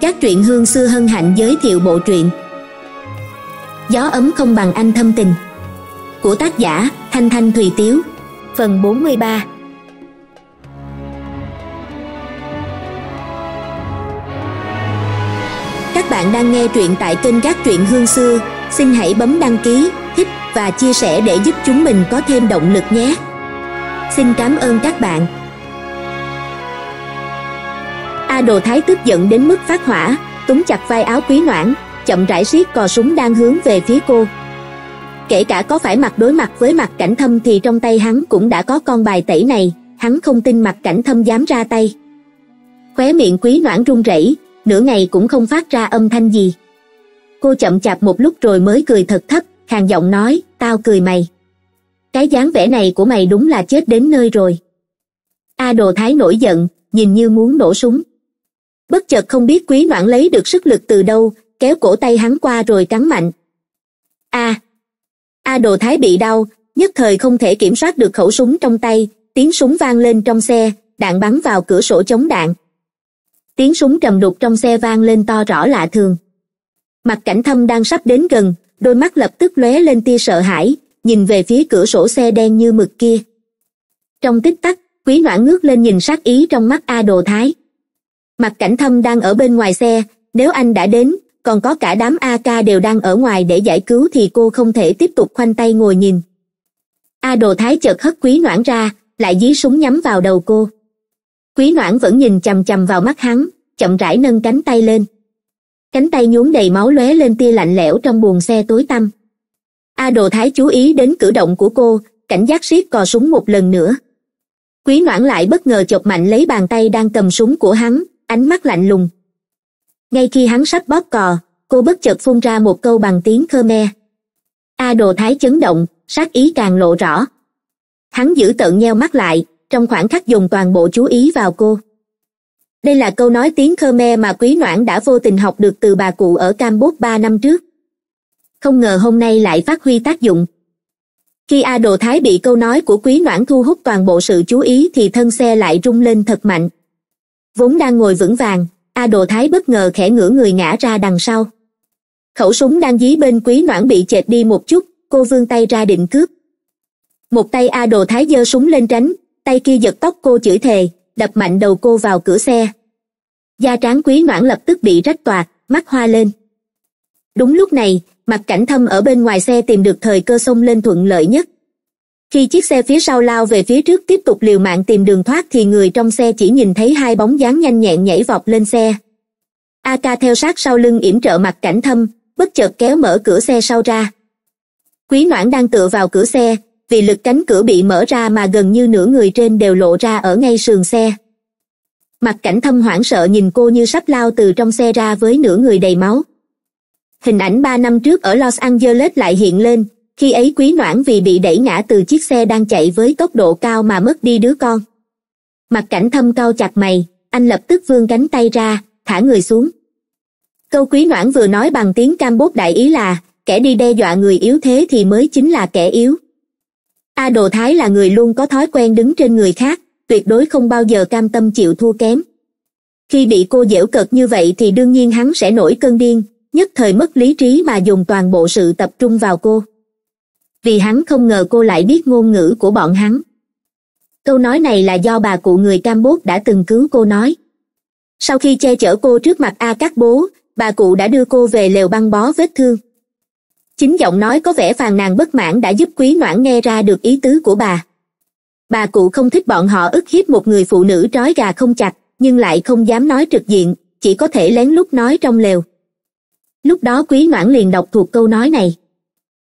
các truyện hương xưa hân hạnh giới thiệu bộ truyện Gió ấm không bằng anh thâm tình của tác giả Thanh Thanh Thùy Tiếu phần 43 Các bạn đang nghe truyện tại kênh các truyện hương xưa xin hãy bấm đăng ký, thích và chia sẻ để giúp chúng mình có thêm động lực nhé. Xin cảm ơn các bạn. A Đồ Thái tức giận đến mức phát hỏa, túm chặt vai áo quý noãn, chậm rãi siết cò súng đang hướng về phía cô. Kể cả có phải mặt đối mặt với mặt cảnh thâm thì trong tay hắn cũng đã có con bài tẩy này, hắn không tin mặt cảnh thâm dám ra tay. Khóe miệng quý noãn run rẩy, nửa ngày cũng không phát ra âm thanh gì. Cô chậm chạp một lúc rồi mới cười thật thấp, khàn giọng nói, tao cười mày. Cái dáng vẻ này của mày đúng là chết đến nơi rồi. A đồ thái nổi giận, nhìn như muốn nổ súng bất chợt không biết quý noãn lấy được sức lực từ đâu kéo cổ tay hắn qua rồi cắn mạnh a a đồ thái bị đau nhất thời không thể kiểm soát được khẩu súng trong tay tiếng súng vang lên trong xe đạn bắn vào cửa sổ chống đạn tiếng súng trầm đục trong xe vang lên to rõ lạ thường mặt cảnh thâm đang sắp đến gần đôi mắt lập tức lóe lên tia sợ hãi nhìn về phía cửa sổ xe đen như mực kia trong tích tắc quý noãn ngước lên nhìn sát ý trong mắt a đồ thái mặt cảnh thâm đang ở bên ngoài xe nếu anh đã đến còn có cả đám a ca đều đang ở ngoài để giải cứu thì cô không thể tiếp tục khoanh tay ngồi nhìn a đồ thái chợt hất quý noãn ra lại dí súng nhắm vào đầu cô quý noãn vẫn nhìn chằm chằm vào mắt hắn chậm rãi nâng cánh tay lên cánh tay nhuốm đầy máu lóe lên tia lạnh lẽo trong buồng xe tối tăm a đồ thái chú ý đến cử động của cô cảnh giác siết cò súng một lần nữa quý noãn lại bất ngờ chộp mạnh lấy bàn tay đang cầm súng của hắn ánh mắt lạnh lùng ngay khi hắn sắp bóp cò cô bất chợt phun ra một câu bằng tiếng khmer a đồ thái chấn động sát ý càng lộ rõ hắn giữ tợn nheo mắt lại trong khoảng khắc dùng toàn bộ chú ý vào cô đây là câu nói tiếng khmer mà quý noãn đã vô tình học được từ bà cụ ở campuchia ba năm trước không ngờ hôm nay lại phát huy tác dụng khi a đồ thái bị câu nói của quý noãn thu hút toàn bộ sự chú ý thì thân xe lại rung lên thật mạnh vốn đang ngồi vững vàng a đồ thái bất ngờ khẽ ngửa người ngã ra đằng sau khẩu súng đang dí bên quý noãn bị chệch đi một chút cô vươn tay ra định cướp một tay a đồ thái giơ súng lên tránh tay kia giật tóc cô chửi thề đập mạnh đầu cô vào cửa xe da trán quý noãn lập tức bị rách toạc mắt hoa lên đúng lúc này mặt cảnh thâm ở bên ngoài xe tìm được thời cơ xông lên thuận lợi nhất khi chiếc xe phía sau lao về phía trước tiếp tục liều mạng tìm đường thoát thì người trong xe chỉ nhìn thấy hai bóng dáng nhanh nhẹn nhảy vọt lên xe a ca theo sát sau lưng yểm trợ mặt cảnh thâm bất chợt kéo mở cửa xe sau ra quý noãn đang tựa vào cửa xe vì lực cánh cửa bị mở ra mà gần như nửa người trên đều lộ ra ở ngay sườn xe mặt cảnh thâm hoảng sợ nhìn cô như sắp lao từ trong xe ra với nửa người đầy máu hình ảnh ba năm trước ở los angeles lại hiện lên khi ấy quý noãn vì bị đẩy ngã từ chiếc xe đang chạy với tốc độ cao mà mất đi đứa con mặt cảnh thâm cau chặt mày anh lập tức vươn cánh tay ra thả người xuống câu quý noãn vừa nói bằng tiếng Campos đại ý là kẻ đi đe dọa người yếu thế thì mới chính là kẻ yếu a đồ thái là người luôn có thói quen đứng trên người khác tuyệt đối không bao giờ cam tâm chịu thua kém khi bị cô dễu cợt như vậy thì đương nhiên hắn sẽ nổi cơn điên nhất thời mất lý trí mà dùng toàn bộ sự tập trung vào cô vì hắn không ngờ cô lại biết ngôn ngữ của bọn hắn câu nói này là do bà cụ người campos đã từng cứu cô nói sau khi che chở cô trước mặt a các bố bà cụ đã đưa cô về lều băng bó vết thương chính giọng nói có vẻ phàn nàn bất mãn đã giúp quý noãn nghe ra được ý tứ của bà bà cụ không thích bọn họ ức hiếp một người phụ nữ trói gà không chặt nhưng lại không dám nói trực diện chỉ có thể lén lút nói trong lều lúc đó quý noãn liền đọc thuộc câu nói này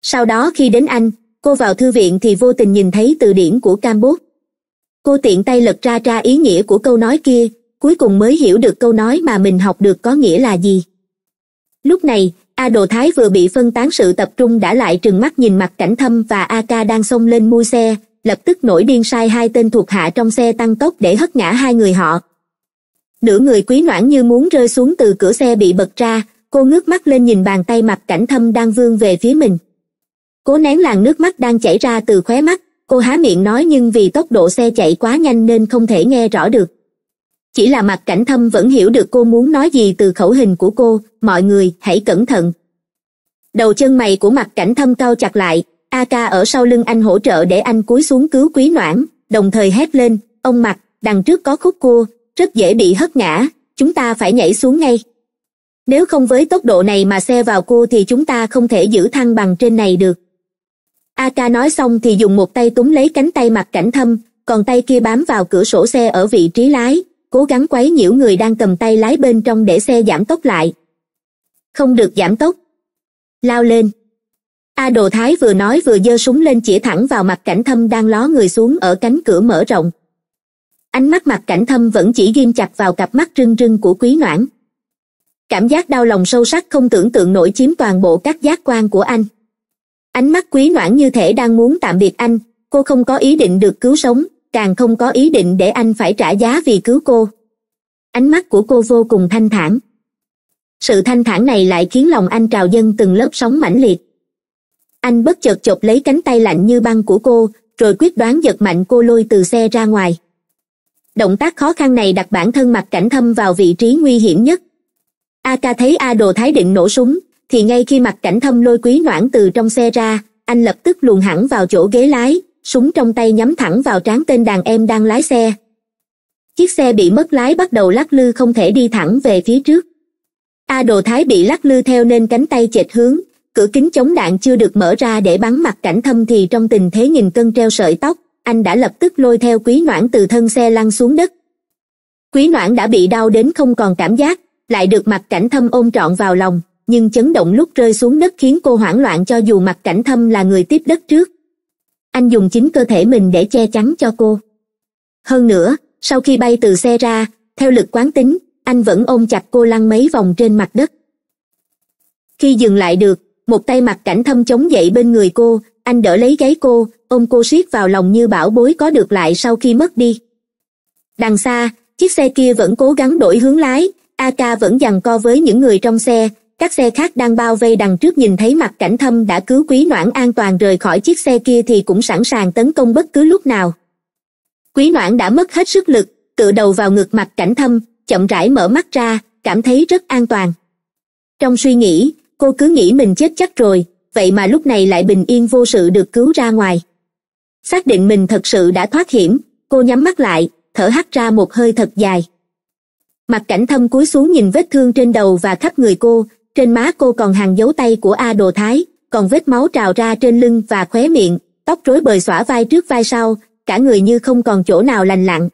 sau đó khi đến anh cô vào thư viện thì vô tình nhìn thấy từ điển của campuchia cô tiện tay lật ra ra ý nghĩa của câu nói kia cuối cùng mới hiểu được câu nói mà mình học được có nghĩa là gì lúc này a đồ thái vừa bị phân tán sự tập trung đã lại trừng mắt nhìn mặt cảnh thâm và a ca đang xông lên mui xe lập tức nổi điên sai hai tên thuộc hạ trong xe tăng tốc để hất ngã hai người họ nửa người quý noãn như muốn rơi xuống từ cửa xe bị bật ra cô ngước mắt lên nhìn bàn tay mặt cảnh thâm đang vươn về phía mình cố nén làn nước mắt đang chảy ra từ khóe mắt cô há miệng nói nhưng vì tốc độ xe chạy quá nhanh nên không thể nghe rõ được chỉ là mặt cảnh thâm vẫn hiểu được cô muốn nói gì từ khẩu hình của cô mọi người hãy cẩn thận đầu chân mày của mặt cảnh thâm cau chặt lại a ca ở sau lưng anh hỗ trợ để anh cúi xuống cứu quý noãn đồng thời hét lên ông mặt đằng trước có khúc cua rất dễ bị hất ngã chúng ta phải nhảy xuống ngay nếu không với tốc độ này mà xe vào cua thì chúng ta không thể giữ thăng bằng trên này được a ca nói xong thì dùng một tay túm lấy cánh tay mặt cảnh thâm còn tay kia bám vào cửa sổ xe ở vị trí lái cố gắng quấy nhiễu người đang cầm tay lái bên trong để xe giảm tốc lại không được giảm tốc lao lên a đồ thái vừa nói vừa giơ súng lên chĩa thẳng vào mặt cảnh thâm đang ló người xuống ở cánh cửa mở rộng ánh mắt mặt cảnh thâm vẫn chỉ ghim chặt vào cặp mắt rưng rưng của quý noãn cảm giác đau lòng sâu sắc không tưởng tượng nổi chiếm toàn bộ các giác quan của anh ánh mắt quý noãn như thể đang muốn tạm biệt anh cô không có ý định được cứu sống càng không có ý định để anh phải trả giá vì cứu cô ánh mắt của cô vô cùng thanh thản sự thanh thản này lại khiến lòng anh trào dâng từng lớp sóng mãnh liệt anh bất chợt chộp lấy cánh tay lạnh như băng của cô rồi quyết đoán giật mạnh cô lôi từ xe ra ngoài động tác khó khăn này đặt bản thân mặt cảnh thâm vào vị trí nguy hiểm nhất a ca thấy a đồ thái định nổ súng thì ngay khi mặt cảnh thâm lôi quý noãn từ trong xe ra anh lập tức luồn hẳn vào chỗ ghế lái súng trong tay nhắm thẳng vào tráng tên đàn em đang lái xe chiếc xe bị mất lái bắt đầu lắc lư không thể đi thẳng về phía trước a đồ thái bị lắc lư theo nên cánh tay chệch hướng cửa kính chống đạn chưa được mở ra để bắn mặt cảnh thâm thì trong tình thế nghìn cân treo sợi tóc anh đã lập tức lôi theo quý noãn từ thân xe lăn xuống đất quý noãn đã bị đau đến không còn cảm giác lại được mặt cảnh thâm ôm trọn vào lòng nhưng chấn động lúc rơi xuống đất khiến cô hoảng loạn cho dù mặt cảnh thâm là người tiếp đất trước anh dùng chính cơ thể mình để che chắn cho cô hơn nữa sau khi bay từ xe ra theo lực quán tính anh vẫn ôm chặt cô lăn mấy vòng trên mặt đất khi dừng lại được một tay mặt cảnh thâm chống dậy bên người cô anh đỡ lấy gáy cô ôm cô siết vào lòng như bảo bối có được lại sau khi mất đi đằng xa chiếc xe kia vẫn cố gắng đổi hướng lái a ca vẫn giằng co với những người trong xe các xe khác đang bao vây đằng trước nhìn thấy mặt cảnh thâm đã cứu quý noãn an toàn rời khỏi chiếc xe kia thì cũng sẵn sàng tấn công bất cứ lúc nào quý noãn đã mất hết sức lực tựa đầu vào ngực mặt cảnh thâm chậm rãi mở mắt ra cảm thấy rất an toàn trong suy nghĩ cô cứ nghĩ mình chết chắc rồi vậy mà lúc này lại bình yên vô sự được cứu ra ngoài xác định mình thật sự đã thoát hiểm cô nhắm mắt lại thở hắt ra một hơi thật dài mặt cảnh thâm cúi xuống nhìn vết thương trên đầu và khắp người cô trên má cô còn hàng dấu tay của a đồ thái còn vết máu trào ra trên lưng và khóe miệng tóc rối bời xõa vai trước vai sau cả người như không còn chỗ nào lành lặn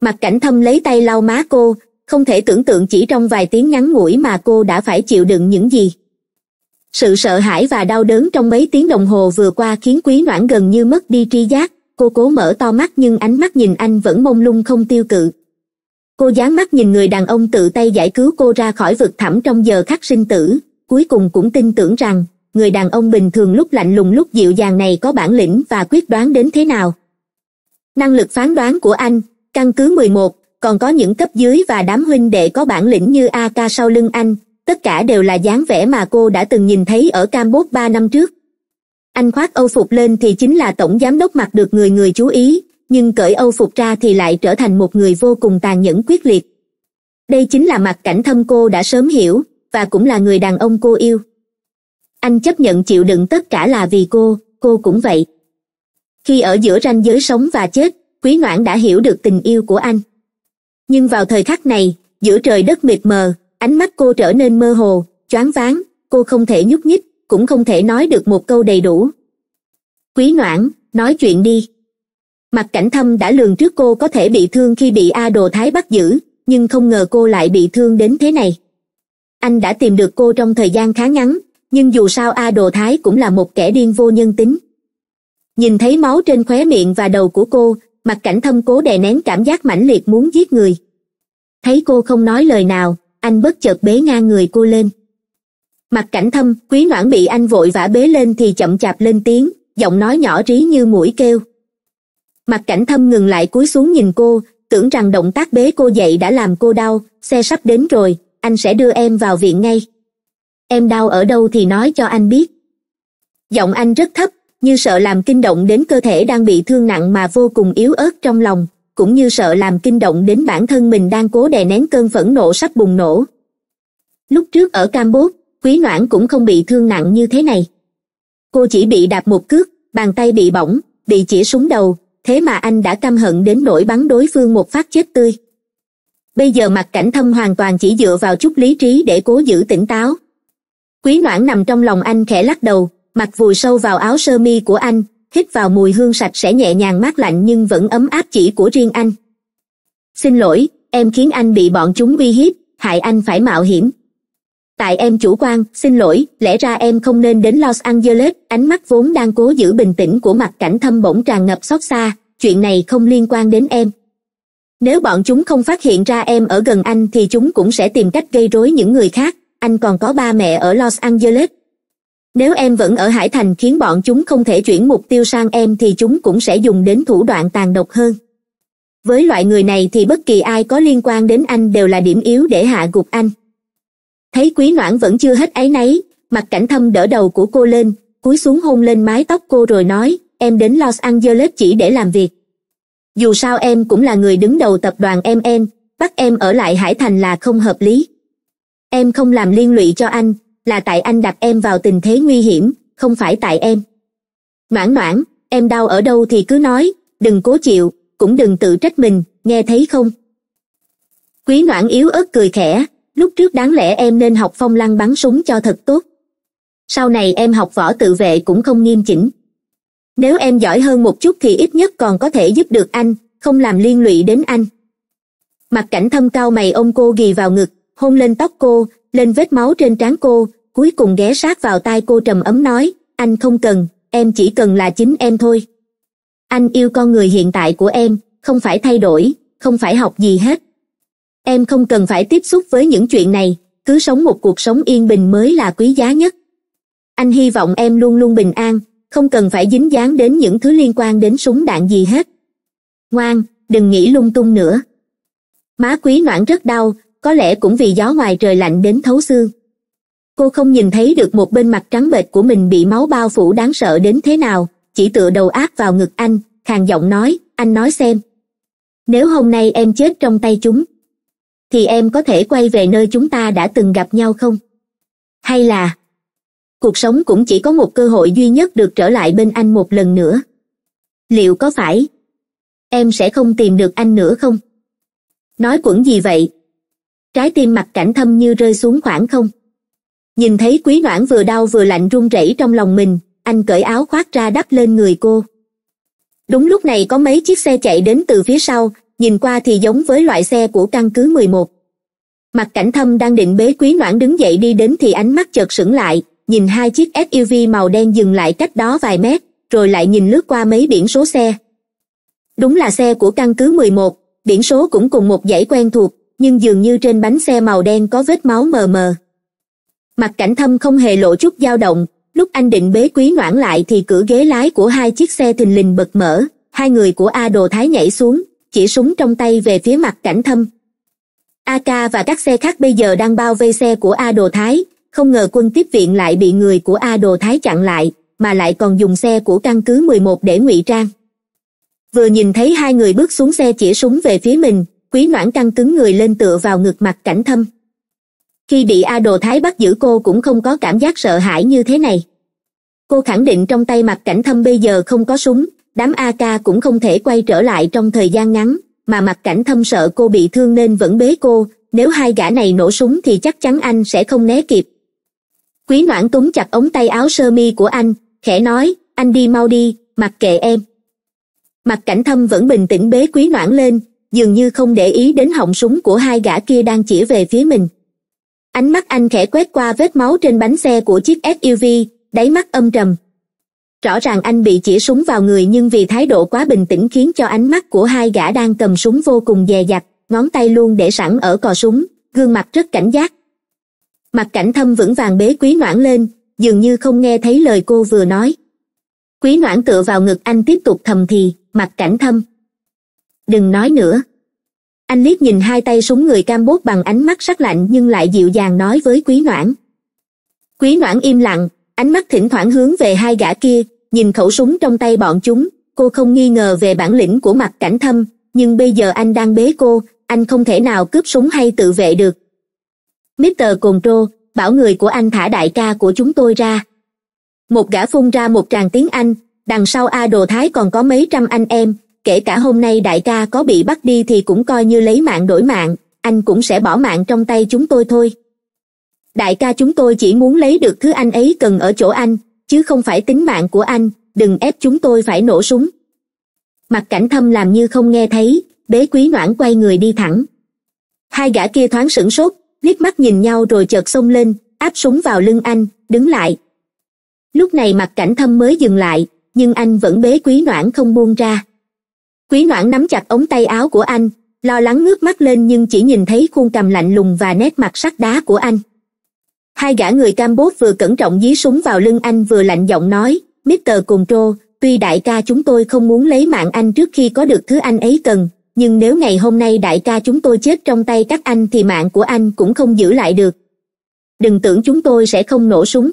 mặt cảnh thâm lấy tay lau má cô không thể tưởng tượng chỉ trong vài tiếng ngắn ngủi mà cô đã phải chịu đựng những gì sự sợ hãi và đau đớn trong mấy tiếng đồng hồ vừa qua khiến quý noãn gần như mất đi tri giác cô cố mở to mắt nhưng ánh mắt nhìn anh vẫn mông lung không tiêu cự cô dán mắt nhìn người đàn ông tự tay giải cứu cô ra khỏi vực thẳm trong giờ khắc sinh tử cuối cùng cũng tin tưởng rằng người đàn ông bình thường lúc lạnh lùng lúc dịu dàng này có bản lĩnh và quyết đoán đến thế nào năng lực phán đoán của anh căn cứ 11, còn có những cấp dưới và đám huynh đệ có bản lĩnh như a ca sau lưng anh tất cả đều là dáng vẻ mà cô đã từng nhìn thấy ở campuchia ba năm trước anh khoác âu phục lên thì chính là tổng giám đốc mặt được người người chú ý nhưng cởi âu phục ra thì lại trở thành một người vô cùng tàn nhẫn quyết liệt đây chính là mặt cảnh thâm cô đã sớm hiểu và cũng là người đàn ông cô yêu anh chấp nhận chịu đựng tất cả là vì cô cô cũng vậy khi ở giữa ranh giới sống và chết quý noãn đã hiểu được tình yêu của anh nhưng vào thời khắc này giữa trời đất mịt mờ ánh mắt cô trở nên mơ hồ choáng váng cô không thể nhúc nhích cũng không thể nói được một câu đầy đủ quý noãn nói chuyện đi mặt cảnh thâm đã lường trước cô có thể bị thương khi bị a đồ thái bắt giữ nhưng không ngờ cô lại bị thương đến thế này anh đã tìm được cô trong thời gian khá ngắn nhưng dù sao a đồ thái cũng là một kẻ điên vô nhân tính nhìn thấy máu trên khóe miệng và đầu của cô mặt cảnh thâm cố đè nén cảm giác mãnh liệt muốn giết người thấy cô không nói lời nào anh bất chợt bế ngang người cô lên mặt cảnh thâm quý noãn bị anh vội vã bế lên thì chậm chạp lên tiếng giọng nói nhỏ rí như mũi kêu mặt cảnh thâm ngừng lại cúi xuống nhìn cô tưởng rằng động tác bế cô dậy đã làm cô đau xe sắp đến rồi anh sẽ đưa em vào viện ngay em đau ở đâu thì nói cho anh biết giọng anh rất thấp như sợ làm kinh động đến cơ thể đang bị thương nặng mà vô cùng yếu ớt trong lòng cũng như sợ làm kinh động đến bản thân mình đang cố đè nén cơn phẫn nộ sắp bùng nổ lúc trước ở campuchia quý noãn cũng không bị thương nặng như thế này cô chỉ bị đạp một cước bàn tay bị bỏng bị chỉ súng đầu thế mà anh đã căm hận đến nỗi bắn đối phương một phát chết tươi bây giờ mặt cảnh thâm hoàn toàn chỉ dựa vào chút lý trí để cố giữ tỉnh táo quý noãn nằm trong lòng anh khẽ lắc đầu mặt vùi sâu vào áo sơ mi của anh hít vào mùi hương sạch sẽ nhẹ nhàng mát lạnh nhưng vẫn ấm áp chỉ của riêng anh xin lỗi em khiến anh bị bọn chúng uy hiếp hại anh phải mạo hiểm tại em chủ quan xin lỗi lẽ ra em không nên đến los angeles ánh mắt vốn đang cố giữ bình tĩnh của mặt cảnh thâm bỗng tràn ngập xót xa chuyện này không liên quan đến em nếu bọn chúng không phát hiện ra em ở gần anh thì chúng cũng sẽ tìm cách gây rối những người khác anh còn có ba mẹ ở los angeles nếu em vẫn ở hải thành khiến bọn chúng không thể chuyển mục tiêu sang em thì chúng cũng sẽ dùng đến thủ đoạn tàn độc hơn với loại người này thì bất kỳ ai có liên quan đến anh đều là điểm yếu để hạ gục anh thấy quý noãn vẫn chưa hết áy náy mặt cảnh thâm đỡ đầu của cô lên cúi xuống hôn lên mái tóc cô rồi nói em đến los angeles chỉ để làm việc dù sao em cũng là người đứng đầu tập đoàn em em bắt em ở lại hải thành là không hợp lý em không làm liên lụy cho anh là tại anh đặt em vào tình thế nguy hiểm không phải tại em noãn noãn em đau ở đâu thì cứ nói đừng cố chịu cũng đừng tự trách mình nghe thấy không quý noãn yếu ớt cười khẽ lúc trước đáng lẽ em nên học phong lăng bắn súng cho thật tốt sau này em học võ tự vệ cũng không nghiêm chỉnh nếu em giỏi hơn một chút thì ít nhất còn có thể giúp được anh không làm liên lụy đến anh mặt cảnh thâm cao mày ôm cô ghì vào ngực hôn lên tóc cô lên vết máu trên trán cô cuối cùng ghé sát vào tai cô trầm ấm nói anh không cần em chỉ cần là chính em thôi anh yêu con người hiện tại của em không phải thay đổi không phải học gì hết em không cần phải tiếp xúc với những chuyện này cứ sống một cuộc sống yên bình mới là quý giá nhất anh hy vọng em luôn luôn bình an không cần phải dính dáng đến những thứ liên quan đến súng đạn gì hết ngoan đừng nghĩ lung tung nữa má quý noãn rất đau có lẽ cũng vì gió ngoài trời lạnh đến thấu xương cô không nhìn thấy được một bên mặt trắng bệch của mình bị máu bao phủ đáng sợ đến thế nào chỉ tựa đầu ác vào ngực anh khàn giọng nói anh nói xem nếu hôm nay em chết trong tay chúng thì em có thể quay về nơi chúng ta đã từng gặp nhau không hay là cuộc sống cũng chỉ có một cơ hội duy nhất được trở lại bên anh một lần nữa liệu có phải em sẽ không tìm được anh nữa không nói quẩn gì vậy trái tim mặt cảnh thâm như rơi xuống khoảng không nhìn thấy quý noãn vừa đau vừa lạnh run rẩy trong lòng mình anh cởi áo khoác ra đắp lên người cô đúng lúc này có mấy chiếc xe chạy đến từ phía sau nhìn qua thì giống với loại xe của căn cứ 11. mặt cảnh thâm đang định bế quý noãn đứng dậy đi đến thì ánh mắt chợt sững lại nhìn hai chiếc suv màu đen dừng lại cách đó vài mét rồi lại nhìn lướt qua mấy biển số xe đúng là xe của căn cứ 11, biển số cũng cùng một dãy quen thuộc nhưng dường như trên bánh xe màu đen có vết máu mờ mờ mặt cảnh thâm không hề lộ chút dao động lúc anh định bế quý noãn lại thì cửa ghế lái của hai chiếc xe thình lình bật mở hai người của a đồ thái nhảy xuống chỉ súng trong tay về phía mặt cảnh thâm a ca và các xe khác bây giờ đang bao vây xe của a đồ thái không ngờ quân tiếp viện lại bị người của a đồ thái chặn lại mà lại còn dùng xe của căn cứ mười một để ngụy trang vừa nhìn thấy hai người bước xuống xe chỉ súng về phía mình quý noãn căng cứng người lên tựa vào ngực mặt cảnh thâm khi bị a đồ thái bắt giữ cô cũng không có cảm giác sợ hãi như thế này cô khẳng định trong tay mặt cảnh thâm bây giờ không có súng đám a ca cũng không thể quay trở lại trong thời gian ngắn mà mặt cảnh thâm sợ cô bị thương nên vẫn bế cô nếu hai gã này nổ súng thì chắc chắn anh sẽ không né kịp quý noãn túm chặt ống tay áo sơ mi của anh khẽ nói anh đi mau đi mặc kệ em mặt cảnh thâm vẫn bình tĩnh bế quý noãn lên dường như không để ý đến họng súng của hai gã kia đang chỉ về phía mình ánh mắt anh khẽ quét qua vết máu trên bánh xe của chiếc suv đáy mắt âm trầm rõ ràng anh bị chĩa súng vào người nhưng vì thái độ quá bình tĩnh khiến cho ánh mắt của hai gã đang cầm súng vô cùng dè dặt ngón tay luôn để sẵn ở cò súng gương mặt rất cảnh giác mặt cảnh thâm vững vàng bế quý noãn lên dường như không nghe thấy lời cô vừa nói quý noãn tựa vào ngực anh tiếp tục thầm thì mặt cảnh thâm đừng nói nữa anh liếc nhìn hai tay súng người Campuchia bằng ánh mắt sắc lạnh nhưng lại dịu dàng nói với quý noãn quý noãn im lặng ánh mắt thỉnh thoảng hướng về hai gã kia nhìn khẩu súng trong tay bọn chúng cô không nghi ngờ về bản lĩnh của mặt cảnh thâm nhưng bây giờ anh đang bế cô anh không thể nào cướp súng hay tự vệ được mister cồn trô bảo người của anh thả đại ca của chúng tôi ra một gã phun ra một tràng tiếng anh đằng sau a đồ thái còn có mấy trăm anh em kể cả hôm nay đại ca có bị bắt đi thì cũng coi như lấy mạng đổi mạng anh cũng sẽ bỏ mạng trong tay chúng tôi thôi đại ca chúng tôi chỉ muốn lấy được thứ anh ấy cần ở chỗ anh chứ không phải tính mạng của anh đừng ép chúng tôi phải nổ súng mặt cảnh thâm làm như không nghe thấy bế quý noãn quay người đi thẳng hai gã kia thoáng sửng sốt liếc mắt nhìn nhau rồi chợt xông lên áp súng vào lưng anh đứng lại lúc này mặt cảnh thâm mới dừng lại nhưng anh vẫn bế quý noãn không buông ra quý noãn nắm chặt ống tay áo của anh lo lắng ngước mắt lên nhưng chỉ nhìn thấy khuôn cằm lạnh lùng và nét mặt sắt đá của anh hai gã người campuchia vừa cẩn trọng dí súng vào lưng anh vừa lạnh giọng nói mister cùng trô tuy đại ca chúng tôi không muốn lấy mạng anh trước khi có được thứ anh ấy cần nhưng nếu ngày hôm nay đại ca chúng tôi chết trong tay các anh thì mạng của anh cũng không giữ lại được đừng tưởng chúng tôi sẽ không nổ súng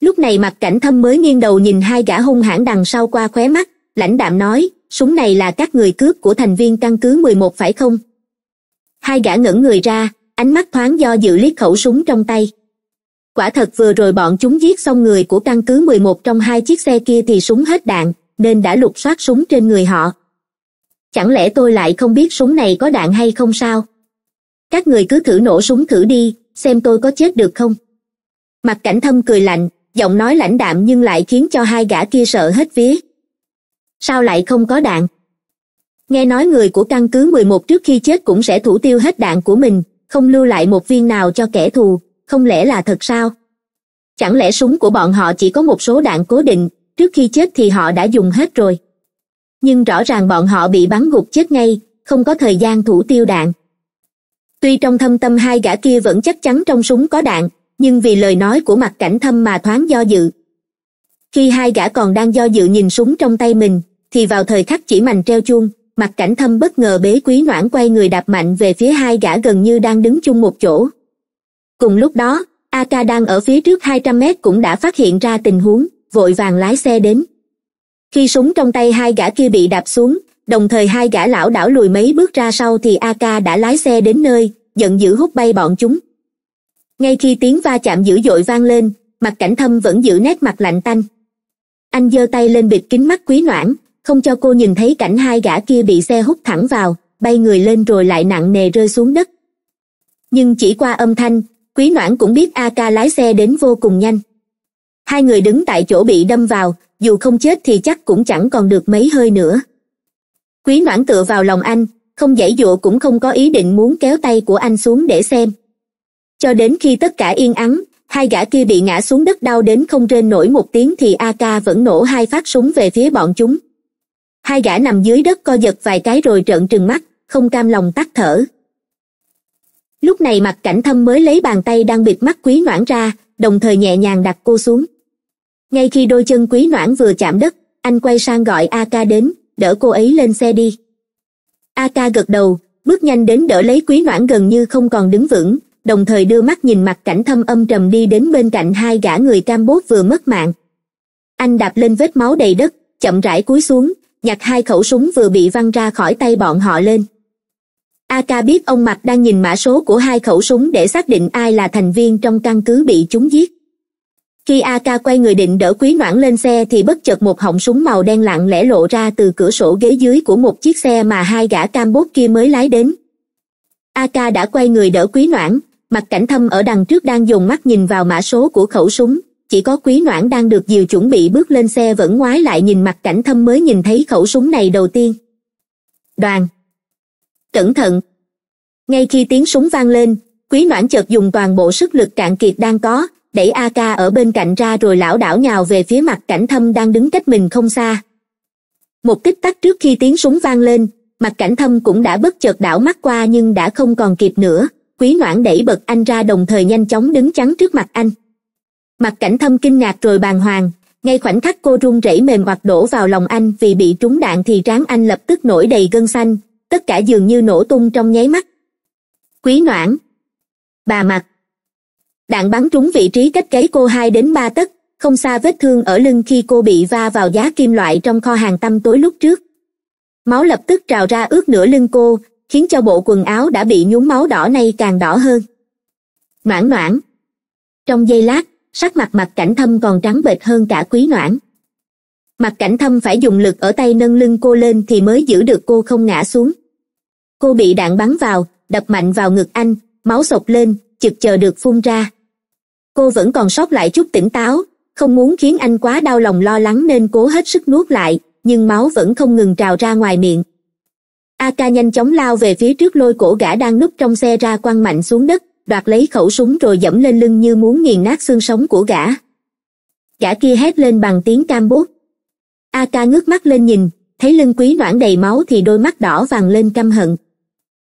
lúc này mặt cảnh thâm mới nghiêng đầu nhìn hai gã hung hãn đằng sau qua khóe mắt lãnh đạm nói súng này là các người cướp của thành viên căn cứ mười một phải không hai gã ngẩng người ra ánh mắt thoáng do dự liếc khẩu súng trong tay quả thật vừa rồi bọn chúng giết xong người của căn cứ 11 trong hai chiếc xe kia thì súng hết đạn nên đã lục soát súng trên người họ chẳng lẽ tôi lại không biết súng này có đạn hay không sao các người cứ thử nổ súng thử đi xem tôi có chết được không mặt cảnh thâm cười lạnh giọng nói lãnh đạm nhưng lại khiến cho hai gã kia sợ hết vía sao lại không có đạn nghe nói người của căn cứ 11 trước khi chết cũng sẽ thủ tiêu hết đạn của mình không lưu lại một viên nào cho kẻ thù không lẽ là thật sao chẳng lẽ súng của bọn họ chỉ có một số đạn cố định trước khi chết thì họ đã dùng hết rồi nhưng rõ ràng bọn họ bị bắn gục chết ngay không có thời gian thủ tiêu đạn tuy trong thâm tâm hai gã kia vẫn chắc chắn trong súng có đạn nhưng vì lời nói của mặt cảnh thâm mà thoáng do dự khi hai gã còn đang do dự nhìn súng trong tay mình thì vào thời khắc chỉ mành treo chuông mặt cảnh thâm bất ngờ bế quý noãn quay người đạp mạnh về phía hai gã gần như đang đứng chung một chỗ cùng lúc đó a ca đang ở phía trước hai trăm mét cũng đã phát hiện ra tình huống vội vàng lái xe đến khi súng trong tay hai gã kia bị đạp xuống đồng thời hai gã lão đảo lùi mấy bước ra sau thì a ca đã lái xe đến nơi giận dữ hút bay bọn chúng ngay khi tiếng va chạm dữ dội vang lên mặt cảnh thâm vẫn giữ nét mặt lạnh tanh anh giơ tay lên bịt kính mắt quý noãn không cho cô nhìn thấy cảnh hai gã kia bị xe hút thẳng vào bay người lên rồi lại nặng nề rơi xuống đất nhưng chỉ qua âm thanh quý noãn cũng biết a ca lái xe đến vô cùng nhanh hai người đứng tại chỗ bị đâm vào dù không chết thì chắc cũng chẳng còn được mấy hơi nữa quý noãn tựa vào lòng anh không dãy dụa cũng không có ý định muốn kéo tay của anh xuống để xem cho đến khi tất cả yên ắng hai gã kia bị ngã xuống đất đau đến không trên nổi một tiếng thì a ca vẫn nổ hai phát súng về phía bọn chúng hai gã nằm dưới đất co giật vài cái rồi trợn trừng mắt không cam lòng tắt thở lúc này mặt cảnh thâm mới lấy bàn tay đang bịt mắt quý noãn ra đồng thời nhẹ nhàng đặt cô xuống ngay khi đôi chân quý noãn vừa chạm đất anh quay sang gọi a ca đến đỡ cô ấy lên xe đi a ca gật đầu bước nhanh đến đỡ lấy quý noãn gần như không còn đứng vững đồng thời đưa mắt nhìn mặt cảnh thâm âm trầm đi đến bên cạnh hai gã người cam bốt vừa mất mạng anh đạp lên vết máu đầy đất chậm rãi cúi xuống nhặt hai khẩu súng vừa bị văng ra khỏi tay bọn họ lên ak biết ông mạch đang nhìn mã số của hai khẩu súng để xác định ai là thành viên trong căn cứ bị chúng giết khi ak quay người định đỡ quý noãn lên xe thì bất chợt một họng súng màu đen lặng lẽ lộ ra từ cửa sổ ghế dưới của một chiếc xe mà hai gã campos kia mới lái đến ak đã quay người đỡ quý noãn mặt cảnh thâm ở đằng trước đang dùng mắt nhìn vào mã số của khẩu súng chỉ có quý noãn đang được diều chuẩn bị bước lên xe vẫn ngoái lại nhìn mặt cảnh thâm mới nhìn thấy khẩu súng này đầu tiên đoàn cẩn thận ngay khi tiếng súng vang lên quý noãn chợt dùng toàn bộ sức lực cạn kiệt đang có đẩy a ca ở bên cạnh ra rồi lảo đảo nhào về phía mặt cảnh thâm đang đứng cách mình không xa một tích tắc trước khi tiếng súng vang lên mặt cảnh thâm cũng đã bất chợt đảo mắt qua nhưng đã không còn kịp nữa quý noãn đẩy bật anh ra đồng thời nhanh chóng đứng chắn trước mặt anh mặt cảnh thâm kinh ngạc rồi bàng hoàng ngay khoảnh khắc cô run rẩy mềm hoặc đổ vào lòng anh vì bị trúng đạn thì trán anh lập tức nổi đầy gân xanh tất cả dường như nổ tung trong nháy mắt quý noãn bà mặt đạn bắn trúng vị trí cách gáy cô hai đến ba tấc không xa vết thương ở lưng khi cô bị va vào giá kim loại trong kho hàng tăm tối lúc trước máu lập tức trào ra ướt nửa lưng cô khiến cho bộ quần áo đã bị nhúng máu đỏ nay càng đỏ hơn noãn noãn trong giây lát sắc mặt mặt cảnh thâm còn trắng bệch hơn cả quý noãn mặt cảnh thâm phải dùng lực ở tay nâng lưng cô lên thì mới giữ được cô không ngã xuống cô bị đạn bắn vào đập mạnh vào ngực anh máu sộc lên chực chờ được phun ra cô vẫn còn sót lại chút tỉnh táo không muốn khiến anh quá đau lòng lo lắng nên cố hết sức nuốt lại nhưng máu vẫn không ngừng trào ra ngoài miệng a ca nhanh chóng lao về phía trước lôi cổ gã đang núp trong xe ra quăng mạnh xuống đất đoạt lấy khẩu súng rồi dẫm lên lưng như muốn nghiền nát xương sống của gã gã kia hét lên bằng tiếng cam bốt a ca ngước mắt lên nhìn thấy lưng quý noãn đầy máu thì đôi mắt đỏ vàng lên căm hận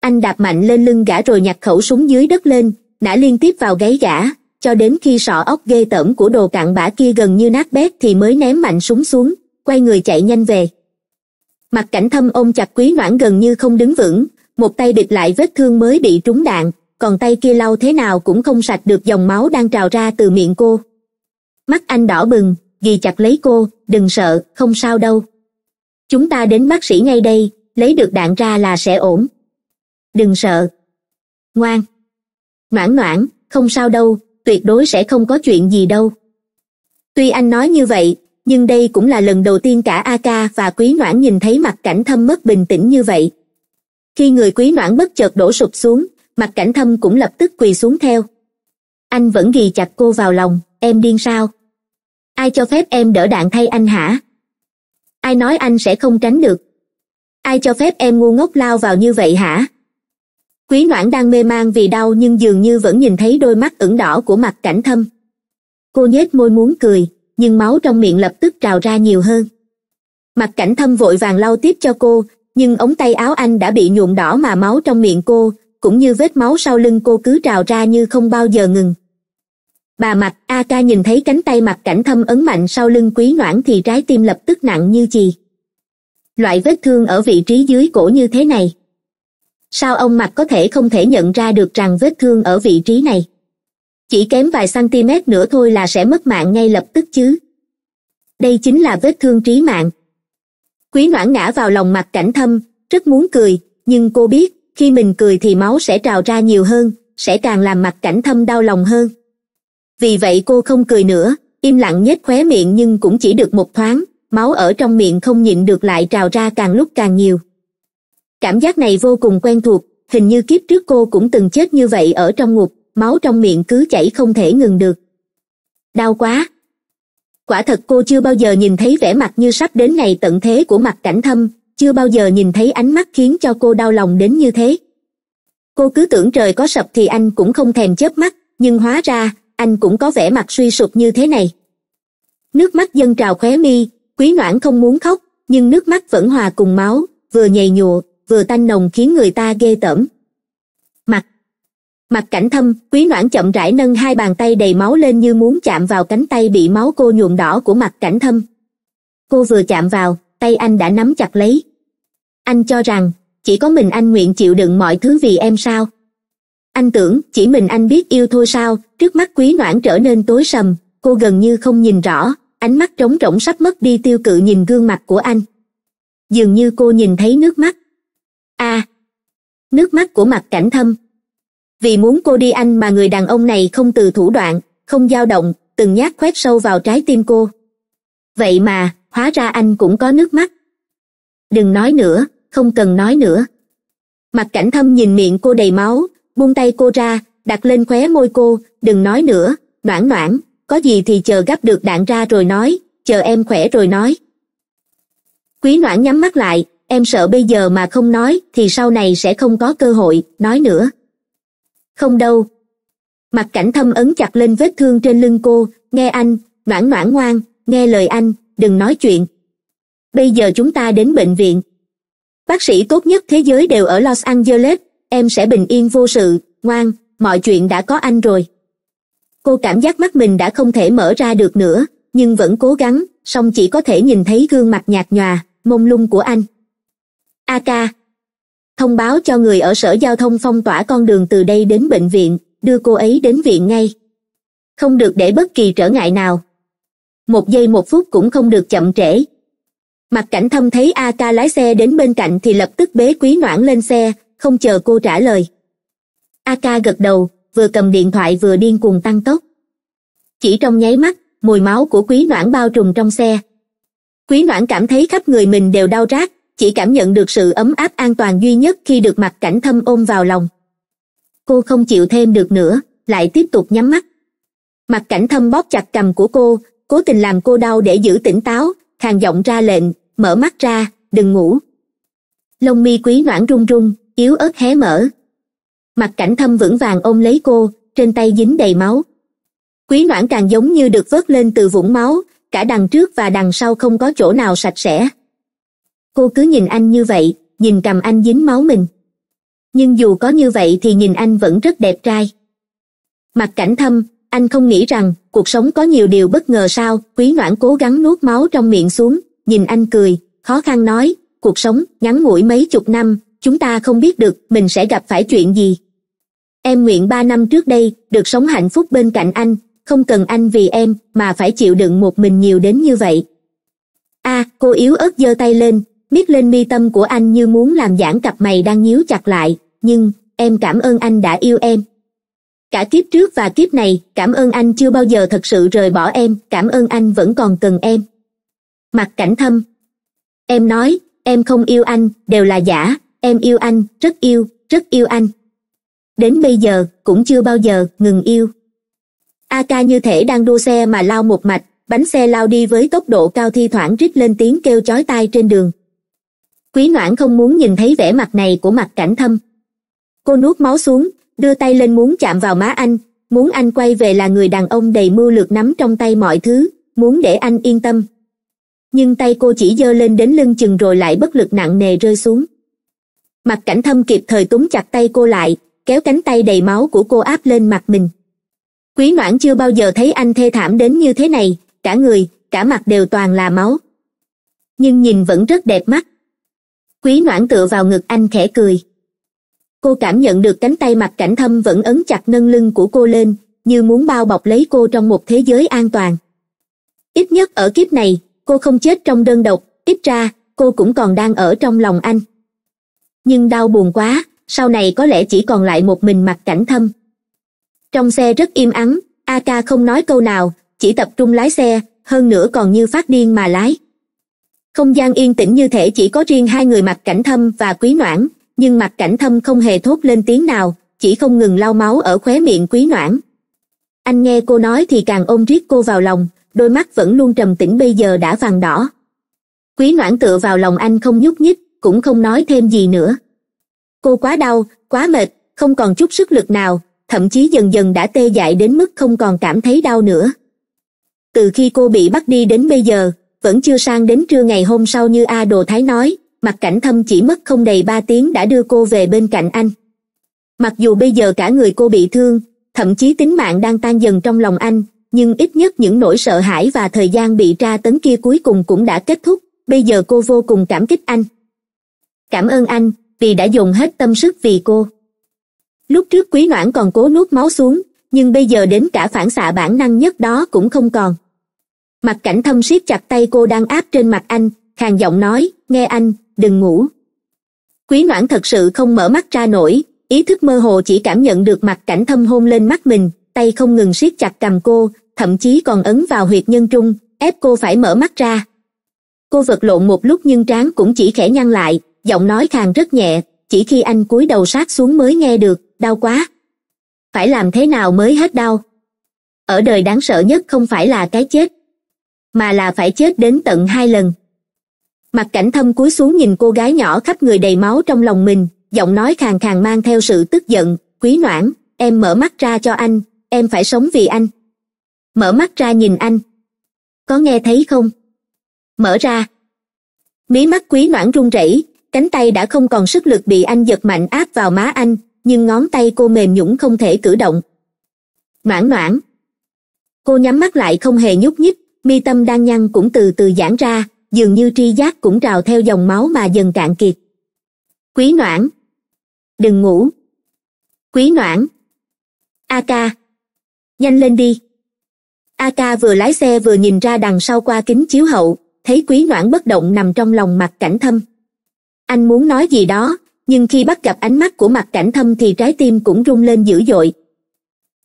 anh đạp mạnh lên lưng gã rồi nhặt khẩu súng dưới đất lên nã liên tiếp vào gáy gã cho đến khi sọ ốc ghê tởm của đồ cặn bã kia gần như nát bét thì mới ném mạnh súng xuống quay người chạy nhanh về mặt cảnh thâm ôm chặt quý noãn gần như không đứng vững một tay địch lại vết thương mới bị trúng đạn còn tay kia lau thế nào cũng không sạch được dòng máu đang trào ra từ miệng cô mắt anh đỏ bừng ghi chặt lấy cô đừng sợ không sao đâu chúng ta đến bác sĩ ngay đây lấy được đạn ra là sẽ ổn đừng sợ ngoan ngoãn ngoãn không sao đâu tuyệt đối sẽ không có chuyện gì đâu tuy anh nói như vậy nhưng đây cũng là lần đầu tiên cả a ca và quý noãn nhìn thấy mặt cảnh thâm mất bình tĩnh như vậy khi người quý noãn bất chợt đổ sụp xuống mặt cảnh thâm cũng lập tức quỳ xuống theo anh vẫn ghi chặt cô vào lòng em điên sao ai cho phép em đỡ đạn thay anh hả ai nói anh sẽ không tránh được ai cho phép em ngu ngốc lao vào như vậy hả quý noãn đang mê man vì đau nhưng dường như vẫn nhìn thấy đôi mắt ửng đỏ của mặt cảnh thâm cô nhếch môi muốn cười nhưng máu trong miệng lập tức trào ra nhiều hơn mặt cảnh thâm vội vàng lau tiếp cho cô nhưng ống tay áo anh đã bị nhuộm đỏ mà máu trong miệng cô cũng như vết máu sau lưng cô cứ trào ra như không bao giờ ngừng bà mặt a ca nhìn thấy cánh tay mặt cảnh thâm ấn mạnh sau lưng quý noãn thì trái tim lập tức nặng như chì loại vết thương ở vị trí dưới cổ như thế này sao ông mặt có thể không thể nhận ra được rằng vết thương ở vị trí này chỉ kém vài cm nữa thôi là sẽ mất mạng ngay lập tức chứ đây chính là vết thương trí mạng quý noãn ngã vào lòng mặt cảnh thâm rất muốn cười nhưng cô biết khi mình cười thì máu sẽ trào ra nhiều hơn sẽ càng làm mặt cảnh thâm đau lòng hơn vì vậy cô không cười nữa im lặng nhếch khóe miệng nhưng cũng chỉ được một thoáng máu ở trong miệng không nhịn được lại trào ra càng lúc càng nhiều cảm giác này vô cùng quen thuộc hình như kiếp trước cô cũng từng chết như vậy ở trong ngục máu trong miệng cứ chảy không thể ngừng được đau quá quả thật cô chưa bao giờ nhìn thấy vẻ mặt như sắp đến ngày tận thế của mặt cảnh thâm chưa bao giờ nhìn thấy ánh mắt khiến cho cô đau lòng đến như thế cô cứ tưởng trời có sập thì anh cũng không thèm chớp mắt nhưng hóa ra anh cũng có vẻ mặt suy sụp như thế này nước mắt dâng trào khóe mi quý noãn không muốn khóc nhưng nước mắt vẫn hòa cùng máu vừa nhầy nhụa vừa tanh nồng khiến người ta ghê tởm mặt mặt cảnh thâm quý noãn chậm rãi nâng hai bàn tay đầy máu lên như muốn chạm vào cánh tay bị máu cô nhuộm đỏ của mặt cảnh thâm cô vừa chạm vào tay anh đã nắm chặt lấy anh cho rằng chỉ có mình anh nguyện chịu đựng mọi thứ vì em sao anh tưởng chỉ mình anh biết yêu thôi sao trước mắt quý noãn trở nên tối sầm cô gần như không nhìn rõ ánh mắt trống rỗng sắp mất đi tiêu cự nhìn gương mặt của anh dường như cô nhìn thấy nước mắt a à, nước mắt của mặt cảnh thâm vì muốn cô đi anh mà người đàn ông này không từ thủ đoạn không dao động từng nhát khoét sâu vào trái tim cô vậy mà hóa ra anh cũng có nước mắt đừng nói nữa không cần nói nữa mặt cảnh thâm nhìn miệng cô đầy máu buông tay cô ra đặt lên khóe môi cô đừng nói nữa noãn noãn có gì thì chờ gấp được đạn ra rồi nói chờ em khỏe rồi nói quý noãn nhắm mắt lại em sợ bây giờ mà không nói thì sau này sẽ không có cơ hội nói nữa không đâu mặt cảnh thâm ấn chặt lên vết thương trên lưng cô nghe anh noãn noãn ngoan nghe lời anh đừng nói chuyện bây giờ chúng ta đến bệnh viện bác sĩ tốt nhất thế giới đều ở los angeles em sẽ bình yên vô sự ngoan mọi chuyện đã có anh rồi cô cảm giác mắt mình đã không thể mở ra được nữa nhưng vẫn cố gắng song chỉ có thể nhìn thấy gương mặt nhạt nhòa mông lung của anh a ca thông báo cho người ở sở giao thông phong tỏa con đường từ đây đến bệnh viện đưa cô ấy đến viện ngay không được để bất kỳ trở ngại nào một giây một phút cũng không được chậm trễ mặt cảnh thâm thấy a ca lái xe đến bên cạnh thì lập tức bế quý noãn lên xe không chờ cô trả lời a ca gật đầu vừa cầm điện thoại vừa điên cuồng tăng tốc chỉ trong nháy mắt mùi máu của quý noãn bao trùm trong xe quý noãn cảm thấy khắp người mình đều đau rát chỉ cảm nhận được sự ấm áp an toàn duy nhất khi được mặt cảnh thâm ôm vào lòng cô không chịu thêm được nữa lại tiếp tục nhắm mắt mặt cảnh thâm bóp chặt cầm của cô cố tình làm cô đau để giữ tỉnh táo khàn giọng ra lệnh mở mắt ra đừng ngủ lông mi quý noãn run run yếu ớt hé mở mặt cảnh thâm vững vàng ôm lấy cô trên tay dính đầy máu quý noãn càng giống như được vớt lên từ vũng máu cả đằng trước và đằng sau không có chỗ nào sạch sẽ cô cứ nhìn anh như vậy nhìn cầm anh dính máu mình nhưng dù có như vậy thì nhìn anh vẫn rất đẹp trai mặt cảnh thâm anh không nghĩ rằng cuộc sống có nhiều điều bất ngờ sao quý noãn cố gắng nuốt máu trong miệng xuống nhìn anh cười khó khăn nói cuộc sống ngắn ngủi mấy chục năm chúng ta không biết được mình sẽ gặp phải chuyện gì em nguyện ba năm trước đây được sống hạnh phúc bên cạnh anh không cần anh vì em mà phải chịu đựng một mình nhiều đến như vậy a à, cô yếu ớt giơ tay lên miết lên mi tâm của anh như muốn làm giãn cặp mày đang nhíu chặt lại nhưng em cảm ơn anh đã yêu em cả kiếp trước và kiếp này cảm ơn anh chưa bao giờ thật sự rời bỏ em cảm ơn anh vẫn còn cần em mặt cảnh thâm em nói em không yêu anh đều là giả em yêu anh rất yêu rất yêu anh đến bây giờ cũng chưa bao giờ ngừng yêu a ca như thể đang đua xe mà lao một mạch bánh xe lao đi với tốc độ cao thi thoảng rít lên tiếng kêu chói tai trên đường quý noãn không muốn nhìn thấy vẻ mặt này của mặt cảnh thâm cô nuốt máu xuống đưa tay lên muốn chạm vào má anh muốn anh quay về là người đàn ông đầy mưu lược nắm trong tay mọi thứ muốn để anh yên tâm nhưng tay cô chỉ giơ lên đến lưng chừng rồi lại bất lực nặng nề rơi xuống mặt cảnh thâm kịp thời túm chặt tay cô lại kéo cánh tay đầy máu của cô áp lên mặt mình quý noãn chưa bao giờ thấy anh thê thảm đến như thế này cả người cả mặt đều toàn là máu nhưng nhìn vẫn rất đẹp mắt quý noãn tựa vào ngực anh khẽ cười cô cảm nhận được cánh tay mặt cảnh thâm vẫn ấn chặt nâng lưng của cô lên như muốn bao bọc lấy cô trong một thế giới an toàn ít nhất ở kiếp này cô không chết trong đơn độc ít ra cô cũng còn đang ở trong lòng anh nhưng đau buồn quá sau này có lẽ chỉ còn lại một mình mặt cảnh thâm trong xe rất im ắng a ca không nói câu nào chỉ tập trung lái xe hơn nữa còn như phát điên mà lái không gian yên tĩnh như thể chỉ có riêng hai người mặt cảnh thâm và quý noãn nhưng mặt cảnh thâm không hề thốt lên tiếng nào chỉ không ngừng lau máu ở khóe miệng quý noãn anh nghe cô nói thì càng ôm riết cô vào lòng đôi mắt vẫn luôn trầm tĩnh bây giờ đã vàng đỏ quý noãn tựa vào lòng anh không nhúc nhích cũng không nói thêm gì nữa cô quá đau quá mệt không còn chút sức lực nào thậm chí dần dần đã tê dại đến mức không còn cảm thấy đau nữa từ khi cô bị bắt đi đến bây giờ vẫn chưa sang đến trưa ngày hôm sau như a đồ thái nói mặt cảnh thâm chỉ mất không đầy ba tiếng đã đưa cô về bên cạnh anh mặc dù bây giờ cả người cô bị thương thậm chí tính mạng đang tan dần trong lòng anh nhưng ít nhất những nỗi sợ hãi và thời gian bị tra tấn kia cuối cùng cũng đã kết thúc bây giờ cô vô cùng cảm kích anh cảm ơn anh vì đã dùng hết tâm sức vì cô lúc trước quý noãn còn cố nuốt máu xuống nhưng bây giờ đến cả phản xạ bản năng nhất đó cũng không còn mặt cảnh thâm siết chặt tay cô đang áp trên mặt anh khàn giọng nói nghe anh đừng ngủ quý noãn thật sự không mở mắt ra nổi ý thức mơ hồ chỉ cảm nhận được mặt cảnh thâm hôn lên mắt mình tay không ngừng siết chặt cầm cô thậm chí còn ấn vào huyệt nhân trung ép cô phải mở mắt ra cô vật lộn một lúc nhưng trán cũng chỉ khẽ nhăn lại giọng nói khàn rất nhẹ chỉ khi anh cúi đầu sát xuống mới nghe được đau quá phải làm thế nào mới hết đau ở đời đáng sợ nhất không phải là cái chết mà là phải chết đến tận hai lần mặt cảnh thâm cúi xuống nhìn cô gái nhỏ khắp người đầy máu trong lòng mình giọng nói khàn khàn mang theo sự tức giận quý noãn em mở mắt ra cho anh em phải sống vì anh mở mắt ra nhìn anh có nghe thấy không mở ra mí mắt quý noãn run rẩy cánh tay đã không còn sức lực bị anh giật mạnh áp vào má anh nhưng ngón tay cô mềm nhũn không thể cử động noãn noãn cô nhắm mắt lại không hề nhúc nhích mi tâm đang nhăn cũng từ từ giãn ra dường như tri giác cũng trào theo dòng máu mà dần cạn kiệt quý noãn đừng ngủ quý noãn a ca nhanh lên đi a ca vừa lái xe vừa nhìn ra đằng sau qua kính chiếu hậu thấy quý noãn bất động nằm trong lòng mặt cảnh thâm anh muốn nói gì đó nhưng khi bắt gặp ánh mắt của mặt cảnh thâm thì trái tim cũng rung lên dữ dội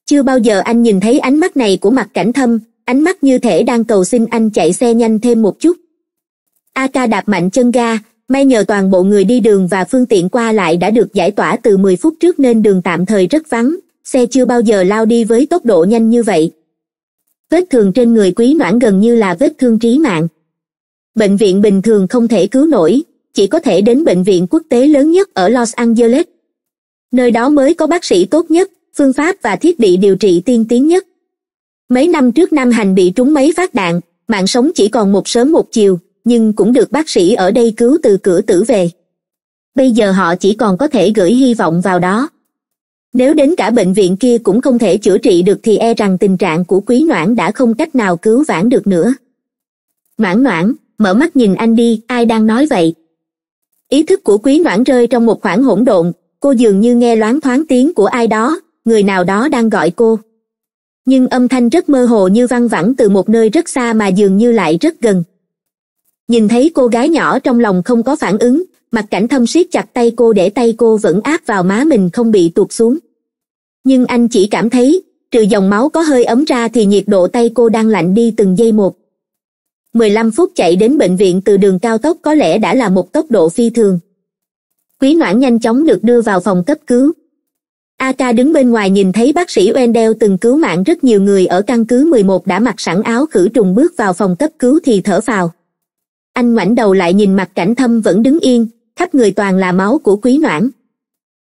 chưa bao giờ anh nhìn thấy ánh mắt này của mặt cảnh thâm ánh mắt như thể đang cầu xin anh chạy xe nhanh thêm một chút a ca đạp mạnh chân ga may nhờ toàn bộ người đi đường và phương tiện qua lại đã được giải tỏa từ 10 phút trước nên đường tạm thời rất vắng xe chưa bao giờ lao đi với tốc độ nhanh như vậy vết thương trên người quý noãn gần như là vết thương trí mạng bệnh viện bình thường không thể cứu nổi chỉ có thể đến bệnh viện quốc tế lớn nhất ở los angeles nơi đó mới có bác sĩ tốt nhất phương pháp và thiết bị điều trị tiên tiến nhất mấy năm trước nam hành bị trúng mấy phát đạn mạng sống chỉ còn một sớm một chiều nhưng cũng được bác sĩ ở đây cứu từ cửa tử về bây giờ họ chỉ còn có thể gửi hy vọng vào đó nếu đến cả bệnh viện kia cũng không thể chữa trị được thì e rằng tình trạng của quý noãn đã không cách nào cứu vãn được nữa noãn noãn mở mắt nhìn anh đi ai đang nói vậy ý thức của quý noãn rơi trong một khoảng hỗn độn cô dường như nghe loáng thoáng tiếng của ai đó người nào đó đang gọi cô nhưng âm thanh rất mơ hồ như văng vẳng từ một nơi rất xa mà dường như lại rất gần nhìn thấy cô gái nhỏ trong lòng không có phản ứng mặt cảnh thâm siết chặt tay cô để tay cô vẫn áp vào má mình không bị tuột xuống nhưng anh chỉ cảm thấy trừ dòng máu có hơi ấm ra thì nhiệt độ tay cô đang lạnh đi từng giây một 15 phút chạy đến bệnh viện từ đường cao tốc có lẽ đã là một tốc độ phi thường quý noãn nhanh chóng được đưa vào phòng cấp cứu a đứng bên ngoài nhìn thấy bác sĩ wendell từng cứu mạng rất nhiều người ở căn cứ 11 đã mặc sẵn áo khử trùng bước vào phòng cấp cứu thì thở phào anh ngoảnh đầu lại nhìn mặt cảnh thâm vẫn đứng yên khắp người toàn là máu của quý noãn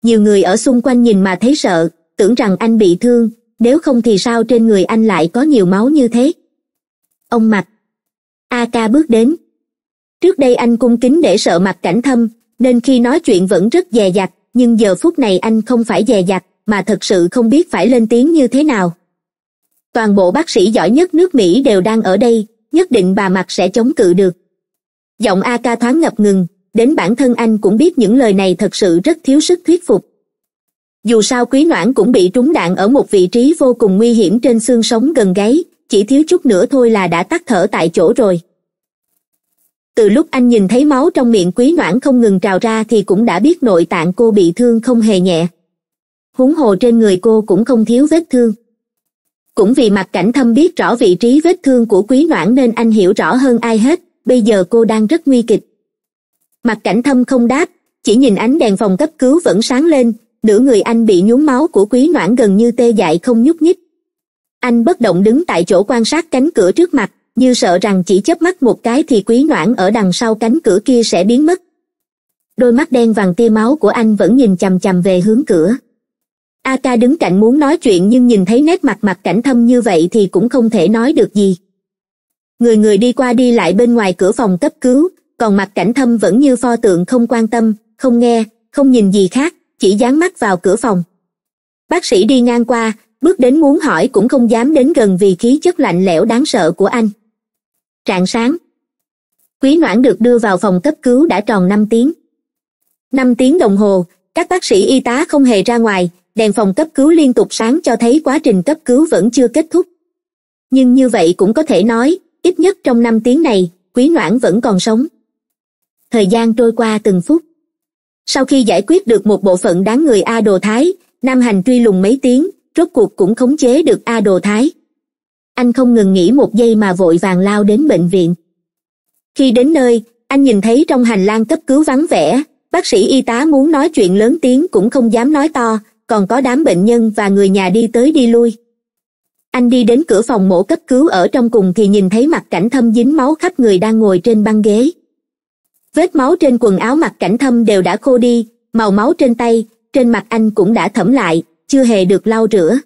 nhiều người ở xung quanh nhìn mà thấy sợ tưởng rằng anh bị thương nếu không thì sao trên người anh lại có nhiều máu như thế ông mặt a ca bước đến trước đây anh cung kính để sợ mặt cảnh thâm nên khi nói chuyện vẫn rất dè dặt nhưng giờ phút này anh không phải dè dặt mà thật sự không biết phải lên tiếng như thế nào toàn bộ bác sĩ giỏi nhất nước mỹ đều đang ở đây nhất định bà mặt sẽ chống cự được giọng a ca thoáng ngập ngừng đến bản thân anh cũng biết những lời này thật sự rất thiếu sức thuyết phục dù sao quý noãn cũng bị trúng đạn ở một vị trí vô cùng nguy hiểm trên xương sống gần gáy chỉ thiếu chút nữa thôi là đã tắt thở tại chỗ rồi từ lúc anh nhìn thấy máu trong miệng quý noãn không ngừng trào ra thì cũng đã biết nội tạng cô bị thương không hề nhẹ huống hồ trên người cô cũng không thiếu vết thương cũng vì mặt cảnh thâm biết rõ vị trí vết thương của quý noãn nên anh hiểu rõ hơn ai hết bây giờ cô đang rất nguy kịch mặt cảnh thâm không đáp chỉ nhìn ánh đèn phòng cấp cứu vẫn sáng lên nửa người anh bị nhuốm máu của quý noãn gần như tê dại không nhúc nhích anh bất động đứng tại chỗ quan sát cánh cửa trước mặt như sợ rằng chỉ chớp mắt một cái thì quý noãn ở đằng sau cánh cửa kia sẽ biến mất đôi mắt đen vàng tia máu của anh vẫn nhìn chằm chằm về hướng cửa a ca đứng cạnh muốn nói chuyện nhưng nhìn thấy nét mặt mặt cảnh thâm như vậy thì cũng không thể nói được gì người người đi qua đi lại bên ngoài cửa phòng cấp cứu còn mặt cảnh thâm vẫn như pho tượng không quan tâm không nghe không nhìn gì khác chỉ dán mắt vào cửa phòng bác sĩ đi ngang qua bước đến muốn hỏi cũng không dám đến gần vì khí chất lạnh lẽo đáng sợ của anh trạng sáng quý noãn được đưa vào phòng cấp cứu đã tròn năm tiếng năm tiếng đồng hồ các bác sĩ y tá không hề ra ngoài đèn phòng cấp cứu liên tục sáng cho thấy quá trình cấp cứu vẫn chưa kết thúc nhưng như vậy cũng có thể nói ít nhất trong năm tiếng này quý noãn vẫn còn sống thời gian trôi qua từng phút sau khi giải quyết được một bộ phận đáng người a đồ thái nam hành truy lùng mấy tiếng rốt cuộc cũng khống chế được a đồ thái anh không ngừng nghỉ một giây mà vội vàng lao đến bệnh viện khi đến nơi anh nhìn thấy trong hành lang cấp cứu vắng vẻ bác sĩ y tá muốn nói chuyện lớn tiếng cũng không dám nói to còn có đám bệnh nhân và người nhà đi tới đi lui anh đi đến cửa phòng mổ cấp cứu ở trong cùng thì nhìn thấy mặt cảnh thâm dính máu khắp người đang ngồi trên băng ghế vết máu trên quần áo mặt cảnh thâm đều đã khô đi màu máu trên tay trên mặt anh cũng đã thẩm lại chưa hề được lau rửa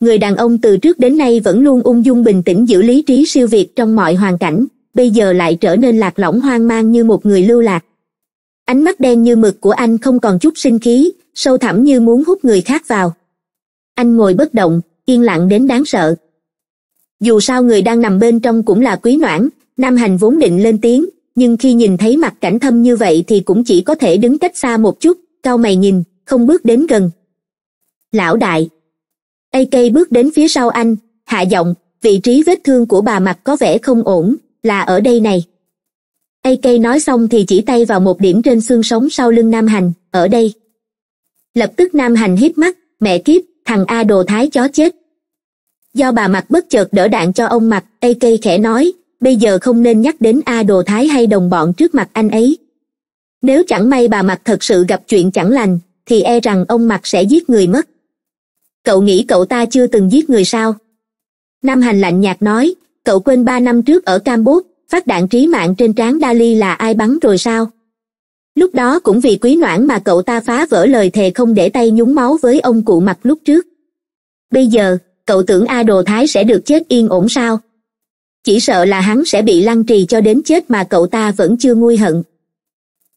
người đàn ông từ trước đến nay vẫn luôn ung dung bình tĩnh giữ lý trí siêu việt trong mọi hoàn cảnh bây giờ lại trở nên lạc lõng hoang mang như một người lưu lạc ánh mắt đen như mực của anh không còn chút sinh khí sâu thẳm như muốn hút người khác vào anh ngồi bất động yên lặng đến đáng sợ dù sao người đang nằm bên trong cũng là quý noãn nam hành vốn định lên tiếng nhưng khi nhìn thấy mặt cảnh thâm như vậy thì cũng chỉ có thể đứng cách xa một chút cao mày nhìn không bước đến gần lão đại ak bước đến phía sau anh hạ giọng vị trí vết thương của bà mặt có vẻ không ổn là ở đây này ak nói xong thì chỉ tay vào một điểm trên xương sống sau lưng nam hành ở đây lập tức nam hành hít mắt mẹ kiếp thằng a đồ thái chó chết do bà mặt bất chợt đỡ đạn cho ông mặt ak khẽ nói bây giờ không nên nhắc đến a đồ thái hay đồng bọn trước mặt anh ấy nếu chẳng may bà mặt thật sự gặp chuyện chẳng lành thì e rằng ông mặt sẽ giết người mất cậu nghĩ cậu ta chưa từng giết người sao nam hành lạnh nhạt nói cậu quên ba năm trước ở campuchia phát đạn trí mạng trên trán dali là ai bắn rồi sao lúc đó cũng vì quý noãn mà cậu ta phá vỡ lời thề không để tay nhúng máu với ông cụ mặt lúc trước bây giờ cậu tưởng a đồ thái sẽ được chết yên ổn sao chỉ sợ là hắn sẽ bị lăng trì cho đến chết mà cậu ta vẫn chưa nguôi hận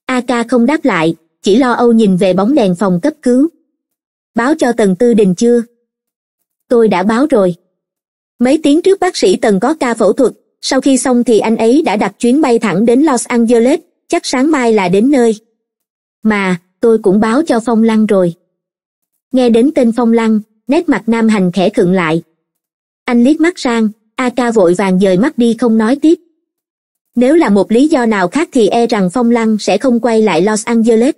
a ca không đáp lại chỉ lo âu nhìn về bóng đèn phòng cấp cứu báo cho tần tư đình chưa tôi đã báo rồi mấy tiếng trước bác sĩ tần có ca phẫu thuật sau khi xong thì anh ấy đã đặt chuyến bay thẳng đến los angeles chắc sáng mai là đến nơi mà tôi cũng báo cho phong lăng rồi nghe đến tên phong lăng nét mặt nam hành khẽ khựng lại anh liếc mắt sang a ca vội vàng dời mắt đi không nói tiếp nếu là một lý do nào khác thì e rằng phong lăng sẽ không quay lại los angeles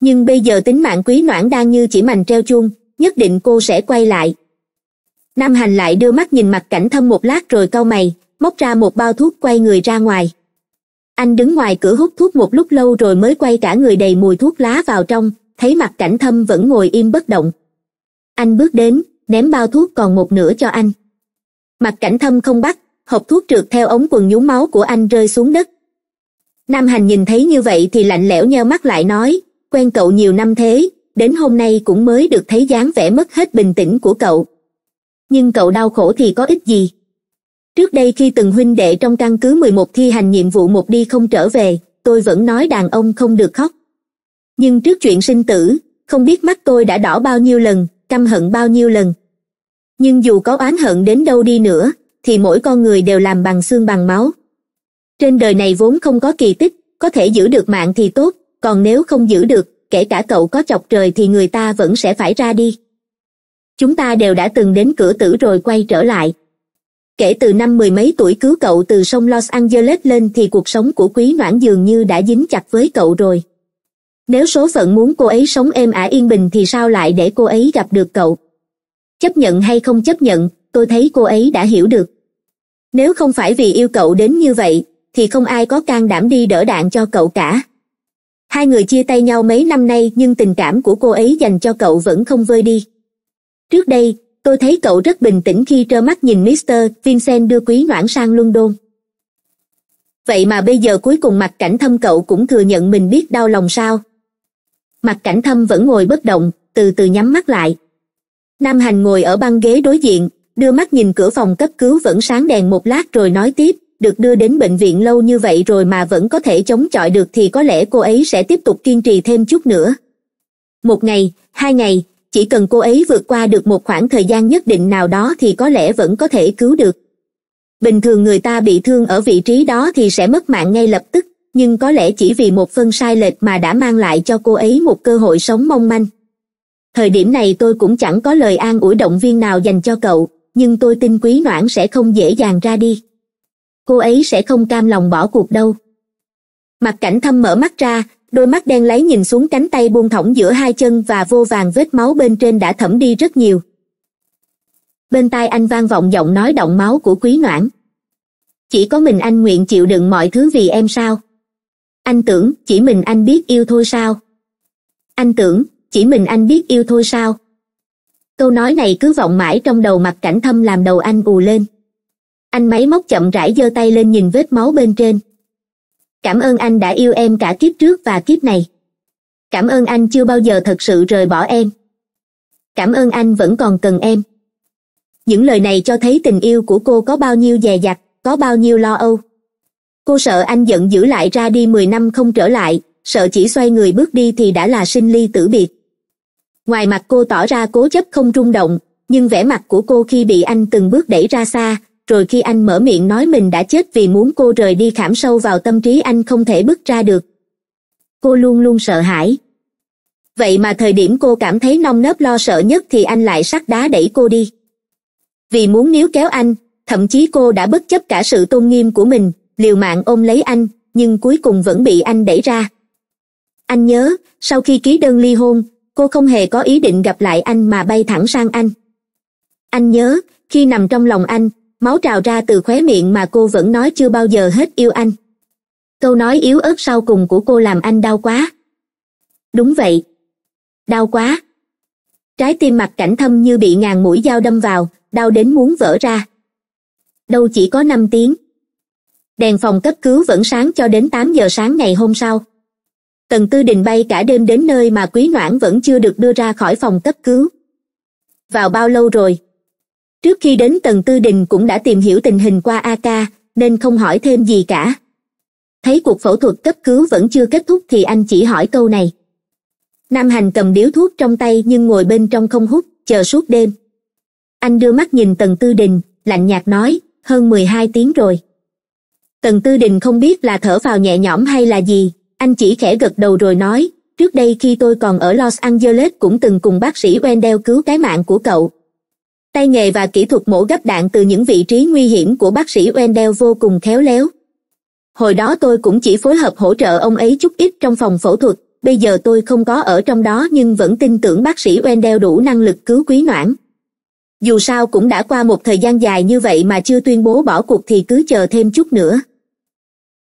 nhưng bây giờ tính mạng quý noãn đang như chỉ mành treo chuông nhất định cô sẽ quay lại nam hành lại đưa mắt nhìn mặt cảnh thâm một lát rồi cau mày móc ra một bao thuốc quay người ra ngoài anh đứng ngoài cửa hút thuốc một lúc lâu rồi mới quay cả người đầy mùi thuốc lá vào trong thấy mặt cảnh thâm vẫn ngồi im bất động anh bước đến ném bao thuốc còn một nửa cho anh mặt cảnh thâm không bắt hộp thuốc trượt theo ống quần nhúng máu của anh rơi xuống đất nam hành nhìn thấy như vậy thì lạnh lẽo nheo mắt lại nói quen cậu nhiều năm thế đến hôm nay cũng mới được thấy dáng vẻ mất hết bình tĩnh của cậu nhưng cậu đau khổ thì có ích gì trước đây khi từng huynh đệ trong căn cứ mười một thi hành nhiệm vụ một đi không trở về tôi vẫn nói đàn ông không được khóc nhưng trước chuyện sinh tử không biết mắt tôi đã đỏ bao nhiêu lần căm hận bao nhiêu lần nhưng dù có oán hận đến đâu đi nữa thì mỗi con người đều làm bằng xương bằng máu trên đời này vốn không có kỳ tích có thể giữ được mạng thì tốt còn nếu không giữ được kể cả cậu có chọc trời thì người ta vẫn sẽ phải ra đi chúng ta đều đã từng đến cửa tử rồi quay trở lại kể từ năm mười mấy tuổi cứu cậu từ sông los angeles lên thì cuộc sống của quý noãn dường như đã dính chặt với cậu rồi nếu số phận muốn cô ấy sống êm ả yên bình thì sao lại để cô ấy gặp được cậu chấp nhận hay không chấp nhận tôi thấy cô ấy đã hiểu được nếu không phải vì yêu cậu đến như vậy thì không ai có can đảm đi đỡ đạn cho cậu cả hai người chia tay nhau mấy năm nay nhưng tình cảm của cô ấy dành cho cậu vẫn không vơi đi trước đây tôi thấy cậu rất bình tĩnh khi trơ mắt nhìn mr vincent đưa quý noãn sang london vậy mà bây giờ cuối cùng mặt cảnh thâm cậu cũng thừa nhận mình biết đau lòng sao mặt cảnh thâm vẫn ngồi bất động từ từ nhắm mắt lại nam hành ngồi ở băng ghế đối diện đưa mắt nhìn cửa phòng cấp cứu vẫn sáng đèn một lát rồi nói tiếp được đưa đến bệnh viện lâu như vậy rồi mà vẫn có thể chống chọi được thì có lẽ cô ấy sẽ tiếp tục kiên trì thêm chút nữa một ngày hai ngày chỉ cần cô ấy vượt qua được một khoảng thời gian nhất định nào đó thì có lẽ vẫn có thể cứu được bình thường người ta bị thương ở vị trí đó thì sẽ mất mạng ngay lập tức nhưng có lẽ chỉ vì một phân sai lệch mà đã mang lại cho cô ấy một cơ hội sống mong manh thời điểm này tôi cũng chẳng có lời an ủi động viên nào dành cho cậu nhưng tôi tin quý noãn sẽ không dễ dàng ra đi cô ấy sẽ không cam lòng bỏ cuộc đâu mặt cảnh thâm mở mắt ra đôi mắt đen lấy nhìn xuống cánh tay buông thõng giữa hai chân và vô vàng vết máu bên trên đã thẩm đi rất nhiều bên tai anh vang vọng giọng nói động máu của quý noãn chỉ có mình anh nguyện chịu đựng mọi thứ vì em sao anh tưởng chỉ mình anh biết yêu thôi sao anh tưởng chỉ mình anh biết yêu thôi sao câu nói này cứ vọng mãi trong đầu mặt cảnh thâm làm đầu anh ù lên anh máy móc chậm rãi giơ tay lên nhìn vết máu bên trên cảm ơn anh đã yêu em cả kiếp trước và kiếp này cảm ơn anh chưa bao giờ thật sự rời bỏ em cảm ơn anh vẫn còn cần em những lời này cho thấy tình yêu của cô có bao nhiêu dè dặt có bao nhiêu lo âu cô sợ anh giận giữ lại ra đi mười năm không trở lại sợ chỉ xoay người bước đi thì đã là sinh ly tử biệt ngoài mặt cô tỏ ra cố chấp không rung động nhưng vẻ mặt của cô khi bị anh từng bước đẩy ra xa rồi khi anh mở miệng nói mình đã chết vì muốn cô rời đi khảm sâu vào tâm trí anh không thể bước ra được cô luôn luôn sợ hãi vậy mà thời điểm cô cảm thấy nong nớp lo sợ nhất thì anh lại sắt đá đẩy cô đi vì muốn níu kéo anh thậm chí cô đã bất chấp cả sự tôn nghiêm của mình liều mạng ôm lấy anh nhưng cuối cùng vẫn bị anh đẩy ra anh nhớ sau khi ký đơn ly hôn cô không hề có ý định gặp lại anh mà bay thẳng sang anh anh nhớ khi nằm trong lòng anh máu trào ra từ khóe miệng mà cô vẫn nói chưa bao giờ hết yêu anh câu nói yếu ớt sau cùng của cô làm anh đau quá đúng vậy đau quá trái tim mặt cảnh thâm như bị ngàn mũi dao đâm vào đau đến muốn vỡ ra đâu chỉ có năm tiếng đèn phòng cấp cứu vẫn sáng cho đến tám giờ sáng ngày hôm sau tần tư đình bay cả đêm đến nơi mà quý noãn vẫn chưa được đưa ra khỏi phòng cấp cứu vào bao lâu rồi trước khi đến tần tư đình cũng đã tìm hiểu tình hình qua a ca nên không hỏi thêm gì cả thấy cuộc phẫu thuật cấp cứu vẫn chưa kết thúc thì anh chỉ hỏi câu này nam hành cầm điếu thuốc trong tay nhưng ngồi bên trong không hút chờ suốt đêm anh đưa mắt nhìn tần tư đình lạnh nhạt nói hơn mười hai tiếng rồi tần tư đình không biết là thở vào nhẹ nhõm hay là gì anh chỉ khẽ gật đầu rồi nói trước đây khi tôi còn ở los angeles cũng từng cùng bác sĩ wendell cứu cái mạng của cậu tay nghề và kỹ thuật mổ gấp đạn từ những vị trí nguy hiểm của bác sĩ wendell vô cùng khéo léo hồi đó tôi cũng chỉ phối hợp hỗ trợ ông ấy chút ít trong phòng phẫu thuật bây giờ tôi không có ở trong đó nhưng vẫn tin tưởng bác sĩ wendell đủ năng lực cứu quý noãn dù sao cũng đã qua một thời gian dài như vậy mà chưa tuyên bố bỏ cuộc thì cứ chờ thêm chút nữa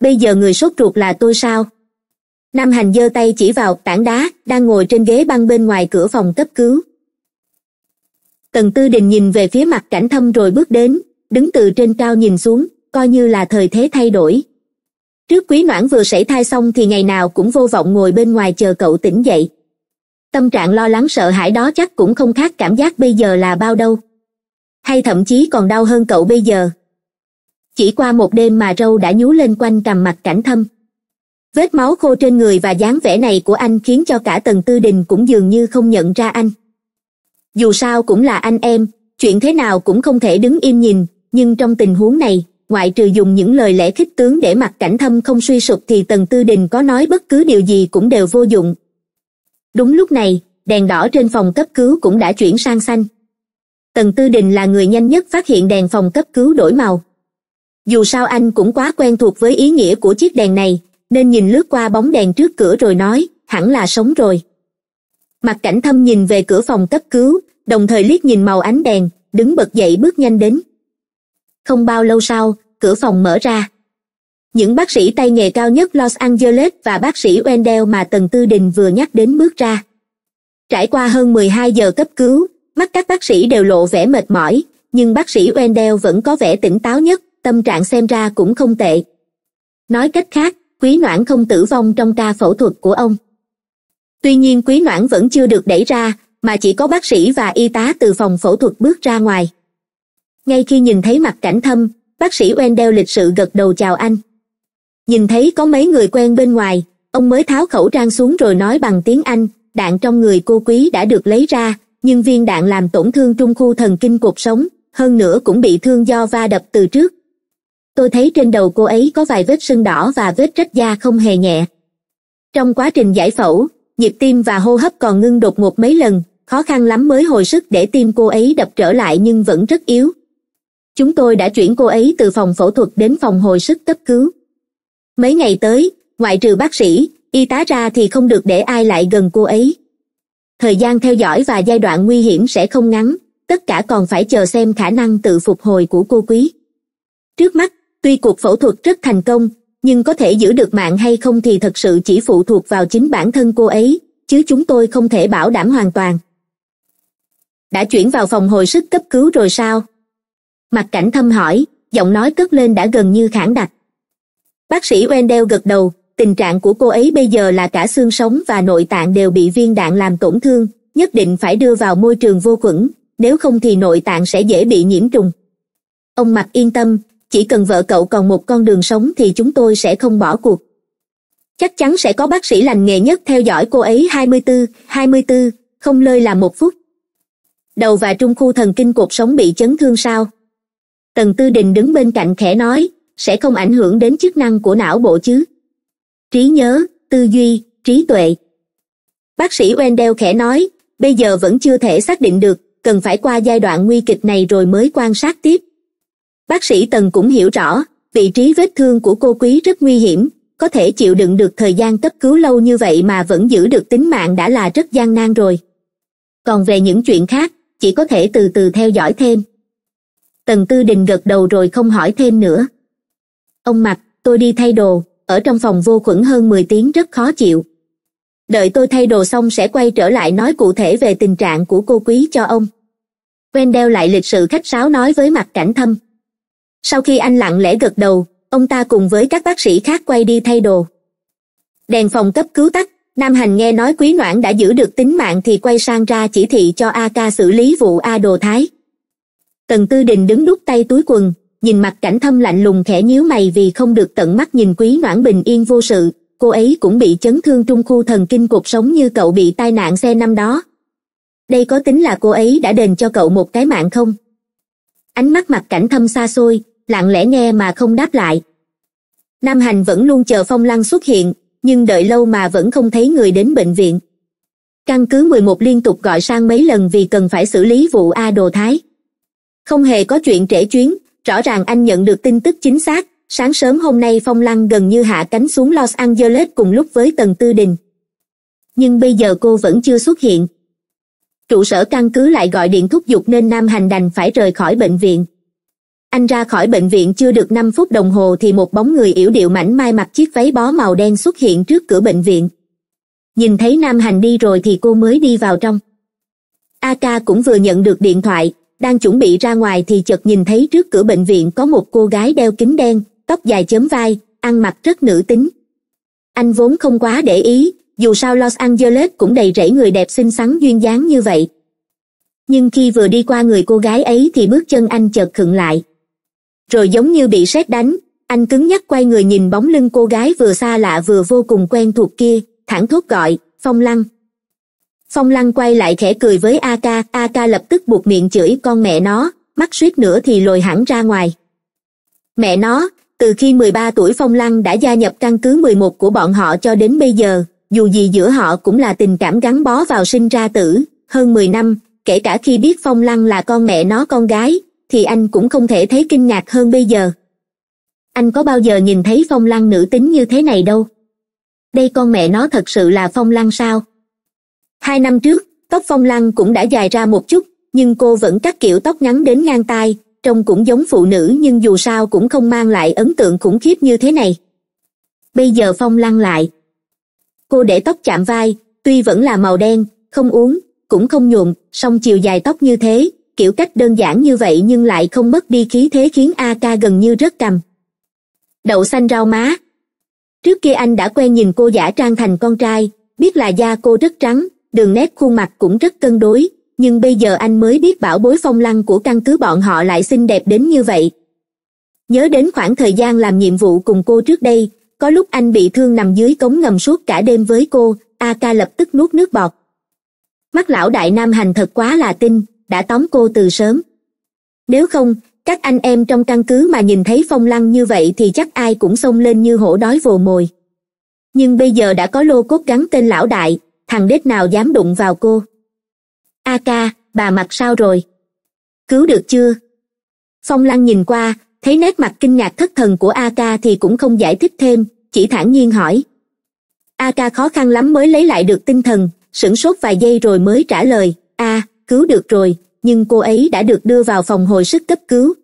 bây giờ người sốt ruột là tôi sao nam hành giơ tay chỉ vào tảng đá đang ngồi trên ghế băng bên ngoài cửa phòng cấp cứu tần tư đình nhìn về phía mặt cảnh thâm rồi bước đến đứng từ trên cao nhìn xuống coi như là thời thế thay đổi trước quý noãn vừa sảy thai xong thì ngày nào cũng vô vọng ngồi bên ngoài chờ cậu tỉnh dậy tâm trạng lo lắng sợ hãi đó chắc cũng không khác cảm giác bây giờ là bao đâu hay thậm chí còn đau hơn cậu bây giờ chỉ qua một đêm mà râu đã nhú lên quanh cằm mặt cảnh thâm vết máu khô trên người và dáng vẻ này của anh khiến cho cả tần tư đình cũng dường như không nhận ra anh dù sao cũng là anh em chuyện thế nào cũng không thể đứng im nhìn nhưng trong tình huống này ngoại trừ dùng những lời lẽ khích tướng để mặt cảnh thâm không suy sụp thì tần tư đình có nói bất cứ điều gì cũng đều vô dụng đúng lúc này đèn đỏ trên phòng cấp cứu cũng đã chuyển sang xanh tần tư đình là người nhanh nhất phát hiện đèn phòng cấp cứu đổi màu dù sao anh cũng quá quen thuộc với ý nghĩa của chiếc đèn này nên nhìn lướt qua bóng đèn trước cửa rồi nói hẳn là sống rồi mặt cảnh thâm nhìn về cửa phòng cấp cứu đồng thời liếc nhìn màu ánh đèn đứng bật dậy bước nhanh đến không bao lâu sau cửa phòng mở ra những bác sĩ tay nghề cao nhất los angeles và bác sĩ wendell mà tần tư đình vừa nhắc đến bước ra trải qua hơn 12 giờ cấp cứu mắt các bác sĩ đều lộ vẻ mệt mỏi nhưng bác sĩ wendell vẫn có vẻ tỉnh táo nhất tâm trạng xem ra cũng không tệ nói cách khác quý noãn không tử vong trong ca phẫu thuật của ông tuy nhiên quý noãn vẫn chưa được đẩy ra mà chỉ có bác sĩ và y tá từ phòng phẫu thuật bước ra ngoài ngay khi nhìn thấy mặt cảnh thâm bác sĩ wendell lịch sự gật đầu chào anh nhìn thấy có mấy người quen bên ngoài ông mới tháo khẩu trang xuống rồi nói bằng tiếng anh đạn trong người cô quý đã được lấy ra nhưng viên đạn làm tổn thương trung khu thần kinh cuộc sống hơn nữa cũng bị thương do va đập từ trước tôi thấy trên đầu cô ấy có vài vết sưng đỏ và vết rách da không hề nhẹ trong quá trình giải phẫu nhịp tim và hô hấp còn ngưng đột ngột mấy lần khó khăn lắm mới hồi sức để tim cô ấy đập trở lại nhưng vẫn rất yếu chúng tôi đã chuyển cô ấy từ phòng phẫu thuật đến phòng hồi sức cấp cứu mấy ngày tới ngoại trừ bác sĩ y tá ra thì không được để ai lại gần cô ấy thời gian theo dõi và giai đoạn nguy hiểm sẽ không ngắn tất cả còn phải chờ xem khả năng tự phục hồi của cô quý trước mắt tuy cuộc phẫu thuật rất thành công nhưng có thể giữ được mạng hay không thì thật sự chỉ phụ thuộc vào chính bản thân cô ấy chứ chúng tôi không thể bảo đảm hoàn toàn đã chuyển vào phòng hồi sức cấp cứu rồi sao mặt cảnh thâm hỏi giọng nói cất lên đã gần như khản đặc bác sĩ wendell gật đầu tình trạng của cô ấy bây giờ là cả xương sống và nội tạng đều bị viên đạn làm tổn thương nhất định phải đưa vào môi trường vô khuẩn nếu không thì nội tạng sẽ dễ bị nhiễm trùng ông Mặc yên tâm chỉ cần vợ cậu còn một con đường sống thì chúng tôi sẽ không bỏ cuộc chắc chắn sẽ có bác sĩ lành nghề nhất theo dõi cô ấy hai hai mươi mươi 24, không lơi là một phút đầu và trung khu thần kinh cuộc sống bị chấn thương sao tần tư đình đứng bên cạnh khẽ nói sẽ không ảnh hưởng đến chức năng của não bộ chứ trí nhớ tư duy trí tuệ bác sĩ wendell khẽ nói bây giờ vẫn chưa thể xác định được cần phải qua giai đoạn nguy kịch này rồi mới quan sát tiếp bác sĩ tần cũng hiểu rõ vị trí vết thương của cô quý rất nguy hiểm có thể chịu đựng được thời gian cấp cứu lâu như vậy mà vẫn giữ được tính mạng đã là rất gian nan rồi còn về những chuyện khác chỉ có thể từ từ theo dõi thêm tần tư đình gật đầu rồi không hỏi thêm nữa ông mặc tôi đi thay đồ ở trong phòng vô khuẩn hơn mười tiếng rất khó chịu đợi tôi thay đồ xong sẽ quay trở lại nói cụ thể về tình trạng của cô quý cho ông Quen đeo lại lịch sự khách sáo nói với mặt cảnh thâm sau khi anh lặng lẽ gật đầu ông ta cùng với các bác sĩ khác quay đi thay đồ đèn phòng cấp cứu tắt nam hành nghe nói quý noãn đã giữ được tính mạng thì quay sang ra chỉ thị cho a ca xử lý vụ a đồ thái tần tư đình đứng đút tay túi quần nhìn mặt cảnh thâm lạnh lùng khẽ nhíu mày vì không được tận mắt nhìn quý noãn bình yên vô sự cô ấy cũng bị chấn thương trung khu thần kinh cuộc sống như cậu bị tai nạn xe năm đó đây có tính là cô ấy đã đền cho cậu một cái mạng không ánh mắt mặt cảnh thâm xa xôi lặng lẽ nghe mà không đáp lại nam hành vẫn luôn chờ phong lăng xuất hiện nhưng đợi lâu mà vẫn không thấy người đến bệnh viện căn cứ 11 liên tục gọi sang mấy lần vì cần phải xử lý vụ a đồ thái không hề có chuyện trễ chuyến rõ ràng anh nhận được tin tức chính xác sáng sớm hôm nay phong lăng gần như hạ cánh xuống los angeles cùng lúc với tần tư đình nhưng bây giờ cô vẫn chưa xuất hiện trụ sở căn cứ lại gọi điện thúc giục nên nam hành đành phải rời khỏi bệnh viện anh ra khỏi bệnh viện chưa được năm phút đồng hồ thì một bóng người yểu điệu mảnh mai mặc chiếc váy bó màu đen xuất hiện trước cửa bệnh viện nhìn thấy nam hành đi rồi thì cô mới đi vào trong Aka cũng vừa nhận được điện thoại đang chuẩn bị ra ngoài thì chợt nhìn thấy trước cửa bệnh viện có một cô gái đeo kính đen tóc dài chấm vai ăn mặc rất nữ tính anh vốn không quá để ý dù sao los angeles cũng đầy rẫy người đẹp xinh xắn duyên dáng như vậy nhưng khi vừa đi qua người cô gái ấy thì bước chân anh chợt khựng lại rồi giống như bị sét đánh anh cứng nhắc quay người nhìn bóng lưng cô gái vừa xa lạ vừa vô cùng quen thuộc kia thẳng thốt gọi phong lăng phong lăng quay lại khẽ cười với a ca a ca lập tức buộc miệng chửi con mẹ nó mắt suýt nữa thì lồi hẳn ra ngoài mẹ nó từ khi mười ba tuổi phong lăng đã gia nhập căn cứ mười một của bọn họ cho đến bây giờ dù gì giữa họ cũng là tình cảm gắn bó vào sinh ra tử hơn mười năm kể cả khi biết phong lăng là con mẹ nó con gái thì anh cũng không thể thấy kinh ngạc hơn bây giờ anh có bao giờ nhìn thấy phong lăng nữ tính như thế này đâu đây con mẹ nó thật sự là phong lăng sao hai năm trước tóc phong lăng cũng đã dài ra một chút nhưng cô vẫn cắt kiểu tóc ngắn đến ngang tai trông cũng giống phụ nữ nhưng dù sao cũng không mang lại ấn tượng khủng khiếp như thế này bây giờ phong lăng lại cô để tóc chạm vai tuy vẫn là màu đen không uống cũng không nhuộm song chiều dài tóc như thế kiểu cách đơn giản như vậy nhưng lại không mất đi khí thế khiến Ak gần như rất cầm đậu xanh rau má trước kia anh đã quen nhìn cô giả trang thành con trai biết là da cô rất trắng đường nét khuôn mặt cũng rất cân đối nhưng bây giờ anh mới biết bảo bối phong lăng của căn cứ bọn họ lại xinh đẹp đến như vậy nhớ đến khoảng thời gian làm nhiệm vụ cùng cô trước đây có lúc anh bị thương nằm dưới cống ngầm suốt cả đêm với cô Ak lập tức nuốt nước bọt mắt lão đại nam hành thật quá là tinh đã tóm cô từ sớm nếu không các anh em trong căn cứ mà nhìn thấy phong lăng như vậy thì chắc ai cũng xông lên như hổ đói vồ mồi nhưng bây giờ đã có lô cốt gắn tên lão đại thằng đết nào dám đụng vào cô a ca bà mặt sao rồi cứu được chưa phong lăng nhìn qua thấy nét mặt kinh ngạc thất thần của a ca thì cũng không giải thích thêm chỉ thản nhiên hỏi a ca khó khăn lắm mới lấy lại được tinh thần sửng sốt vài giây rồi mới trả lời a cứu được rồi nhưng cô ấy đã được đưa vào phòng hồi sức cấp cứu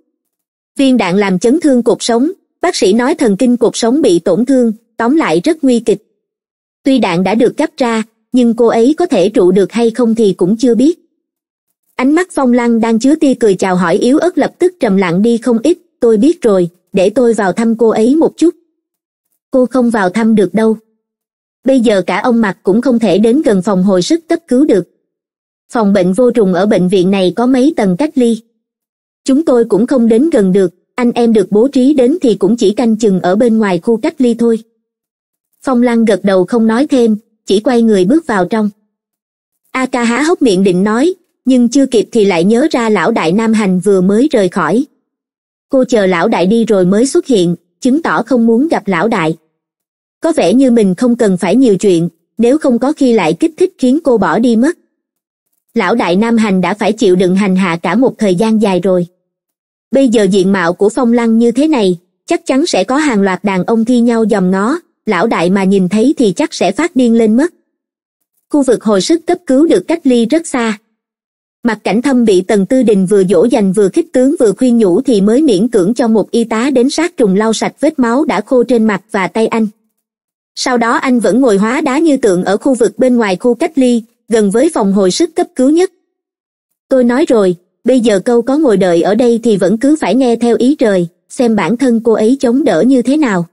viên đạn làm chấn thương cuộc sống bác sĩ nói thần kinh cuộc sống bị tổn thương tóm lại rất nguy kịch tuy đạn đã được gắp ra nhưng cô ấy có thể trụ được hay không thì cũng chưa biết ánh mắt phong lăng đang chứa tia cười chào hỏi yếu ớt lập tức trầm lặng đi không ít tôi biết rồi để tôi vào thăm cô ấy một chút cô không vào thăm được đâu bây giờ cả ông mặt cũng không thể đến gần phòng hồi sức cấp cứu được phòng bệnh vô trùng ở bệnh viện này có mấy tầng cách ly chúng tôi cũng không đến gần được anh em được bố trí đến thì cũng chỉ canh chừng ở bên ngoài khu cách ly thôi phong lăng gật đầu không nói thêm chỉ quay người bước vào trong a ca há hốc miệng định nói nhưng chưa kịp thì lại nhớ ra lão đại nam hành vừa mới rời khỏi cô chờ lão đại đi rồi mới xuất hiện chứng tỏ không muốn gặp lão đại có vẻ như mình không cần phải nhiều chuyện nếu không có khi lại kích thích khiến cô bỏ đi mất lão đại nam hành đã phải chịu đựng hành hạ cả một thời gian dài rồi bây giờ diện mạo của phong lăng như thế này chắc chắn sẽ có hàng loạt đàn ông thi nhau dòm ngó lão đại mà nhìn thấy thì chắc sẽ phát điên lên mất khu vực hồi sức cấp cứu được cách ly rất xa mặt cảnh thâm bị tần tư đình vừa dỗ dành vừa khích tướng vừa khuyên nhủ thì mới miễn cưỡng cho một y tá đến sát trùng lau sạch vết máu đã khô trên mặt và tay anh sau đó anh vẫn ngồi hóa đá như tượng ở khu vực bên ngoài khu cách ly gần với phòng hồi sức cấp cứu nhất tôi nói rồi bây giờ câu có ngồi đợi ở đây thì vẫn cứ phải nghe theo ý trời xem bản thân cô ấy chống đỡ như thế nào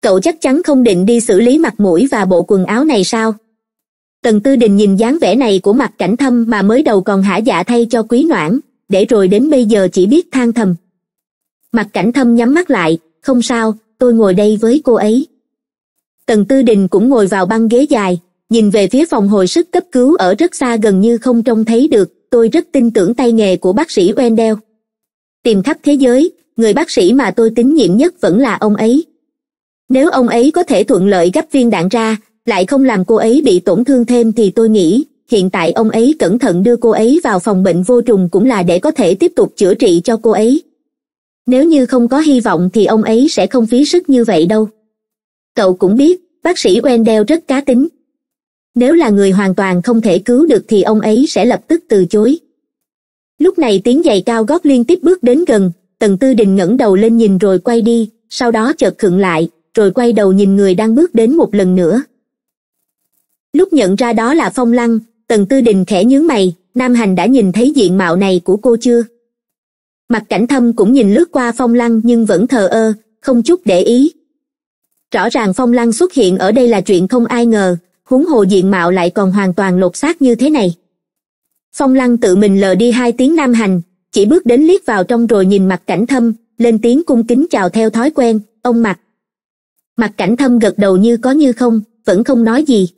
cậu chắc chắn không định đi xử lý mặt mũi và bộ quần áo này sao tần tư đình nhìn dáng vẻ này của mặt cảnh thâm mà mới đầu còn hả dạ thay cho quý noãn để rồi đến bây giờ chỉ biết than thầm mặt cảnh thâm nhắm mắt lại không sao tôi ngồi đây với cô ấy tần tư đình cũng ngồi vào băng ghế dài nhìn về phía phòng hồi sức cấp cứu ở rất xa gần như không trông thấy được tôi rất tin tưởng tay nghề của bác sĩ wendell tìm khắp thế giới người bác sĩ mà tôi tín nhiệm nhất vẫn là ông ấy nếu ông ấy có thể thuận lợi gấp viên đạn ra lại không làm cô ấy bị tổn thương thêm thì tôi nghĩ hiện tại ông ấy cẩn thận đưa cô ấy vào phòng bệnh vô trùng cũng là để có thể tiếp tục chữa trị cho cô ấy nếu như không có hy vọng thì ông ấy sẽ không phí sức như vậy đâu cậu cũng biết bác sĩ wendell rất cá tính nếu là người hoàn toàn không thể cứu được thì ông ấy sẽ lập tức từ chối lúc này tiếng giày cao gót liên tiếp bước đến gần tần tư đình ngẩng đầu lên nhìn rồi quay đi sau đó chợt khựng lại rồi quay đầu nhìn người đang bước đến một lần nữa lúc nhận ra đó là phong lăng tần tư đình khẽ nhướng mày nam hành đã nhìn thấy diện mạo này của cô chưa mặt cảnh thâm cũng nhìn lướt qua phong lăng nhưng vẫn thờ ơ không chút để ý rõ ràng phong lăng xuất hiện ở đây là chuyện không ai ngờ huống hồ diện mạo lại còn hoàn toàn lột xác như thế này phong lăng tự mình lờ đi hai tiếng nam hành chỉ bước đến liếc vào trong rồi nhìn mặt cảnh thâm lên tiếng cung kính chào theo thói quen ông mặt mặt cảnh thâm gật đầu như có như không vẫn không nói gì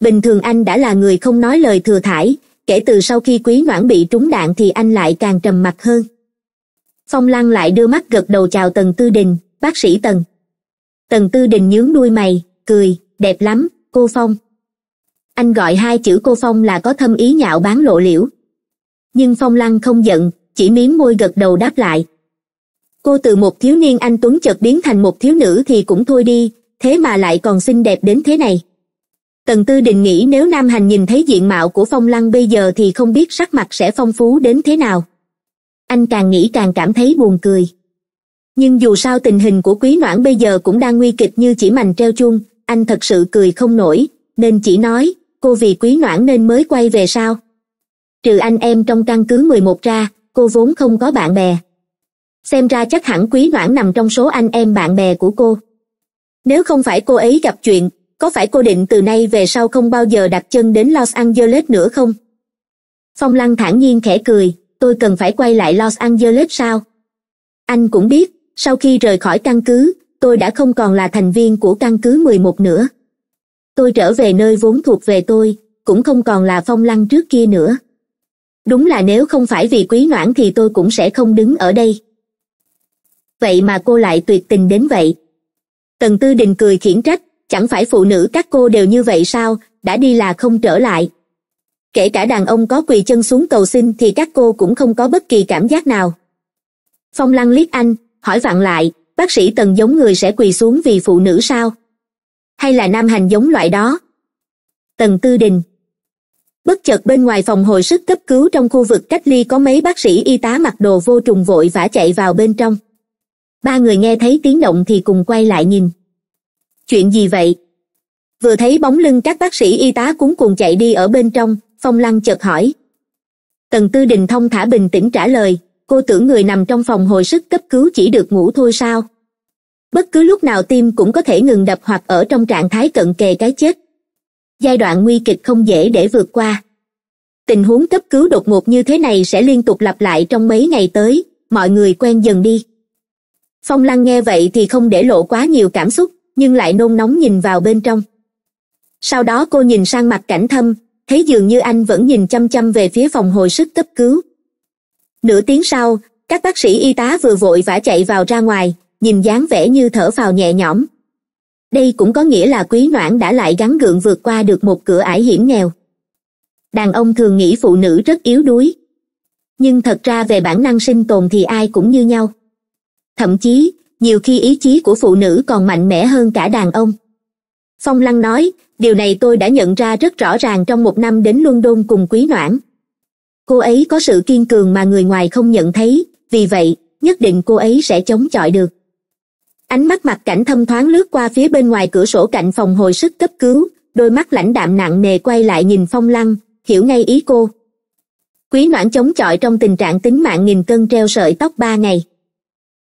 bình thường anh đã là người không nói lời thừa thải kể từ sau khi quý noãn bị trúng đạn thì anh lại càng trầm mặc hơn phong lăng lại đưa mắt gật đầu chào tần tư đình bác sĩ tần tần tư đình nhướng đuôi mày cười đẹp lắm cô phong anh gọi hai chữ cô phong là có thâm ý nhạo bán lộ liễu nhưng phong lăng không giận chỉ mím môi gật đầu đáp lại cô từ một thiếu niên anh tuấn chợt biến thành một thiếu nữ thì cũng thôi đi thế mà lại còn xinh đẹp đến thế này tần tư định nghĩ nếu nam hành nhìn thấy diện mạo của phong lăng bây giờ thì không biết sắc mặt sẽ phong phú đến thế nào anh càng nghĩ càng cảm thấy buồn cười nhưng dù sao tình hình của quý noãn bây giờ cũng đang nguy kịch như chỉ mành treo chuông anh thật sự cười không nổi nên chỉ nói cô vì quý noãn nên mới quay về sao trừ anh em trong căn cứ mười một ra cô vốn không có bạn bè xem ra chắc hẳn quý noãn nằm trong số anh em bạn bè của cô nếu không phải cô ấy gặp chuyện có phải cô định từ nay về sau không bao giờ đặt chân đến los angeles nữa không phong lăng thản nhiên khẽ cười tôi cần phải quay lại los angeles sao anh cũng biết sau khi rời khỏi căn cứ tôi đã không còn là thành viên của căn cứ mười một nữa. Tôi trở về nơi vốn thuộc về tôi, cũng không còn là phong lăng trước kia nữa. Đúng là nếu không phải vì quý noãn thì tôi cũng sẽ không đứng ở đây. Vậy mà cô lại tuyệt tình đến vậy. Tần Tư Đình cười khiển trách, chẳng phải phụ nữ các cô đều như vậy sao, đã đi là không trở lại. Kể cả đàn ông có quỳ chân xuống cầu xin thì các cô cũng không có bất kỳ cảm giác nào. Phong Lăng liếc anh, hỏi vặn lại, bác sĩ tần giống người sẽ quỳ xuống vì phụ nữ sao hay là nam hành giống loại đó tần tư đình bất chợt bên ngoài phòng hồi sức cấp cứu trong khu vực cách ly có mấy bác sĩ y tá mặc đồ vô trùng vội vã chạy vào bên trong ba người nghe thấy tiếng động thì cùng quay lại nhìn chuyện gì vậy vừa thấy bóng lưng các bác sĩ y tá cuống cuồng chạy đi ở bên trong phong lăng chợt hỏi tần tư đình thông thả bình tĩnh trả lời cô tưởng người nằm trong phòng hồi sức cấp cứu chỉ được ngủ thôi sao bất cứ lúc nào tim cũng có thể ngừng đập hoặc ở trong trạng thái cận kề cái chết giai đoạn nguy kịch không dễ để vượt qua tình huống cấp cứu đột ngột như thế này sẽ liên tục lặp lại trong mấy ngày tới mọi người quen dần đi phong lăng nghe vậy thì không để lộ quá nhiều cảm xúc nhưng lại nôn nóng nhìn vào bên trong sau đó cô nhìn sang mặt cảnh thâm thấy dường như anh vẫn nhìn chăm chăm về phía phòng hồi sức cấp cứu nửa tiếng sau các bác sĩ y tá vừa vội vã chạy vào ra ngoài nhìn dáng vẻ như thở phào nhẹ nhõm đây cũng có nghĩa là quý noãn đã lại gắn gượng vượt qua được một cửa ải hiểm nghèo đàn ông thường nghĩ phụ nữ rất yếu đuối nhưng thật ra về bản năng sinh tồn thì ai cũng như nhau thậm chí nhiều khi ý chí của phụ nữ còn mạnh mẽ hơn cả đàn ông phong lăng nói điều này tôi đã nhận ra rất rõ ràng trong một năm đến luân đôn cùng quý noãn cô ấy có sự kiên cường mà người ngoài không nhận thấy vì vậy nhất định cô ấy sẽ chống chọi được ánh mắt mặt cảnh thâm thoáng lướt qua phía bên ngoài cửa sổ cạnh phòng hồi sức cấp cứu đôi mắt lãnh đạm nặng nề quay lại nhìn phong lăng hiểu ngay ý cô quý noãn chống chọi trong tình trạng tính mạng nghìn cân treo sợi tóc ba ngày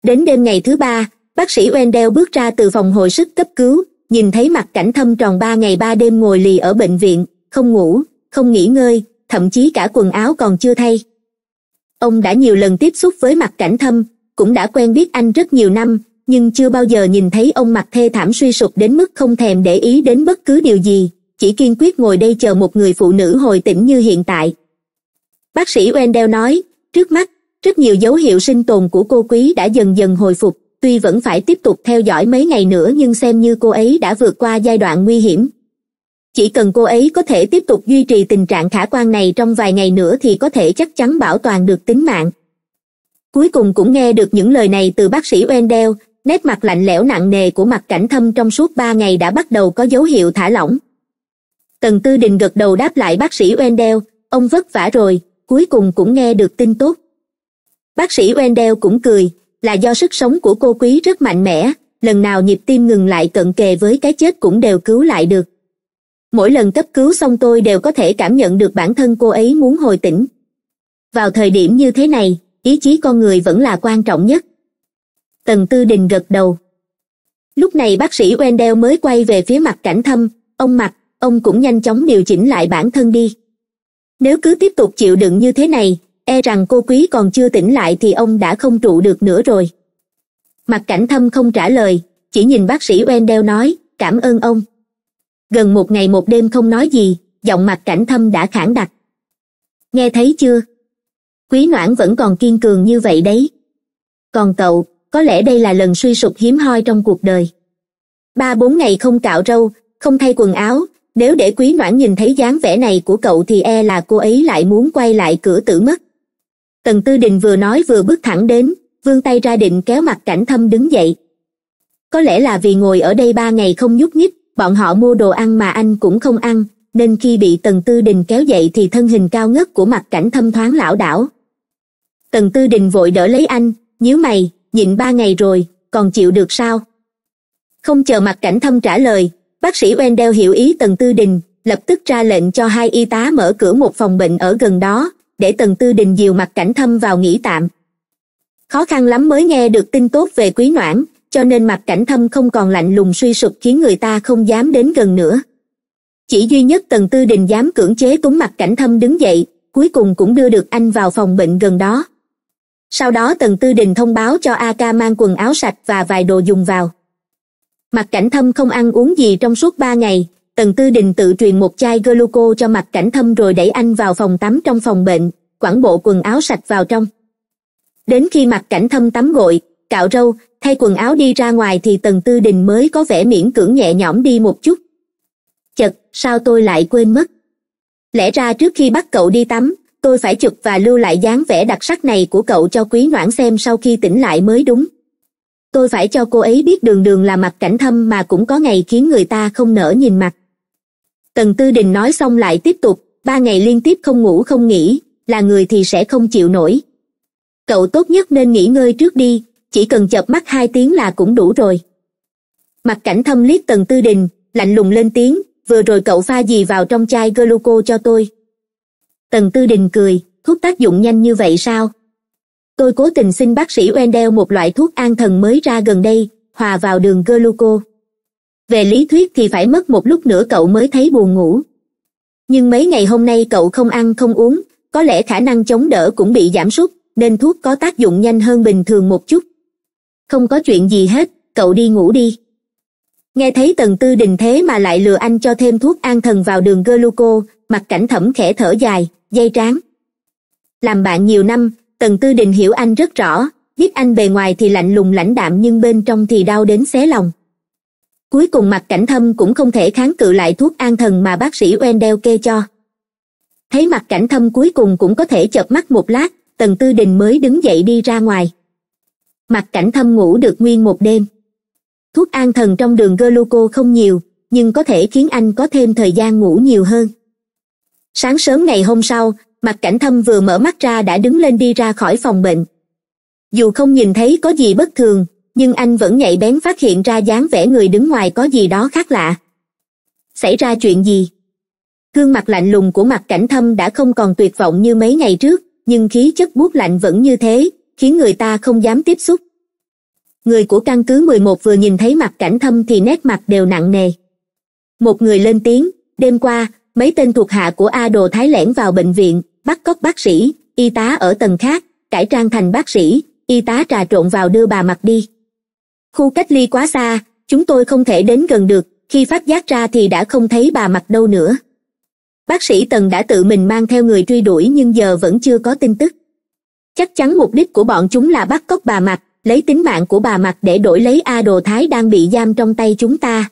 đến đêm ngày thứ ba bác sĩ wendell bước ra từ phòng hồi sức cấp cứu nhìn thấy mặt cảnh thâm tròn ba ngày ba đêm ngồi lì ở bệnh viện không ngủ không nghỉ ngơi thậm chí cả quần áo còn chưa thay ông đã nhiều lần tiếp xúc với mặt cảnh thâm cũng đã quen biết anh rất nhiều năm nhưng chưa bao giờ nhìn thấy ông mặc thê thảm suy sụp đến mức không thèm để ý đến bất cứ điều gì chỉ kiên quyết ngồi đây chờ một người phụ nữ hồi tỉnh như hiện tại bác sĩ wendell nói trước mắt rất nhiều dấu hiệu sinh tồn của cô quý đã dần dần hồi phục tuy vẫn phải tiếp tục theo dõi mấy ngày nữa nhưng xem như cô ấy đã vượt qua giai đoạn nguy hiểm chỉ cần cô ấy có thể tiếp tục duy trì tình trạng khả quan này trong vài ngày nữa thì có thể chắc chắn bảo toàn được tính mạng cuối cùng cũng nghe được những lời này từ bác sĩ wendell nét mặt lạnh lẽo nặng nề của mặt cảnh thâm trong suốt ba ngày đã bắt đầu có dấu hiệu thả lỏng tần tư đình gật đầu đáp lại bác sĩ wendell ông vất vả rồi cuối cùng cũng nghe được tin tốt bác sĩ wendell cũng cười là do sức sống của cô quý rất mạnh mẽ lần nào nhịp tim ngừng lại cận kề với cái chết cũng đều cứu lại được mỗi lần cấp cứu xong tôi đều có thể cảm nhận được bản thân cô ấy muốn hồi tỉnh vào thời điểm như thế này ý chí con người vẫn là quan trọng nhất tần tư đình gật đầu lúc này bác sĩ wendell mới quay về phía mặt cảnh thâm ông mặt ông cũng nhanh chóng điều chỉnh lại bản thân đi nếu cứ tiếp tục chịu đựng như thế này e rằng cô quý còn chưa tỉnh lại thì ông đã không trụ được nữa rồi mặt cảnh thâm không trả lời chỉ nhìn bác sĩ wendell nói cảm ơn ông gần một ngày một đêm không nói gì giọng mặt cảnh thâm đã khản đặc nghe thấy chưa quý noãn vẫn còn kiên cường như vậy đấy còn cậu có lẽ đây là lần suy sụp hiếm hoi trong cuộc đời ba bốn ngày không cạo râu không thay quần áo nếu để quý noãn nhìn thấy dáng vẻ này của cậu thì e là cô ấy lại muốn quay lại cửa tử mất tần tư đình vừa nói vừa bước thẳng đến vươn tay ra định kéo mặt cảnh thâm đứng dậy có lẽ là vì ngồi ở đây ba ngày không nhúc nhích bọn họ mua đồ ăn mà anh cũng không ăn, nên khi bị Tần Tư Đình kéo dậy thì thân hình cao ngất của mặt cảnh thâm thoáng lão đảo. Tần Tư Đình vội đỡ lấy anh, nhíu mày, nhịn ba ngày rồi, còn chịu được sao? Không chờ mặt cảnh thâm trả lời, bác sĩ Wendell hiểu ý Tần Tư Đình, lập tức ra lệnh cho hai y tá mở cửa một phòng bệnh ở gần đó, để Tần Tư Đình dìu mặt cảnh thâm vào nghỉ tạm. Khó khăn lắm mới nghe được tin tốt về quý noãn, cho nên mặt cảnh thâm không còn lạnh lùng suy sụp khiến người ta không dám đến gần nữa chỉ duy nhất tần tư đình dám cưỡng chế túng mặt cảnh thâm đứng dậy cuối cùng cũng đưa được anh vào phòng bệnh gần đó sau đó tần tư đình thông báo cho a ca mang quần áo sạch và vài đồ dùng vào mặt cảnh thâm không ăn uống gì trong suốt ba ngày tần tư đình tự truyền một chai gluco cho mặt cảnh thâm rồi đẩy anh vào phòng tắm trong phòng bệnh quẳng bộ quần áo sạch vào trong đến khi mặt cảnh thâm tắm gội cạo râu thay quần áo đi ra ngoài thì tần tư đình mới có vẻ miễn cưỡng nhẹ nhõm đi một chút chật sao tôi lại quên mất lẽ ra trước khi bắt cậu đi tắm tôi phải chụp và lưu lại dáng vẻ đặc sắc này của cậu cho quý noãn xem sau khi tỉnh lại mới đúng tôi phải cho cô ấy biết đường đường là mặt cảnh thâm mà cũng có ngày khiến người ta không nỡ nhìn mặt tần tư đình nói xong lại tiếp tục ba ngày liên tiếp không ngủ không nghỉ là người thì sẽ không chịu nổi cậu tốt nhất nên nghỉ ngơi trước đi chỉ cần chợp mắt hai tiếng là cũng đủ rồi mặt cảnh thâm liếc tần tư đình lạnh lùng lên tiếng vừa rồi cậu pha gì vào trong chai gluco cho tôi tần tư đình cười thuốc tác dụng nhanh như vậy sao tôi cố tình xin bác sĩ wendel một loại thuốc an thần mới ra gần đây hòa vào đường gluco về lý thuyết thì phải mất một lúc nữa cậu mới thấy buồn ngủ nhưng mấy ngày hôm nay cậu không ăn không uống có lẽ khả năng chống đỡ cũng bị giảm sút nên thuốc có tác dụng nhanh hơn bình thường một chút không có chuyện gì hết cậu đi ngủ đi nghe thấy tần tư đình thế mà lại lừa anh cho thêm thuốc an thần vào đường gluco mặt cảnh thẩm khẽ thở dài dây tráng làm bạn nhiều năm tần tư đình hiểu anh rất rõ giết anh bề ngoài thì lạnh lùng lãnh đạm nhưng bên trong thì đau đến xé lòng cuối cùng mặt cảnh thâm cũng không thể kháng cự lại thuốc an thần mà bác sĩ wendell kê cho thấy mặt cảnh thâm cuối cùng cũng có thể chợp mắt một lát tần tư đình mới đứng dậy đi ra ngoài mặt cảnh thâm ngủ được nguyên một đêm thuốc an thần trong đường gluco không nhiều nhưng có thể khiến anh có thêm thời gian ngủ nhiều hơn sáng sớm ngày hôm sau mặt cảnh thâm vừa mở mắt ra đã đứng lên đi ra khỏi phòng bệnh dù không nhìn thấy có gì bất thường nhưng anh vẫn nhạy bén phát hiện ra dáng vẻ người đứng ngoài có gì đó khác lạ xảy ra chuyện gì gương mặt lạnh lùng của mặt cảnh thâm đã không còn tuyệt vọng như mấy ngày trước nhưng khí chất buốt lạnh vẫn như thế khiến người ta không dám tiếp xúc người của căn cứ mười một vừa nhìn thấy mặt cảnh thâm thì nét mặt đều nặng nề một người lên tiếng đêm qua mấy tên thuộc hạ của a đồ thái lẻn vào bệnh viện bắt cóc bác sĩ y tá ở tầng khác cải trang thành bác sĩ y tá trà trộn vào đưa bà mặt đi khu cách ly quá xa chúng tôi không thể đến gần được khi phát giác ra thì đã không thấy bà mặt đâu nữa bác sĩ tần đã tự mình mang theo người truy đuổi nhưng giờ vẫn chưa có tin tức chắc chắn mục đích của bọn chúng là bắt cóc bà mặt lấy tính mạng của bà mặt để đổi lấy a đồ thái đang bị giam trong tay chúng ta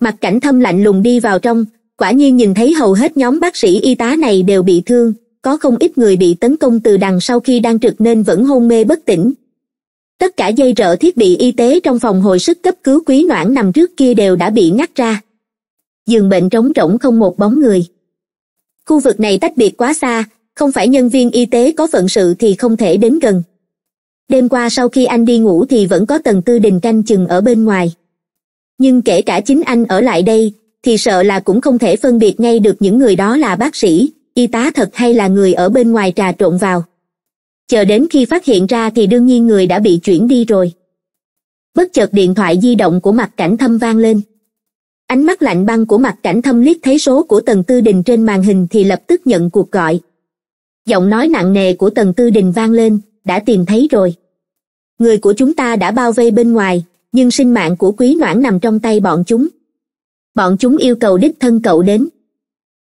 mặt cảnh thâm lạnh lùng đi vào trong quả nhiên nhìn thấy hầu hết nhóm bác sĩ y tá này đều bị thương có không ít người bị tấn công từ đằng sau khi đang trực nên vẫn hôn mê bất tỉnh tất cả dây rợ thiết bị y tế trong phòng hồi sức cấp cứu quý noãn nằm trước kia đều đã bị ngắt ra giường bệnh trống rỗng không một bóng người khu vực này tách biệt quá xa không phải nhân viên y tế có phận sự thì không thể đến gần đêm qua sau khi anh đi ngủ thì vẫn có tần tư đình canh chừng ở bên ngoài nhưng kể cả chính anh ở lại đây thì sợ là cũng không thể phân biệt ngay được những người đó là bác sĩ y tá thật hay là người ở bên ngoài trà trộn vào chờ đến khi phát hiện ra thì đương nhiên người đã bị chuyển đi rồi bất chợt điện thoại di động của mặt cảnh thâm vang lên ánh mắt lạnh băng của mặt cảnh thâm liếc thấy số của tần tư đình trên màn hình thì lập tức nhận cuộc gọi giọng nói nặng nề của tần tư đình vang lên đã tìm thấy rồi người của chúng ta đã bao vây bên ngoài nhưng sinh mạng của quý noãn nằm trong tay bọn chúng bọn chúng yêu cầu đích thân cậu đến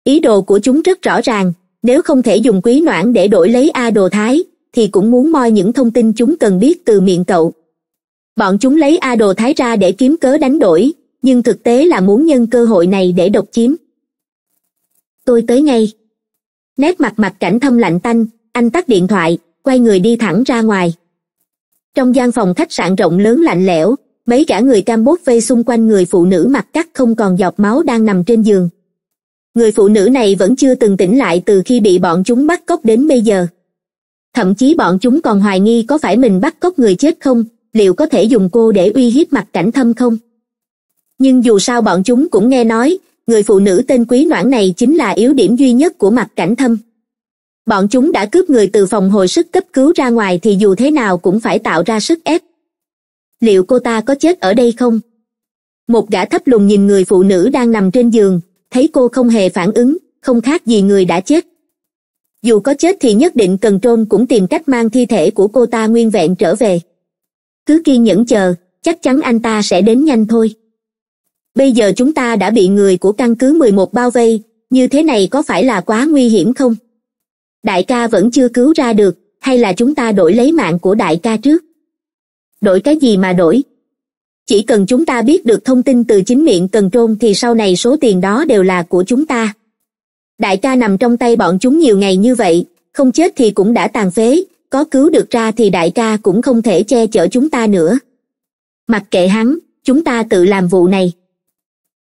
ý đồ của chúng rất rõ ràng nếu không thể dùng quý noãn để đổi lấy a đồ thái thì cũng muốn moi những thông tin chúng cần biết từ miệng cậu bọn chúng lấy a đồ thái ra để kiếm cớ đánh đổi nhưng thực tế là muốn nhân cơ hội này để độc chiếm tôi tới ngay nét mặt mặt cảnh thâm lạnh tanh anh tắt điện thoại quay người đi thẳng ra ngoài trong gian phòng khách sạn rộng lớn lạnh lẽo mấy cả người campuchia vây xung quanh người phụ nữ mặt cắt không còn giọt máu đang nằm trên giường người phụ nữ này vẫn chưa từng tỉnh lại từ khi bị bọn chúng bắt cóc đến bây giờ thậm chí bọn chúng còn hoài nghi có phải mình bắt cóc người chết không liệu có thể dùng cô để uy hiếp mặt cảnh thâm không nhưng dù sao bọn chúng cũng nghe nói người phụ nữ tên quý noãn này chính là yếu điểm duy nhất của mặt cảnh thâm bọn chúng đã cướp người từ phòng hồi sức cấp cứu ra ngoài thì dù thế nào cũng phải tạo ra sức ép liệu cô ta có chết ở đây không một gã thấp lùng nhìn người phụ nữ đang nằm trên giường thấy cô không hề phản ứng không khác gì người đã chết dù có chết thì nhất định cần trôn cũng tìm cách mang thi thể của cô ta nguyên vẹn trở về cứ kiên nhẫn chờ chắc chắn anh ta sẽ đến nhanh thôi bây giờ chúng ta đã bị người của căn cứ mười một bao vây như thế này có phải là quá nguy hiểm không đại ca vẫn chưa cứu ra được hay là chúng ta đổi lấy mạng của đại ca trước đổi cái gì mà đổi chỉ cần chúng ta biết được thông tin từ chính miệng cần trôn thì sau này số tiền đó đều là của chúng ta đại ca nằm trong tay bọn chúng nhiều ngày như vậy không chết thì cũng đã tàn phế có cứu được ra thì đại ca cũng không thể che chở chúng ta nữa mặc kệ hắn chúng ta tự làm vụ này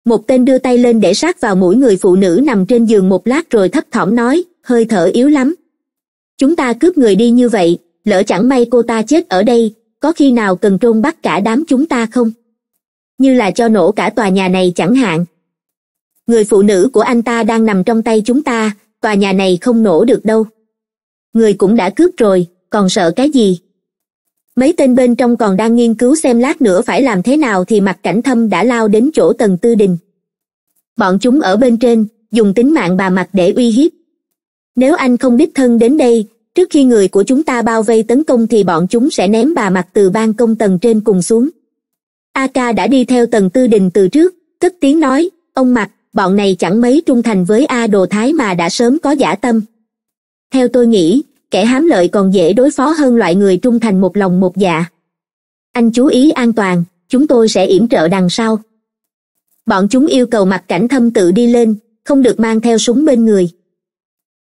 một tên đưa tay lên để sát vào mũi người phụ nữ nằm trên giường một lát rồi thấp thỏm nói hơi thở yếu lắm chúng ta cướp người đi như vậy lỡ chẳng may cô ta chết ở đây có khi nào cần trôn bắt cả đám chúng ta không như là cho nổ cả tòa nhà này chẳng hạn người phụ nữ của anh ta đang nằm trong tay chúng ta tòa nhà này không nổ được đâu người cũng đã cướp rồi còn sợ cái gì mấy tên bên trong còn đang nghiên cứu xem lát nữa phải làm thế nào thì mặt cảnh thâm đã lao đến chỗ tầng tư đình bọn chúng ở bên trên dùng tính mạng bà mặt để uy hiếp nếu anh không đích thân đến đây trước khi người của chúng ta bao vây tấn công thì bọn chúng sẽ ném bà mặt từ ban công tầng trên cùng xuống a ca đã đi theo tầng tư đình từ trước cất tiếng nói ông mặt bọn này chẳng mấy trung thành với a đồ thái mà đã sớm có giả tâm theo tôi nghĩ kẻ hám lợi còn dễ đối phó hơn loại người trung thành một lòng một dạ anh chú ý an toàn chúng tôi sẽ yểm trợ đằng sau bọn chúng yêu cầu mặt cảnh thâm tự đi lên không được mang theo súng bên người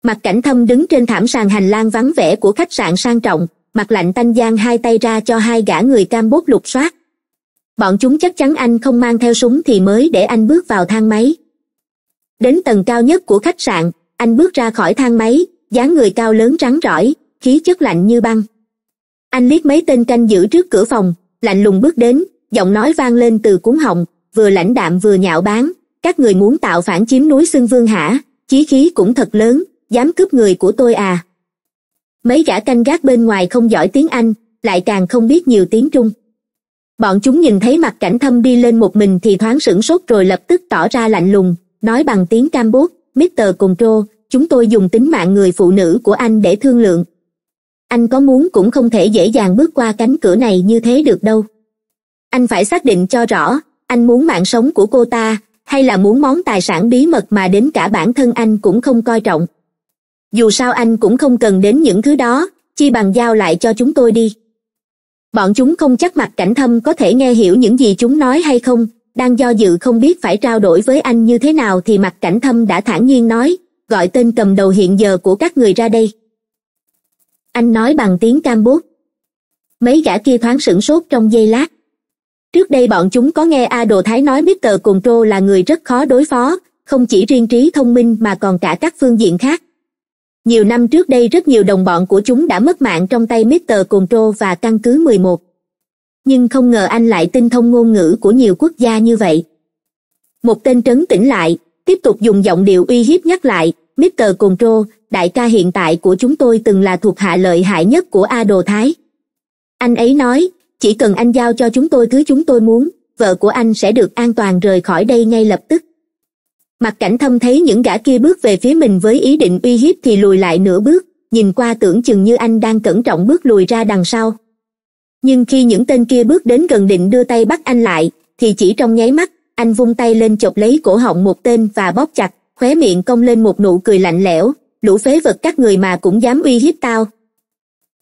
mặt cảnh thâm đứng trên thảm sàn hành lang vắng vẻ của khách sạn sang trọng mặt lạnh tanh giang hai tay ra cho hai gã người cam Campuchia lục soát bọn chúng chắc chắn anh không mang theo súng thì mới để anh bước vào thang máy đến tầng cao nhất của khách sạn anh bước ra khỏi thang máy dáng người cao lớn rắn rỏi khí chất lạnh như băng anh liếc mấy tên canh giữ trước cửa phòng lạnh lùng bước đến giọng nói vang lên từ cuốn họng vừa lãnh đạm vừa nhạo báng các người muốn tạo phản chiếm núi xưng vương hả chí khí cũng thật lớn dám cướp người của tôi à mấy gã canh gác bên ngoài không giỏi tiếng anh lại càng không biết nhiều tiếng trung bọn chúng nhìn thấy mặt cảnh thâm đi lên một mình thì thoáng sửng sốt rồi lập tức tỏ ra lạnh lùng nói bằng tiếng cam bốt mít tờ cùng trô chúng tôi dùng tính mạng người phụ nữ của anh để thương lượng anh có muốn cũng không thể dễ dàng bước qua cánh cửa này như thế được đâu anh phải xác định cho rõ anh muốn mạng sống của cô ta hay là muốn món tài sản bí mật mà đến cả bản thân anh cũng không coi trọng dù sao anh cũng không cần đến những thứ đó chi bằng giao lại cho chúng tôi đi bọn chúng không chắc mặt cảnh thâm có thể nghe hiểu những gì chúng nói hay không đang do dự không biết phải trao đổi với anh như thế nào thì mặt cảnh thâm đã thản nhiên nói gọi tên cầm đầu hiện giờ của các người ra đây anh nói bằng tiếng campuchia mấy gã kia thoáng sửng sốt trong giây lát trước đây bọn chúng có nghe a đồ thái nói mít tờ cồn trô là người rất khó đối phó không chỉ riêng trí thông minh mà còn cả các phương diện khác nhiều năm trước đây rất nhiều đồng bọn của chúng đã mất mạng trong tay mít tờ cồn trô và căn cứ mười một. nhưng không ngờ anh lại tinh thông ngôn ngữ của nhiều quốc gia như vậy một tên trấn tĩnh lại tiếp tục dùng giọng điệu uy hiếp nhắc lại Mr. Cùng đại ca hiện tại của chúng tôi từng là thuộc hạ lợi hại nhất của A Đồ Thái. Anh ấy nói, chỉ cần anh giao cho chúng tôi thứ chúng tôi muốn, vợ của anh sẽ được an toàn rời khỏi đây ngay lập tức. Mặt cảnh thâm thấy những gã kia bước về phía mình với ý định uy hiếp thì lùi lại nửa bước, nhìn qua tưởng chừng như anh đang cẩn trọng bước lùi ra đằng sau. Nhưng khi những tên kia bước đến gần định đưa tay bắt anh lại, thì chỉ trong nháy mắt, anh vung tay lên chộp lấy cổ họng một tên và bóp chặt, khóe miệng cong lên một nụ cười lạnh lẽo lũ phế vật các người mà cũng dám uy hiếp tao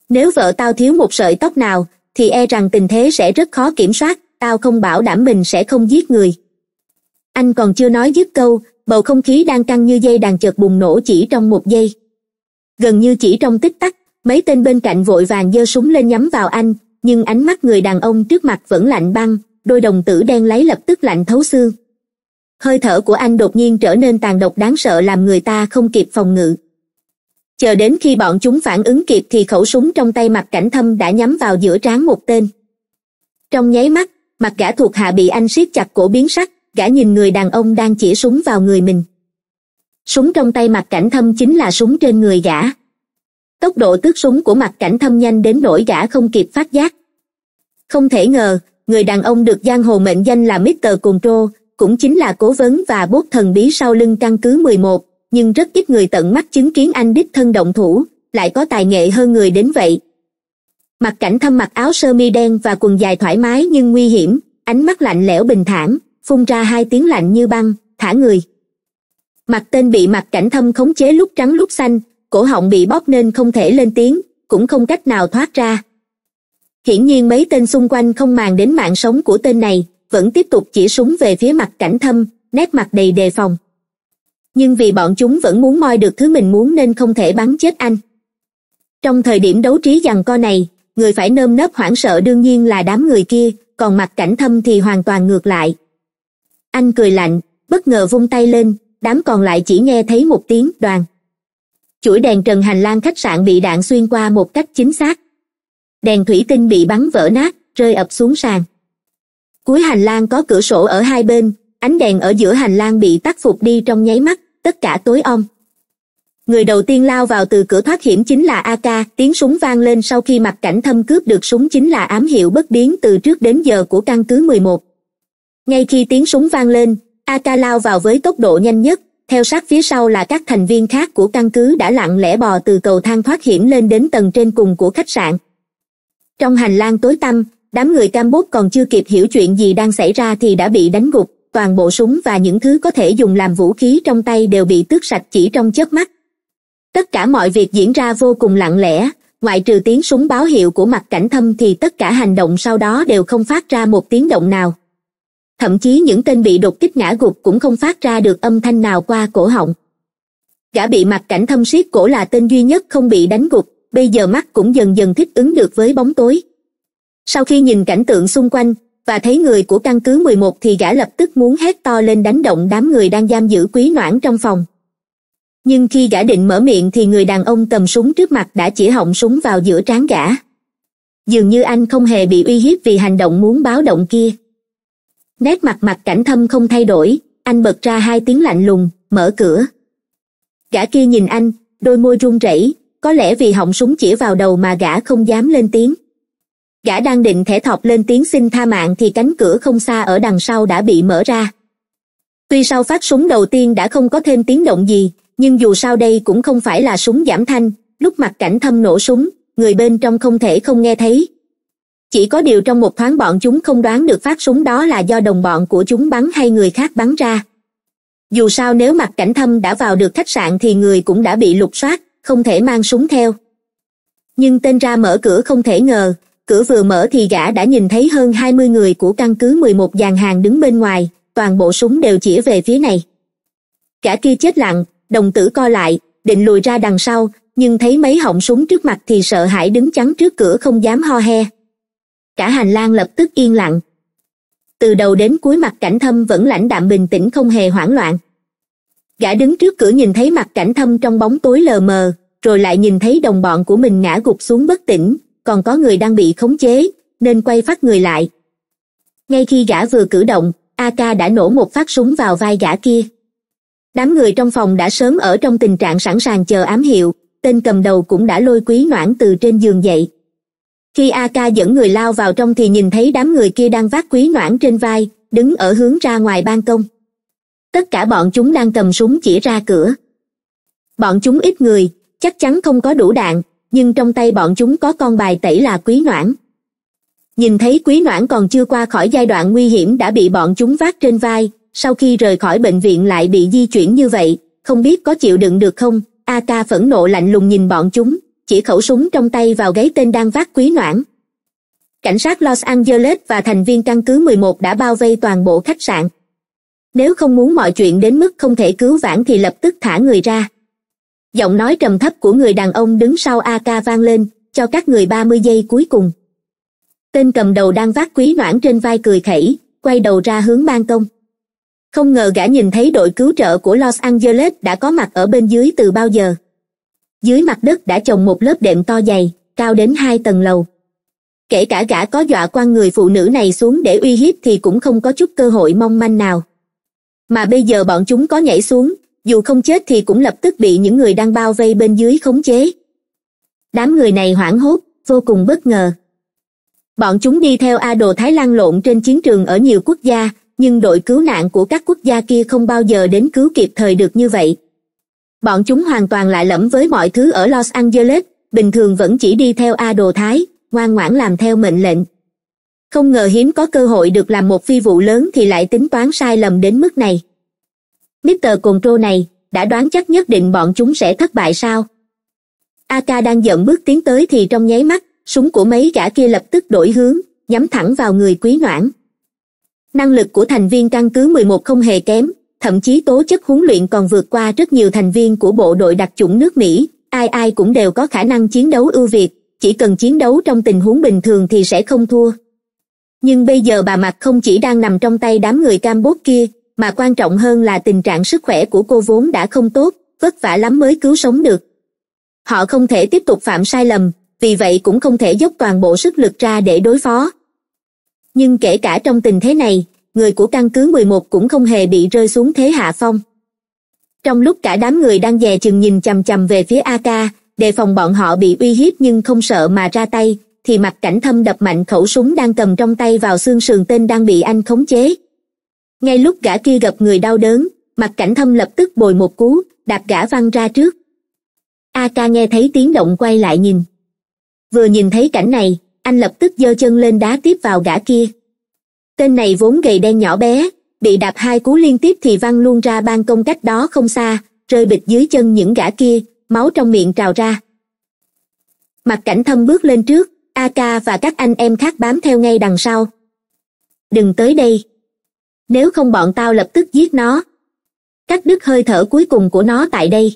nếu vợ tao thiếu một sợi tóc nào thì e rằng tình thế sẽ rất khó kiểm soát tao không bảo đảm mình sẽ không giết người anh còn chưa nói dứt câu bầu không khí đang căng như dây đàn chợt bùng nổ chỉ trong một giây gần như chỉ trong tích tắc mấy tên bên cạnh vội vàng giơ súng lên nhắm vào anh nhưng ánh mắt người đàn ông trước mặt vẫn lạnh băng đôi đồng tử đen lấy lập tức lạnh thấu xương hơi thở của anh đột nhiên trở nên tàn độc đáng sợ làm người ta không kịp phòng ngự chờ đến khi bọn chúng phản ứng kịp thì khẩu súng trong tay mặt cảnh thâm đã nhắm vào giữa trán một tên trong nháy mắt mặt gã thuộc hạ bị anh siết chặt cổ biến sắc gã nhìn người đàn ông đang chỉ súng vào người mình súng trong tay mặt cảnh thâm chính là súng trên người gã tốc độ tước súng của mặt cảnh thâm nhanh đến nỗi gã không kịp phát giác không thể ngờ người đàn ông được giang hồ mệnh danh là Mr. Trô cũng chính là cố vấn và bốt thần bí sau lưng căn cứ mười một nhưng rất ít người tận mắt chứng kiến anh đích thân động thủ, lại có tài nghệ hơn người đến vậy. Mặt cảnh thâm mặc áo sơ mi đen và quần dài thoải mái nhưng nguy hiểm, ánh mắt lạnh lẽo bình thản, phun ra hai tiếng lạnh như băng, thả người. Mặt tên bị mặt cảnh thâm khống chế lúc trắng lúc xanh, cổ họng bị bóp nên không thể lên tiếng, cũng không cách nào thoát ra. Hiển nhiên mấy tên xung quanh không màng đến mạng sống của tên này, vẫn tiếp tục chỉ súng về phía mặt cảnh thâm nét mặt đầy đề phòng nhưng vì bọn chúng vẫn muốn moi được thứ mình muốn nên không thể bắn chết anh trong thời điểm đấu trí giằng co này người phải nơm nớp hoảng sợ đương nhiên là đám người kia còn mặt cảnh thâm thì hoàn toàn ngược lại anh cười lạnh bất ngờ vung tay lên đám còn lại chỉ nghe thấy một tiếng đoàn chuỗi đèn trần hành lang khách sạn bị đạn xuyên qua một cách chính xác đèn thủy tinh bị bắn vỡ nát rơi ập xuống sàn cuối hành lang có cửa sổ ở hai bên ánh đèn ở giữa hành lang bị tắt phục đi trong nháy mắt tất cả tối om người đầu tiên lao vào từ cửa thoát hiểm chính là ak tiếng súng vang lên sau khi mặt cảnh thâm cướp được súng chính là ám hiệu bất biến từ trước đến giờ của căn cứ 11. ngay khi tiếng súng vang lên ak lao vào với tốc độ nhanh nhất theo sát phía sau là các thành viên khác của căn cứ đã lặng lẽ bò từ cầu thang thoát hiểm lên đến tầng trên cùng của khách sạn trong hành lang tối tăm đám người cam bút còn chưa kịp hiểu chuyện gì đang xảy ra thì đã bị đánh gục toàn bộ súng và những thứ có thể dùng làm vũ khí trong tay đều bị tước sạch chỉ trong chớp mắt tất cả mọi việc diễn ra vô cùng lặng lẽ ngoại trừ tiếng súng báo hiệu của mặt cảnh thâm thì tất cả hành động sau đó đều không phát ra một tiếng động nào thậm chí những tên bị đột kích ngã gục cũng không phát ra được âm thanh nào qua cổ họng gã bị mặt cảnh thâm siết cổ là tên duy nhất không bị đánh gục bây giờ mắt cũng dần dần thích ứng được với bóng tối sau khi nhìn cảnh tượng xung quanh và thấy người của căn cứ 11 thì gã lập tức muốn hét to lên đánh động đám người đang giam giữ quý noãn trong phòng nhưng khi gã định mở miệng thì người đàn ông cầm súng trước mặt đã chỉ họng súng vào giữa trán gã dường như anh không hề bị uy hiếp vì hành động muốn báo động kia nét mặt mặt cảnh thâm không thay đổi anh bật ra hai tiếng lạnh lùng mở cửa gã kia nhìn anh đôi môi run rẩy có lẽ vì họng súng chỉ vào đầu mà gã không dám lên tiếng gã đang định thẻ thọp lên tiếng xin tha mạng thì cánh cửa không xa ở đằng sau đã bị mở ra tuy sau phát súng đầu tiên đã không có thêm tiếng động gì nhưng dù sao đây cũng không phải là súng giảm thanh lúc mặt cảnh thâm nổ súng người bên trong không thể không nghe thấy chỉ có điều trong một thoáng bọn chúng không đoán được phát súng đó là do đồng bọn của chúng bắn hay người khác bắn ra dù sao nếu mặt cảnh thâm đã vào được khách sạn thì người cũng đã bị lục soát không thể mang súng theo nhưng tên ra mở cửa không thể ngờ cửa vừa mở thì gã đã nhìn thấy hơn hai mươi người của căn cứ mười một dàn hàng đứng bên ngoài toàn bộ súng đều chỉ về phía này gã kia chết lặng đồng tử co lại định lùi ra đằng sau nhưng thấy mấy họng súng trước mặt thì sợ hãi đứng chắn trước cửa không dám ho he cả hành lang lập tức yên lặng từ đầu đến cuối mặt cảnh thâm vẫn lãnh đạm bình tĩnh không hề hoảng loạn gã đứng trước cửa nhìn thấy mặt cảnh thâm trong bóng tối lờ mờ rồi lại nhìn thấy đồng bọn của mình ngã gục xuống bất tỉnh còn có người đang bị khống chế nên quay phát người lại ngay khi gã vừa cử động ak đã nổ một phát súng vào vai gã kia đám người trong phòng đã sớm ở trong tình trạng sẵn sàng chờ ám hiệu tên cầm đầu cũng đã lôi quý noãn từ trên giường dậy khi ak dẫn người lao vào trong thì nhìn thấy đám người kia đang vác quý noãn trên vai đứng ở hướng ra ngoài ban công tất cả bọn chúng đang cầm súng chỉ ra cửa bọn chúng ít người chắc chắn không có đủ đạn nhưng trong tay bọn chúng có con bài tẩy là quý noãn nhìn thấy quý noãn còn chưa qua khỏi giai đoạn nguy hiểm đã bị bọn chúng vác trên vai sau khi rời khỏi bệnh viện lại bị di chuyển như vậy không biết có chịu đựng được không a ca phẫn nộ lạnh lùng nhìn bọn chúng chỉ khẩu súng trong tay vào gáy tên đang vác quý noãn cảnh sát los angeles và thành viên căn cứ 11 đã bao vây toàn bộ khách sạn nếu không muốn mọi chuyện đến mức không thể cứu vãn thì lập tức thả người ra giọng nói trầm thấp của người đàn ông đứng sau a ca vang lên cho các người ba mươi giây cuối cùng tên cầm đầu đang vác quý noãn trên vai cười khẩy quay đầu ra hướng ban công không ngờ gã nhìn thấy đội cứu trợ của los angeles đã có mặt ở bên dưới từ bao giờ dưới mặt đất đã trồng một lớp đệm to dày cao đến hai tầng lầu kể cả gã có dọa quan người phụ nữ này xuống để uy hiếp thì cũng không có chút cơ hội mong manh nào mà bây giờ bọn chúng có nhảy xuống dù không chết thì cũng lập tức bị những người đang bao vây bên dưới khống chế đám người này hoảng hốt vô cùng bất ngờ bọn chúng đi theo a đồ thái lan lộn trên chiến trường ở nhiều quốc gia nhưng đội cứu nạn của các quốc gia kia không bao giờ đến cứu kịp thời được như vậy bọn chúng hoàn toàn lạ lẫm với mọi thứ ở los angeles bình thường vẫn chỉ đi theo a đồ thái ngoan ngoãn làm theo mệnh lệnh không ngờ hiếm có cơ hội được làm một phi vụ lớn thì lại tính toán sai lầm đến mức này biết tờ cồn trô này đã đoán chắc nhất định bọn chúng sẽ thất bại sao Aka đang dậm bước tiến tới thì trong nháy mắt, súng của mấy gã kia lập tức đổi hướng, nhắm thẳng vào người quý noãn. Năng lực của thành viên căn cứ mười một không hề kém, thậm chí tố chất huấn luyện còn vượt qua rất nhiều thành viên của bộ đội đặc chủng nước Mỹ, ai ai cũng đều có khả năng chiến đấu ưu việt, chỉ cần chiến đấu trong tình huống bình thường thì sẽ không thua. Nhưng bây giờ bà mặt không chỉ đang nằm trong tay đám người Campbot kia, mà quan trọng hơn là tình trạng sức khỏe của cô vốn đã không tốt vất vả lắm mới cứu sống được họ không thể tiếp tục phạm sai lầm vì vậy cũng không thể dốc toàn bộ sức lực ra để đối phó nhưng kể cả trong tình thế này người của căn cứ một cũng không hề bị rơi xuống thế hạ phong trong lúc cả đám người đang dè chừng nhìn chằm chằm về phía a ca, đề phòng bọn họ bị uy hiếp nhưng không sợ mà ra tay thì mặt cảnh thâm đập mạnh khẩu súng đang cầm trong tay vào xương sườn tên đang bị anh khống chế ngay lúc gã kia gặp người đau đớn mặt cảnh thâm lập tức bồi một cú đạp gã văng ra trước a ca nghe thấy tiếng động quay lại nhìn vừa nhìn thấy cảnh này anh lập tức giơ chân lên đá tiếp vào gã kia tên này vốn gầy đen nhỏ bé bị đạp hai cú liên tiếp thì văng luôn ra ban công cách đó không xa rơi bịch dưới chân những gã kia máu trong miệng trào ra mặt cảnh thâm bước lên trước a ca và các anh em khác bám theo ngay đằng sau đừng tới đây nếu không bọn tao lập tức giết nó cắt đứt hơi thở cuối cùng của nó tại đây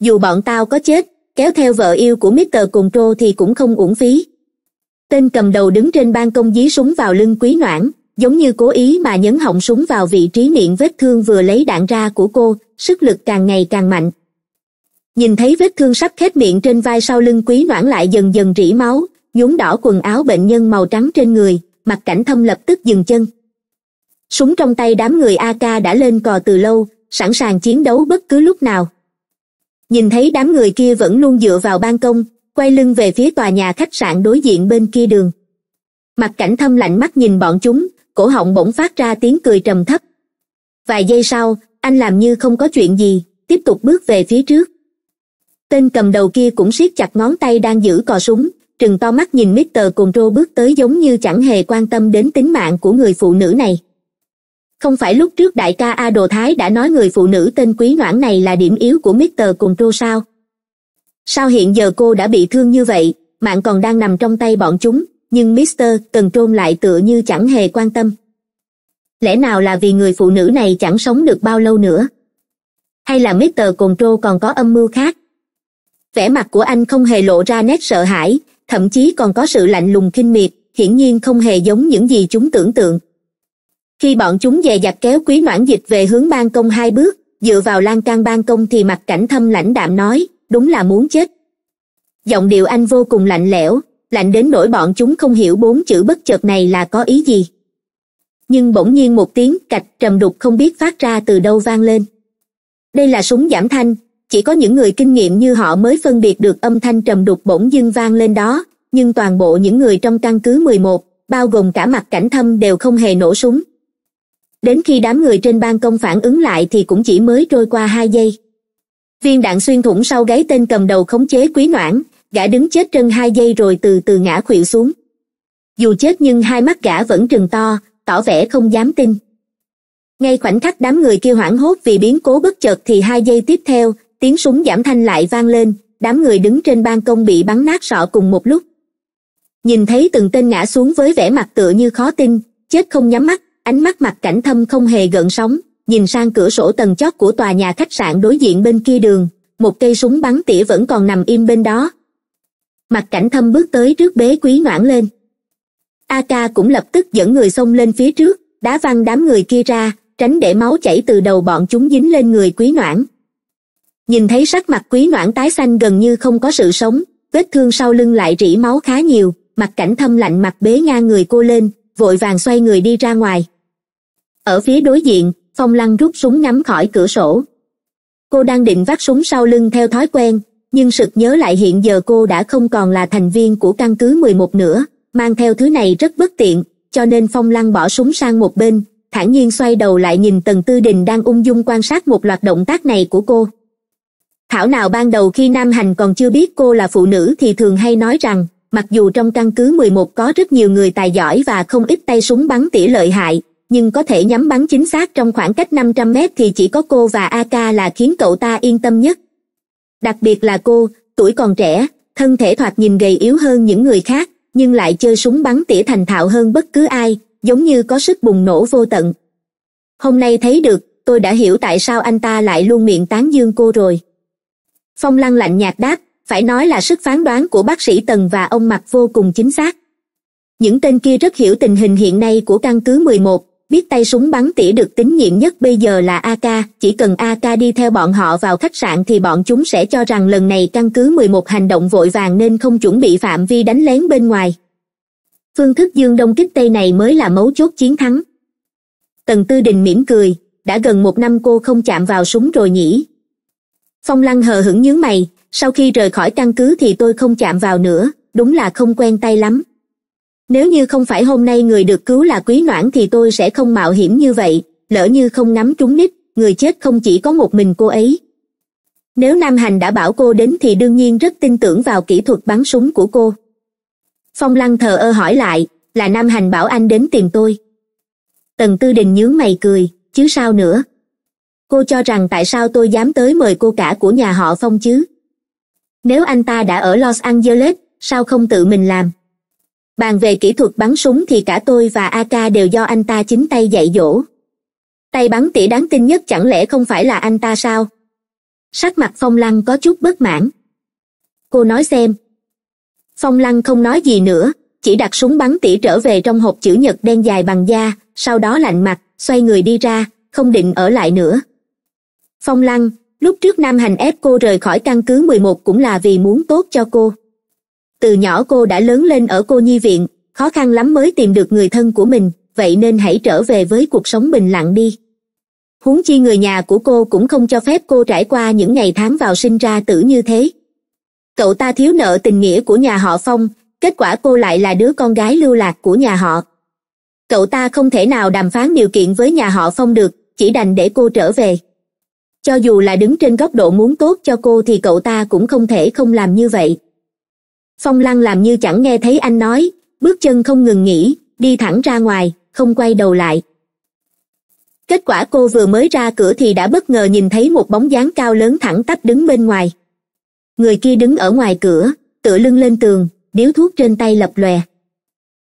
dù bọn tao có chết kéo theo vợ yêu của mister cùng trô thì cũng không uổng phí tên cầm đầu đứng trên ban công dí súng vào lưng quý noãn giống như cố ý mà nhấn họng súng vào vị trí miệng vết thương vừa lấy đạn ra của cô sức lực càng ngày càng mạnh nhìn thấy vết thương sắp khép miệng trên vai sau lưng quý noãn lại dần dần rỉ máu nhuốm đỏ quần áo bệnh nhân màu trắng trên người mặt cảnh thâm lập tức dừng chân súng trong tay đám người ak đã lên cò từ lâu sẵn sàng chiến đấu bất cứ lúc nào nhìn thấy đám người kia vẫn luôn dựa vào ban công quay lưng về phía tòa nhà khách sạn đối diện bên kia đường mặt cảnh thâm lạnh mắt nhìn bọn chúng cổ họng bỗng phát ra tiếng cười trầm thấp vài giây sau anh làm như không có chuyện gì tiếp tục bước về phía trước tên cầm đầu kia cũng siết chặt ngón tay đang giữ cò súng trừng to mắt nhìn mít tờ cùng rô bước tới giống như chẳng hề quan tâm đến tính mạng của người phụ nữ này không phải lúc trước đại ca a đồ thái đã nói người phụ nữ tên quý noãn này là điểm yếu của mister cùng trô sao sao hiện giờ cô đã bị thương như vậy mạng còn đang nằm trong tay bọn chúng nhưng mister cần trôn lại tựa như chẳng hề quan tâm lẽ nào là vì người phụ nữ này chẳng sống được bao lâu nữa hay là mister cùng trô còn có âm mưu khác vẻ mặt của anh không hề lộ ra nét sợ hãi thậm chí còn có sự lạnh lùng khinh miệt hiển nhiên không hề giống những gì chúng tưởng tượng khi bọn chúng dè dặt kéo quý mãn dịch về hướng ban công hai bước dựa vào lan can ban công thì mặt cảnh thâm lãnh đạm nói đúng là muốn chết giọng điệu anh vô cùng lạnh lẽo lạnh đến nỗi bọn chúng không hiểu bốn chữ bất chợt này là có ý gì nhưng bỗng nhiên một tiếng cạch trầm đục không biết phát ra từ đâu vang lên đây là súng giảm thanh chỉ có những người kinh nghiệm như họ mới phân biệt được âm thanh trầm đục bỗng dưng vang lên đó nhưng toàn bộ những người trong căn cứ 11, bao gồm cả mặt cảnh thâm đều không hề nổ súng đến khi đám người trên ban công phản ứng lại thì cũng chỉ mới trôi qua hai giây viên đạn xuyên thủng sau gáy tên cầm đầu khống chế quý noãn gã đứng chết chân hai giây rồi từ từ ngã khuỵu xuống dù chết nhưng hai mắt gã vẫn trừng to tỏ vẻ không dám tin ngay khoảnh khắc đám người kia hoảng hốt vì biến cố bất chợt thì hai giây tiếp theo tiếng súng giảm thanh lại vang lên đám người đứng trên ban công bị bắn nát sọ cùng một lúc nhìn thấy từng tên ngã xuống với vẻ mặt tựa như khó tin chết không nhắm mắt ánh mắt mặt cảnh thâm không hề gợn sóng nhìn sang cửa sổ tầng chót của tòa nhà khách sạn đối diện bên kia đường một cây súng bắn tỉa vẫn còn nằm im bên đó mặt cảnh thâm bước tới trước bế quý ngoãn lên a ca cũng lập tức dẫn người xông lên phía trước đá văng đám người kia ra tránh để máu chảy từ đầu bọn chúng dính lên người quý ngoãn. nhìn thấy sắc mặt quý ngoãn tái xanh gần như không có sự sống vết thương sau lưng lại rỉ máu khá nhiều mặt cảnh thâm lạnh mặt bế ngang người cô lên vội vàng xoay người đi ra ngoài ở phía đối diện phong lăng rút súng ngắm khỏi cửa sổ cô đang định vác súng sau lưng theo thói quen nhưng sực nhớ lại hiện giờ cô đã không còn là thành viên của căn cứ mười một nữa mang theo thứ này rất bất tiện cho nên phong lăng bỏ súng sang một bên thản nhiên xoay đầu lại nhìn tần tư đình đang ung dung quan sát một loạt động tác này của cô thảo nào ban đầu khi nam hành còn chưa biết cô là phụ nữ thì thường hay nói rằng mặc dù trong căn cứ mười một có rất nhiều người tài giỏi và không ít tay súng bắn tỉa lợi hại nhưng có thể nhắm bắn chính xác trong khoảng cách năm trăm mét thì chỉ có cô và Aka là khiến cậu ta yên tâm nhất. Đặc biệt là cô, tuổi còn trẻ, thân thể thoạt nhìn gầy yếu hơn những người khác, nhưng lại chơi súng bắn tỉa thành thạo hơn bất cứ ai, giống như có sức bùng nổ vô tận. Hôm nay thấy được, tôi đã hiểu tại sao anh ta lại luôn miệng tán dương cô rồi. Phong lăng lạnh nhạt đáp, phải nói là sức phán đoán của bác sĩ Tần và ông Mặc vô cùng chính xác. Những tên kia rất hiểu tình hình hiện nay của căn cứ mười một biết tay súng bắn tỉa được tín nhiệm nhất bây giờ là ak chỉ cần ak đi theo bọn họ vào khách sạn thì bọn chúng sẽ cho rằng lần này căn cứ mười một hành động vội vàng nên không chuẩn bị phạm vi đánh lén bên ngoài phương thức dương đông kích tây này mới là mấu chốt chiến thắng tần tư đình mỉm cười đã gần một năm cô không chạm vào súng rồi nhỉ phong lăng hờ hững nhướng mày sau khi rời khỏi căn cứ thì tôi không chạm vào nữa đúng là không quen tay lắm nếu như không phải hôm nay người được cứu là quý noãn thì tôi sẽ không mạo hiểm như vậy lỡ như không nắm trúng nít người chết không chỉ có một mình cô ấy nếu nam hành đã bảo cô đến thì đương nhiên rất tin tưởng vào kỹ thuật bắn súng của cô phong lăng thờ ơ hỏi lại là nam hành bảo anh đến tìm tôi tần tư đình nhướng mày cười chứ sao nữa cô cho rằng tại sao tôi dám tới mời cô cả của nhà họ phong chứ nếu anh ta đã ở los angeles sao không tự mình làm bàn về kỹ thuật bắn súng thì cả tôi và a ca đều do anh ta chính tay dạy dỗ tay bắn tỉa đáng tin nhất chẳng lẽ không phải là anh ta sao sắc mặt phong lăng có chút bất mãn cô nói xem phong lăng không nói gì nữa chỉ đặt súng bắn tỉa trở về trong hộp chữ nhật đen dài bằng da sau đó lạnh mặt xoay người đi ra không định ở lại nữa phong lăng lúc trước nam hành ép cô rời khỏi căn cứ mười một cũng là vì muốn tốt cho cô từ nhỏ cô đã lớn lên ở cô nhi viện khó khăn lắm mới tìm được người thân của mình vậy nên hãy trở về với cuộc sống bình lặng đi huống chi người nhà của cô cũng không cho phép cô trải qua những ngày tháng vào sinh ra tử như thế cậu ta thiếu nợ tình nghĩa của nhà họ phong kết quả cô lại là đứa con gái lưu lạc của nhà họ cậu ta không thể nào đàm phán điều kiện với nhà họ phong được chỉ đành để cô trở về cho dù là đứng trên góc độ muốn tốt cho cô thì cậu ta cũng không thể không làm như vậy phong lăng làm như chẳng nghe thấy anh nói bước chân không ngừng nghỉ đi thẳng ra ngoài không quay đầu lại kết quả cô vừa mới ra cửa thì đã bất ngờ nhìn thấy một bóng dáng cao lớn thẳng tắp đứng bên ngoài người kia đứng ở ngoài cửa tựa lưng lên tường điếu thuốc trên tay lập lòe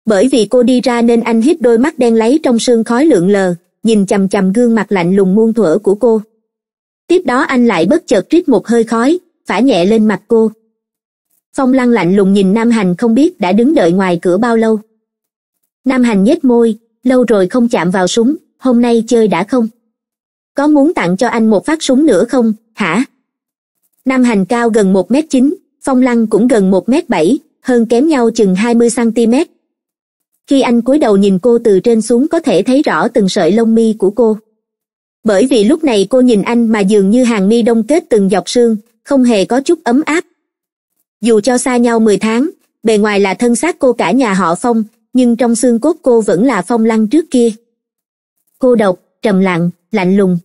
bởi vì cô đi ra nên anh hít đôi mắt đen lấy trong sương khói lượn lờ nhìn chằm chằm gương mặt lạnh lùng muôn thuở của cô tiếp đó anh lại bất chợt rít một hơi khói phả nhẹ lên mặt cô phong lăng lạnh lùng nhìn nam hành không biết đã đứng đợi ngoài cửa bao lâu nam hành nhếch môi lâu rồi không chạm vào súng hôm nay chơi đã không có muốn tặng cho anh một phát súng nữa không hả nam hành cao gần một m chín phong lăng cũng gần một m bảy hơn kém nhau chừng hai mươi cm khi anh cúi đầu nhìn cô từ trên xuống có thể thấy rõ từng sợi lông mi của cô bởi vì lúc này cô nhìn anh mà dường như hàng mi đông kết từng dọc xương, không hề có chút ấm áp dù cho xa nhau mười tháng bề ngoài là thân xác cô cả nhà họ phong nhưng trong xương cốt cô vẫn là phong lăng trước kia cô độc trầm lặng lạnh lùng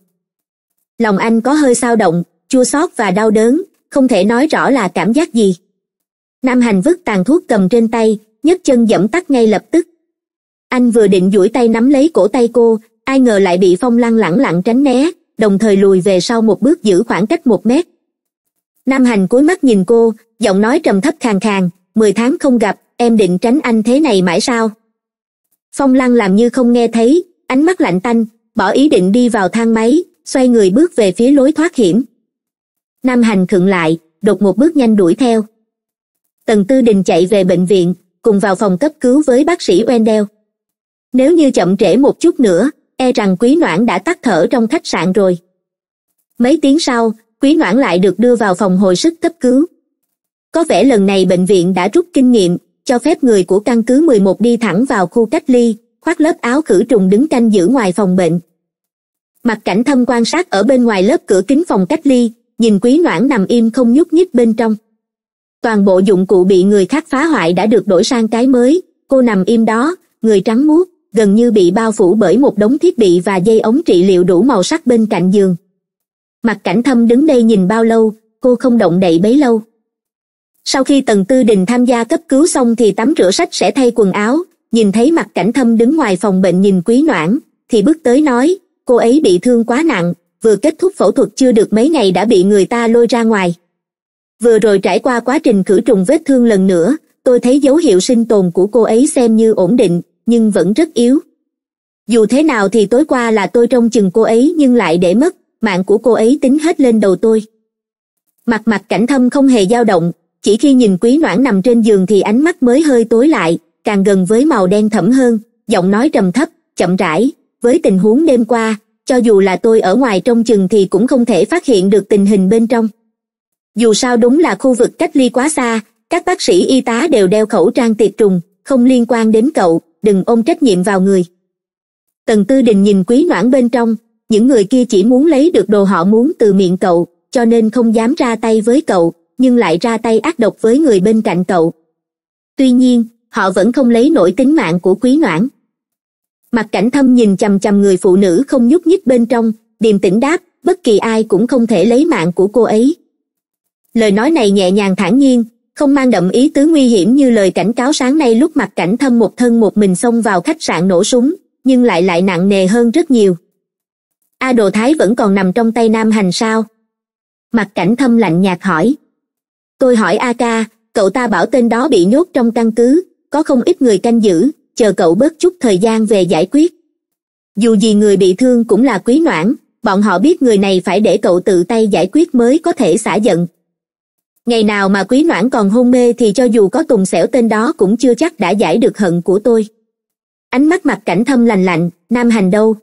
lòng anh có hơi sao động chua xót và đau đớn không thể nói rõ là cảm giác gì nam hành vứt tàn thuốc cầm trên tay nhấc chân dẫm tắt ngay lập tức anh vừa định duỗi tay nắm lấy cổ tay cô ai ngờ lại bị phong lăng lẳng lặng tránh né đồng thời lùi về sau một bước giữ khoảng cách một mét nam hành cúi mắt nhìn cô giọng nói trầm thấp khàn khàn mười tháng không gặp em định tránh anh thế này mãi sao phong lăng làm như không nghe thấy ánh mắt lạnh tanh bỏ ý định đi vào thang máy xoay người bước về phía lối thoát hiểm nam hành khựng lại đột một bước nhanh đuổi theo tần tư đình chạy về bệnh viện cùng vào phòng cấp cứu với bác sĩ wendell nếu như chậm trễ một chút nữa e rằng quý noãn đã tắt thở trong khách sạn rồi mấy tiếng sau quý noãn lại được đưa vào phòng hồi sức cấp cứu có vẻ lần này bệnh viện đã rút kinh nghiệm cho phép người của căn cứ 11 đi thẳng vào khu cách ly khoác lớp áo khử trùng đứng canh giữ ngoài phòng bệnh mặt cảnh thâm quan sát ở bên ngoài lớp cửa kính phòng cách ly nhìn quý noãn nằm im không nhúc nhích bên trong toàn bộ dụng cụ bị người khác phá hoại đã được đổi sang cái mới cô nằm im đó người trắng muốt gần như bị bao phủ bởi một đống thiết bị và dây ống trị liệu đủ màu sắc bên cạnh giường mặt cảnh thâm đứng đây nhìn bao lâu cô không động đậy bấy lâu sau khi tần tư đình tham gia cấp cứu xong thì tắm rửa sách sẽ thay quần áo nhìn thấy mặt cảnh thâm đứng ngoài phòng bệnh nhìn quý noãn thì bước tới nói cô ấy bị thương quá nặng vừa kết thúc phẫu thuật chưa được mấy ngày đã bị người ta lôi ra ngoài vừa rồi trải qua quá trình khử trùng vết thương lần nữa tôi thấy dấu hiệu sinh tồn của cô ấy xem như ổn định nhưng vẫn rất yếu dù thế nào thì tối qua là tôi trông chừng cô ấy nhưng lại để mất mạng của cô ấy tính hết lên đầu tôi mặt mặt cảnh thâm không hề dao động chỉ khi nhìn quý noãn nằm trên giường thì ánh mắt mới hơi tối lại càng gần với màu đen thẫm hơn giọng nói trầm thấp chậm rãi với tình huống đêm qua cho dù là tôi ở ngoài trong chừng thì cũng không thể phát hiện được tình hình bên trong dù sao đúng là khu vực cách ly quá xa các bác sĩ y tá đều đeo khẩu trang tiệt trùng không liên quan đến cậu đừng ôm trách nhiệm vào người tần tư đình nhìn quý noãn bên trong những người kia chỉ muốn lấy được đồ họ muốn từ miệng cậu cho nên không dám ra tay với cậu nhưng lại ra tay ác độc với người bên cạnh cậu tuy nhiên họ vẫn không lấy nổi tính mạng của quý noãn mặt cảnh thâm nhìn chầm chầm người phụ nữ không nhúc nhích bên trong điềm tĩnh đáp bất kỳ ai cũng không thể lấy mạng của cô ấy lời nói này nhẹ nhàng thản nhiên không mang đậm ý tứ nguy hiểm như lời cảnh cáo sáng nay lúc mặt cảnh thâm một thân một mình xông vào khách sạn nổ súng nhưng lại lại nặng nề hơn rất nhiều a đồ thái vẫn còn nằm trong tay nam hành sao mặt cảnh thâm lạnh nhạt hỏi tôi hỏi a ca cậu ta bảo tên đó bị nhốt trong căn cứ có không ít người canh giữ chờ cậu bớt chút thời gian về giải quyết dù gì người bị thương cũng là quý noãn bọn họ biết người này phải để cậu tự tay giải quyết mới có thể xả giận ngày nào mà quý noãn còn hôn mê thì cho dù có tùng xẻo tên đó cũng chưa chắc đã giải được hận của tôi ánh mắt mặt cảnh thâm lành lạnh nam hành đâu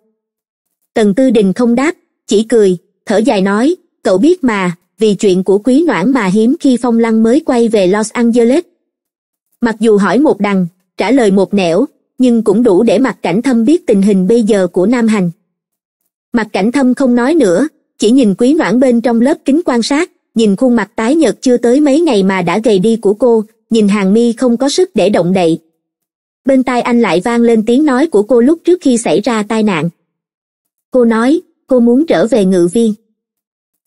tần tư đình không đáp chỉ cười thở dài nói cậu biết mà vì chuyện của quý noãn mà hiếm khi phong lăng mới quay về los angeles mặc dù hỏi một đằng trả lời một nẻo nhưng cũng đủ để Mặc cảnh thâm biết tình hình bây giờ của nam hành Mặc cảnh thâm không nói nữa chỉ nhìn quý noãn bên trong lớp kính quan sát nhìn khuôn mặt tái nhợt chưa tới mấy ngày mà đã gầy đi của cô nhìn hàng mi không có sức để động đậy bên tai anh lại vang lên tiếng nói của cô lúc trước khi xảy ra tai nạn cô nói cô muốn trở về ngự viên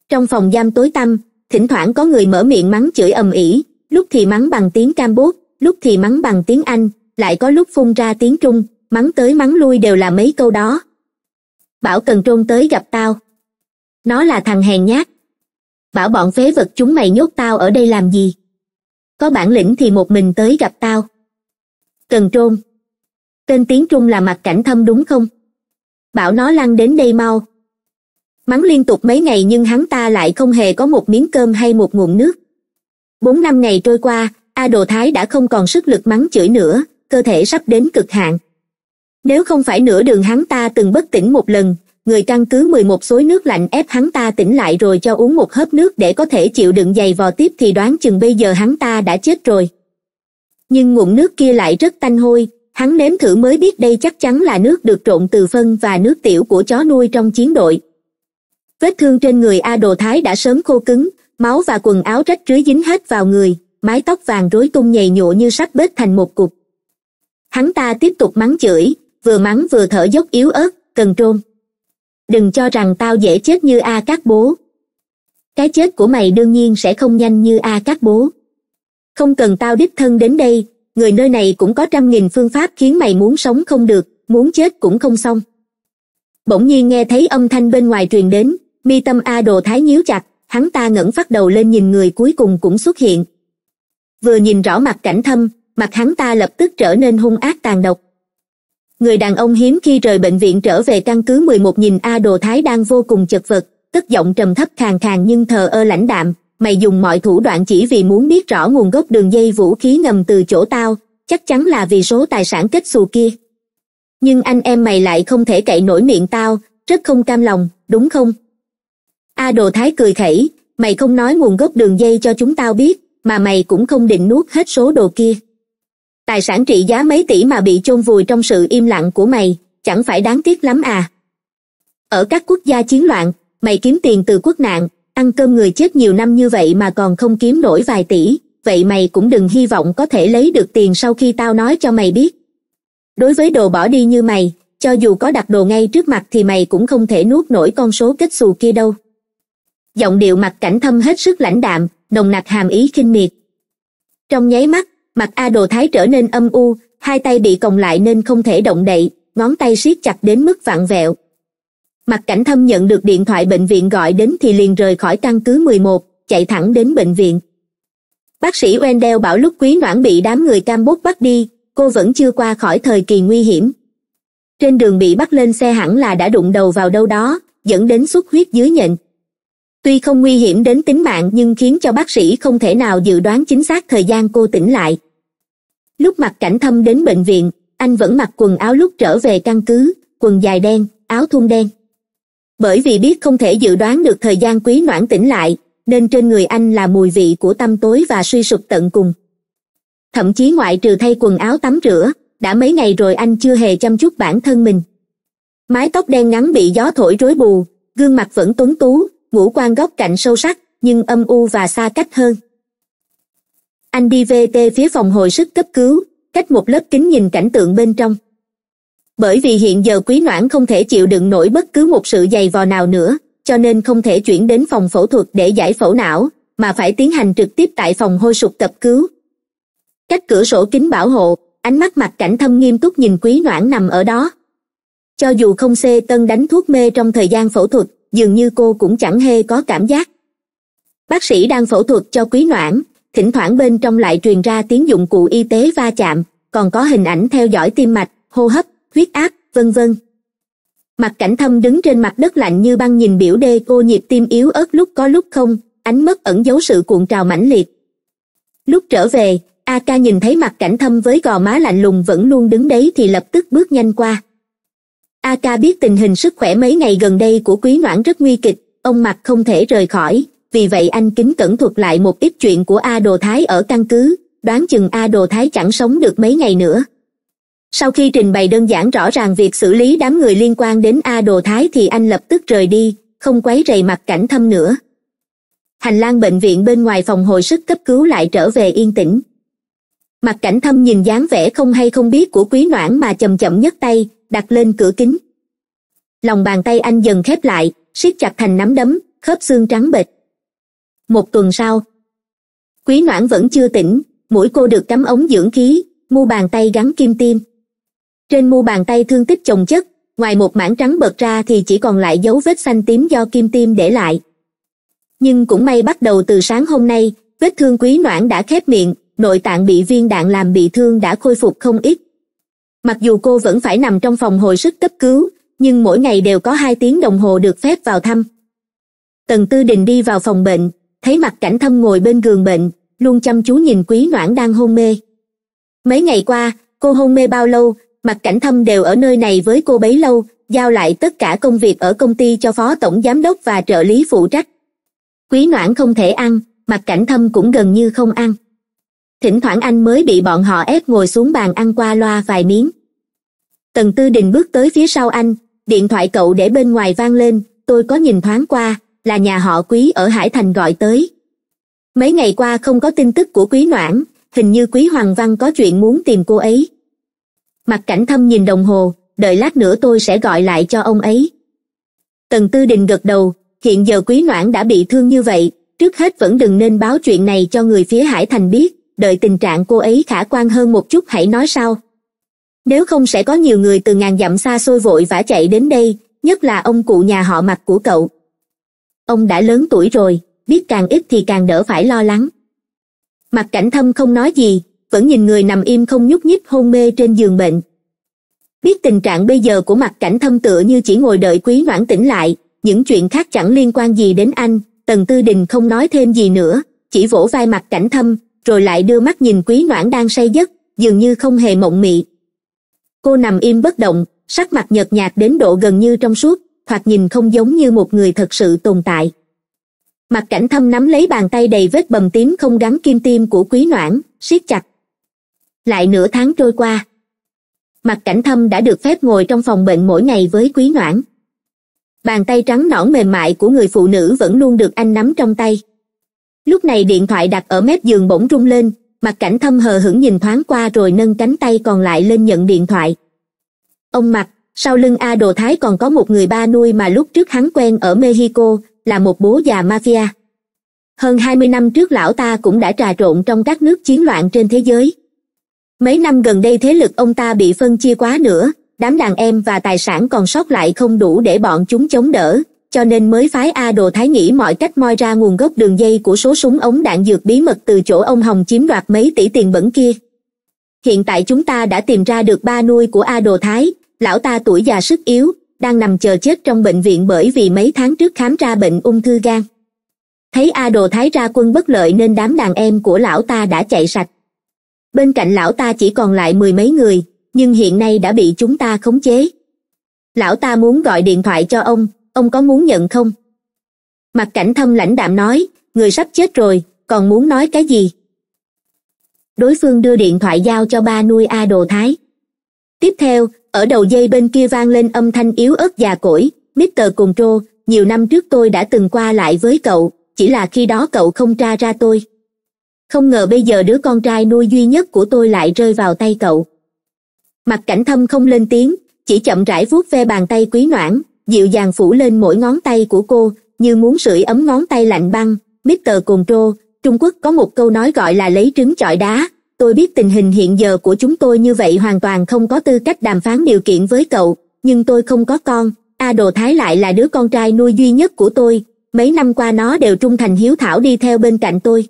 trong phòng giam tối tăm thỉnh thoảng có người mở miệng mắng chửi ầm ĩ lúc thì mắng bằng tiếng campuchia lúc thì mắng bằng tiếng anh lại có lúc phun ra tiếng trung mắng tới mắng lui đều là mấy câu đó bảo cần trôn tới gặp tao nó là thằng hèn nhát bảo bọn phế vật chúng mày nhốt tao ở đây làm gì có bản lĩnh thì một mình tới gặp tao cần trôn tên tiếng trung là mặt cảnh thâm đúng không bảo nó lăn đến đây mau mắng liên tục mấy ngày nhưng hắn ta lại không hề có một miếng cơm hay một nguồn nước bốn năm ngày trôi qua a đồ thái đã không còn sức lực mắng chửi nữa cơ thể sắp đến cực hạn nếu không phải nửa đường hắn ta từng bất tỉnh một lần người căn cứ mười một xối nước lạnh ép hắn ta tỉnh lại rồi cho uống một hớp nước để có thể chịu đựng giày vò tiếp thì đoán chừng bây giờ hắn ta đã chết rồi nhưng nguồn nước kia lại rất tanh hôi hắn nếm thử mới biết đây chắc chắn là nước được trộn từ phân và nước tiểu của chó nuôi trong chiến đội vết thương trên người a đồ thái đã sớm khô cứng máu và quần áo rách rưới dính hết vào người mái tóc vàng rối tung nhầy nhụa như sắc bết thành một cục hắn ta tiếp tục mắng chửi vừa mắng vừa thở dốc yếu ớt cần trôn đừng cho rằng tao dễ chết như a các bố cái chết của mày đương nhiên sẽ không nhanh như a các bố không cần tao đích thân đến đây người nơi này cũng có trăm nghìn phương pháp khiến mày muốn sống không được muốn chết cũng không xong bỗng nhiên nghe thấy âm thanh bên ngoài truyền đến mi tâm a đồ thái nhíu chặt hắn ta ngẩng phát đầu lên nhìn người cuối cùng cũng xuất hiện vừa nhìn rõ mặt cảnh thâm mặt hắn ta lập tức trở nên hung ác tàn độc người đàn ông hiếm khi rời bệnh viện trở về căn cứ 11 nhìn A Đồ Thái đang vô cùng chật vật, tức giọng trầm thấp khàn khàn nhưng thờ ơ lãnh đạm, mày dùng mọi thủ đoạn chỉ vì muốn biết rõ nguồn gốc đường dây vũ khí ngầm từ chỗ tao chắc chắn là vì số tài sản kết xù kia nhưng anh em mày lại không thể cậy nổi miệng tao rất không cam lòng đúng không a đồ thái cười khẩy mày không nói nguồn gốc đường dây cho chúng tao biết mà mày cũng không định nuốt hết số đồ kia tài sản trị giá mấy tỷ mà bị chôn vùi trong sự im lặng của mày chẳng phải đáng tiếc lắm à ở các quốc gia chiến loạn mày kiếm tiền từ quốc nạn ăn cơm người chết nhiều năm như vậy mà còn không kiếm nổi vài tỷ vậy mày cũng đừng hy vọng có thể lấy được tiền sau khi tao nói cho mày biết đối với đồ bỏ đi như mày cho dù có đặt đồ ngay trước mặt thì mày cũng không thể nuốt nổi con số kết xù kia đâu giọng điệu mặt cảnh thâm hết sức lãnh đạm nồng nặc hàm ý khinh miệt trong nháy mắt mặt a đồ thái trở nên âm u hai tay bị còng lại nên không thể động đậy ngón tay siết chặt đến mức vặn vẹo mặt cảnh thâm nhận được điện thoại bệnh viện gọi đến thì liền rời khỏi căn cứ mười một chạy thẳng đến bệnh viện bác sĩ wendell bảo lúc quý noãn bị đám người campuchia bắt đi cô vẫn chưa qua khỏi thời kỳ nguy hiểm trên đường bị bắt lên xe hẳn là đã đụng đầu vào đâu đó dẫn đến xuất huyết dưới nhện tuy không nguy hiểm đến tính mạng nhưng khiến cho bác sĩ không thể nào dự đoán chính xác thời gian cô tỉnh lại lúc mặt cảnh thâm đến bệnh viện anh vẫn mặc quần áo lúc trở về căn cứ quần dài đen áo thun đen bởi vì biết không thể dự đoán được thời gian quý noãn tỉnh lại nên trên người anh là mùi vị của tăm tối và suy sụp tận cùng thậm chí ngoại trừ thay quần áo tắm rửa đã mấy ngày rồi anh chưa hề chăm chút bản thân mình mái tóc đen ngắn bị gió thổi rối bù gương mặt vẫn tuấn tú ngũ quan góc cạnh sâu sắc nhưng âm u và xa cách hơn anh đi vt phía phòng hồi sức cấp cứu cách một lớp kính nhìn cảnh tượng bên trong bởi vì hiện giờ quý noãn không thể chịu đựng nổi bất cứ một sự giày vò nào nữa cho nên không thể chuyển đến phòng phẫu thuật để giải phẫu não mà phải tiến hành trực tiếp tại phòng hôi sục tập cứu cách cửa sổ kính bảo hộ ánh mắt mặt cảnh thâm nghiêm túc nhìn quý noãn nằm ở đó cho dù không xê tân đánh thuốc mê trong thời gian phẫu thuật dường như cô cũng chẳng hề có cảm giác bác sĩ đang phẫu thuật cho quý noãn thỉnh thoảng bên trong lại truyền ra tiếng dụng cụ y tế va chạm còn có hình ảnh theo dõi tim mạch hô hấp huyết áp vân vân mặt cảnh thâm đứng trên mặt đất lạnh như băng nhìn biểu đê cô nhịp tim yếu ớt lúc có lúc không ánh mắt ẩn giấu sự cuộn trào mãnh liệt lúc trở về a ca nhìn thấy mặt cảnh thâm với gò má lạnh lùng vẫn luôn đứng đấy thì lập tức bước nhanh qua a ca biết tình hình sức khỏe mấy ngày gần đây của quý noãn rất nguy kịch ông mặt không thể rời khỏi vì vậy anh kính cẩn thuật lại một ít chuyện của a đồ thái ở căn cứ đoán chừng a đồ thái chẳng sống được mấy ngày nữa sau khi trình bày đơn giản rõ ràng việc xử lý đám người liên quan đến a đồ thái thì anh lập tức rời đi không quấy rầy mặt cảnh thâm nữa hành lang bệnh viện bên ngoài phòng hồi sức cấp cứu lại trở về yên tĩnh mặt cảnh thâm nhìn dáng vẻ không hay không biết của quý noãn mà chậm chậm nhấc tay đặt lên cửa kính lòng bàn tay anh dần khép lại siết chặt thành nắm đấm khớp xương trắng bệch một tuần sau quý noãn vẫn chưa tỉnh mũi cô được cắm ống dưỡng khí mu bàn tay gắn kim tim trên mu bàn tay thương tích chồng chất ngoài một mảng trắng bật ra thì chỉ còn lại dấu vết xanh tím do kim tim để lại nhưng cũng may bắt đầu từ sáng hôm nay vết thương quý noãn đã khép miệng nội tạng bị viên đạn làm bị thương đã khôi phục không ít mặc dù cô vẫn phải nằm trong phòng hồi sức cấp cứu nhưng mỗi ngày đều có hai tiếng đồng hồ được phép vào thăm tần tư đình đi vào phòng bệnh thấy mặt cảnh thâm ngồi bên giường bệnh luôn chăm chú nhìn quý noãn đang hôn mê mấy ngày qua cô hôn mê bao lâu mặt cảnh thâm đều ở nơi này với cô bấy lâu giao lại tất cả công việc ở công ty cho phó tổng giám đốc và trợ lý phụ trách quý noãn không thể ăn mặt cảnh thâm cũng gần như không ăn thỉnh thoảng anh mới bị bọn họ ép ngồi xuống bàn ăn qua loa vài miếng tần tư đình bước tới phía sau anh điện thoại cậu để bên ngoài vang lên tôi có nhìn thoáng qua là nhà họ quý ở hải thành gọi tới mấy ngày qua không có tin tức của quý noãn hình như quý hoàng văn có chuyện muốn tìm cô ấy mặt cảnh thâm nhìn đồng hồ đợi lát nữa tôi sẽ gọi lại cho ông ấy tần tư đình gật đầu hiện giờ quý noãn đã bị thương như vậy trước hết vẫn đừng nên báo chuyện này cho người phía hải thành biết đợi tình trạng cô ấy khả quan hơn một chút hãy nói sau nếu không sẽ có nhiều người từ ngàn dặm xa xôi vội vã chạy đến đây nhất là ông cụ nhà họ mặt của cậu ông đã lớn tuổi rồi biết càng ít thì càng đỡ phải lo lắng mặt cảnh thâm không nói gì vẫn nhìn người nằm im không nhúc nhích hôn mê trên giường bệnh biết tình trạng bây giờ của mặt cảnh thâm tựa như chỉ ngồi đợi quý noãn tỉnh lại những chuyện khác chẳng liên quan gì đến anh tần tư đình không nói thêm gì nữa chỉ vỗ vai mặt cảnh thâm rồi lại đưa mắt nhìn quý noãn đang say giấc dường như không hề mộng mị cô nằm im bất động sắc mặt nhợt nhạt đến độ gần như trong suốt thoạt nhìn không giống như một người thật sự tồn tại mặt cảnh thâm nắm lấy bàn tay đầy vết bầm tím không gắn kim tim của quý noãn siết chặt lại nửa tháng trôi qua mặt cảnh thâm đã được phép ngồi trong phòng bệnh mỗi ngày với quý noãn bàn tay trắng nõn mềm mại của người phụ nữ vẫn luôn được anh nắm trong tay lúc này điện thoại đặt ở mép giường bỗng rung lên mặt cảnh thâm hờ hững nhìn thoáng qua rồi nâng cánh tay còn lại lên nhận điện thoại ông mặt sau lưng a đồ thái còn có một người ba nuôi mà lúc trước hắn quen ở mexico là một bố già mafia hơn hai mươi năm trước lão ta cũng đã trà trộn trong các nước chiến loạn trên thế giới mấy năm gần đây thế lực ông ta bị phân chia quá nữa đám đàn em và tài sản còn sót lại không đủ để bọn chúng chống đỡ cho nên mới phái a đồ thái nghĩ mọi cách moi ra nguồn gốc đường dây của số súng ống đạn dược bí mật từ chỗ ông hồng chiếm đoạt mấy tỷ tiền bẩn kia hiện tại chúng ta đã tìm ra được ba nuôi của a đồ thái lão ta tuổi già sức yếu đang nằm chờ chết trong bệnh viện bởi vì mấy tháng trước khám ra bệnh ung thư gan thấy a đồ thái ra quân bất lợi nên đám đàn em của lão ta đã chạy sạch bên cạnh lão ta chỉ còn lại mười mấy người nhưng hiện nay đã bị chúng ta khống chế lão ta muốn gọi điện thoại cho ông ông có muốn nhận không mặt cảnh thâm lãnh đạm nói người sắp chết rồi còn muốn nói cái gì đối phương đưa điện thoại giao cho ba nuôi a đồ thái tiếp theo ở đầu dây bên kia vang lên âm thanh yếu ớt già cỗi mít cùng trô nhiều năm trước tôi đã từng qua lại với cậu chỉ là khi đó cậu không tra ra tôi không ngờ bây giờ đứa con trai nuôi duy nhất của tôi lại rơi vào tay cậu mặt cảnh thâm không lên tiếng chỉ chậm rãi vuốt ve bàn tay quý noãn dịu dàng phủ lên mỗi ngón tay của cô như muốn sưởi ấm ngón tay lạnh băng mister cồn trô trung quốc có một câu nói gọi là lấy trứng chọi đá tôi biết tình hình hiện giờ của chúng tôi như vậy hoàn toàn không có tư cách đàm phán điều kiện với cậu nhưng tôi không có con a đồ thái lại là đứa con trai nuôi duy nhất của tôi mấy năm qua nó đều trung thành hiếu thảo đi theo bên cạnh tôi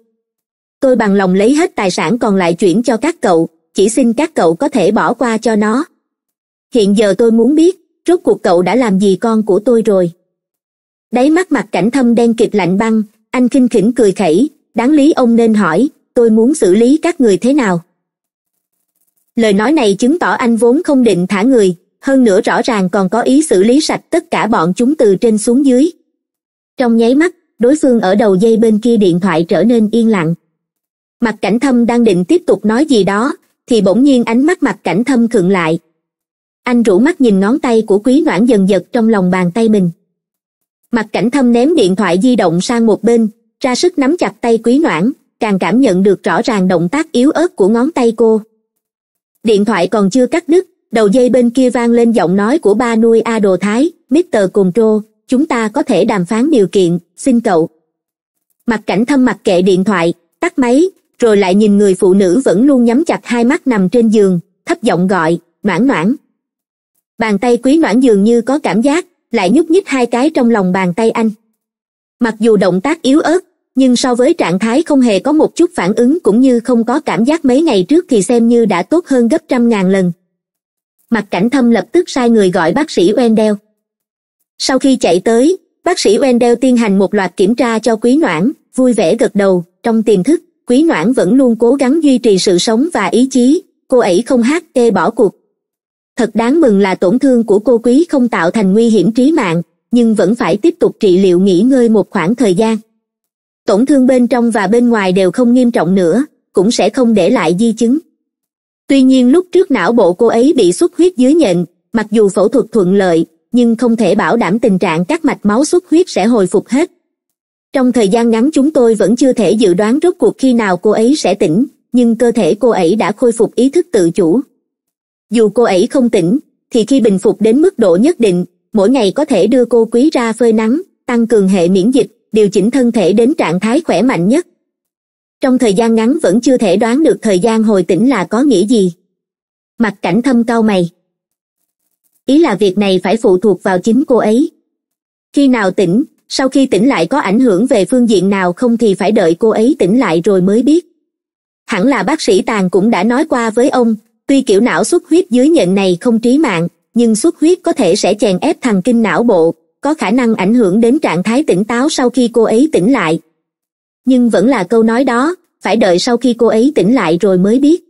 tôi bằng lòng lấy hết tài sản còn lại chuyển cho các cậu chỉ xin các cậu có thể bỏ qua cho nó hiện giờ tôi muốn biết rốt cuộc cậu đã làm gì con của tôi rồi đáy mắt mặt cảnh thâm đen kịt lạnh băng anh khinh khỉnh cười khẩy đáng lý ông nên hỏi tôi muốn xử lý các người thế nào lời nói này chứng tỏ anh vốn không định thả người hơn nữa rõ ràng còn có ý xử lý sạch tất cả bọn chúng từ trên xuống dưới trong nháy mắt đối phương ở đầu dây bên kia điện thoại trở nên yên lặng mặt cảnh thâm đang định tiếp tục nói gì đó thì bỗng nhiên ánh mắt mặt cảnh thâm khựng lại anh rủ mắt nhìn ngón tay của quý noãn dần dật trong lòng bàn tay mình mặt cảnh thâm ném điện thoại di động sang một bên ra sức nắm chặt tay quý noãn càng cảm nhận được rõ ràng động tác yếu ớt của ngón tay cô điện thoại còn chưa cắt đứt đầu dây bên kia vang lên giọng nói của ba nuôi a đồ thái mister cùng trô chúng ta có thể đàm phán điều kiện xin cậu mặt cảnh thâm mặc kệ điện thoại tắt máy rồi lại nhìn người phụ nữ vẫn luôn nhắm chặt hai mắt nằm trên giường thấp giọng gọi noãn noãn bàn tay quý noãn dường như có cảm giác lại nhúc nhích hai cái trong lòng bàn tay anh mặc dù động tác yếu ớt nhưng so với trạng thái không hề có một chút phản ứng cũng như không có cảm giác mấy ngày trước thì xem như đã tốt hơn gấp trăm ngàn lần mặt cảnh thâm lập tức sai người gọi bác sĩ wendell sau khi chạy tới bác sĩ wendell tiến hành một loạt kiểm tra cho quý noãn vui vẻ gật đầu trong tiềm thức quý noãn vẫn luôn cố gắng duy trì sự sống và ý chí cô ấy không hát tê bỏ cuộc thật đáng mừng là tổn thương của cô quý không tạo thành nguy hiểm trí mạng nhưng vẫn phải tiếp tục trị liệu nghỉ ngơi một khoảng thời gian tổn thương bên trong và bên ngoài đều không nghiêm trọng nữa cũng sẽ không để lại di chứng tuy nhiên lúc trước não bộ cô ấy bị xuất huyết dưới nhện mặc dù phẫu thuật thuận lợi nhưng không thể bảo đảm tình trạng các mạch máu xuất huyết sẽ hồi phục hết trong thời gian ngắn chúng tôi vẫn chưa thể dự đoán rốt cuộc khi nào cô ấy sẽ tỉnh nhưng cơ thể cô ấy đã khôi phục ý thức tự chủ dù cô ấy không tỉnh thì khi bình phục đến mức độ nhất định mỗi ngày có thể đưa cô quý ra phơi nắng tăng cường hệ miễn dịch điều chỉnh thân thể đến trạng thái khỏe mạnh nhất trong thời gian ngắn vẫn chưa thể đoán được thời gian hồi tỉnh là có nghĩa gì mặt cảnh thâm cao mày ý là việc này phải phụ thuộc vào chính cô ấy khi nào tỉnh sau khi tỉnh lại có ảnh hưởng về phương diện nào không thì phải đợi cô ấy tỉnh lại rồi mới biết hẳn là bác sĩ tàn cũng đã nói qua với ông tuy kiểu não xuất huyết dưới nhận này không trí mạng nhưng xuất huyết có thể sẽ chèn ép thần kinh não bộ có khả năng ảnh hưởng đến trạng thái tỉnh táo sau khi cô ấy tỉnh lại nhưng vẫn là câu nói đó phải đợi sau khi cô ấy tỉnh lại rồi mới biết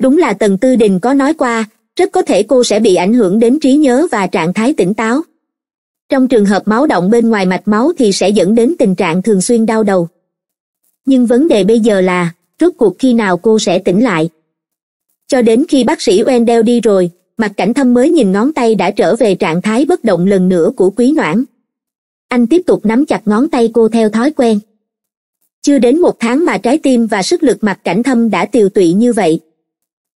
đúng là tần tư đình có nói qua rất có thể cô sẽ bị ảnh hưởng đến trí nhớ và trạng thái tỉnh táo trong trường hợp máu động bên ngoài mạch máu thì sẽ dẫn đến tình trạng thường xuyên đau đầu nhưng vấn đề bây giờ là rốt cuộc khi nào cô sẽ tỉnh lại cho đến khi bác sĩ đeo đi rồi mặt cảnh thâm mới nhìn ngón tay đã trở về trạng thái bất động lần nữa của quý noãn anh tiếp tục nắm chặt ngón tay cô theo thói quen chưa đến một tháng mà trái tim và sức lực mặt cảnh thâm đã tiều tụy như vậy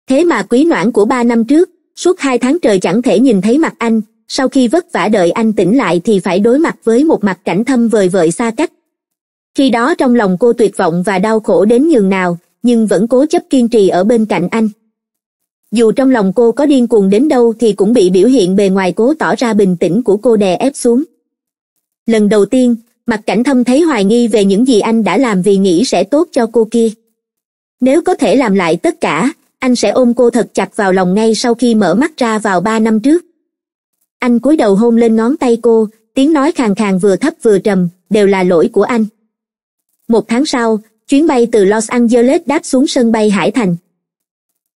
thế mà quý noãn của ba năm trước suốt hai tháng trời chẳng thể nhìn thấy mặt anh sau khi vất vả đợi anh tỉnh lại thì phải đối mặt với một mặt cảnh thâm vời vợi xa cách khi đó trong lòng cô tuyệt vọng và đau khổ đến nhường nào nhưng vẫn cố chấp kiên trì ở bên cạnh anh dù trong lòng cô có điên cuồng đến đâu thì cũng bị biểu hiện bề ngoài cố tỏ ra bình tĩnh của cô đè ép xuống lần đầu tiên mặt cảnh thâm thấy hoài nghi về những gì anh đã làm vì nghĩ sẽ tốt cho cô kia nếu có thể làm lại tất cả anh sẽ ôm cô thật chặt vào lòng ngay sau khi mở mắt ra vào ba năm trước anh cúi đầu hôn lên ngón tay cô tiếng nói khàn khàn vừa thấp vừa trầm đều là lỗi của anh một tháng sau chuyến bay từ los angeles đáp xuống sân bay hải thành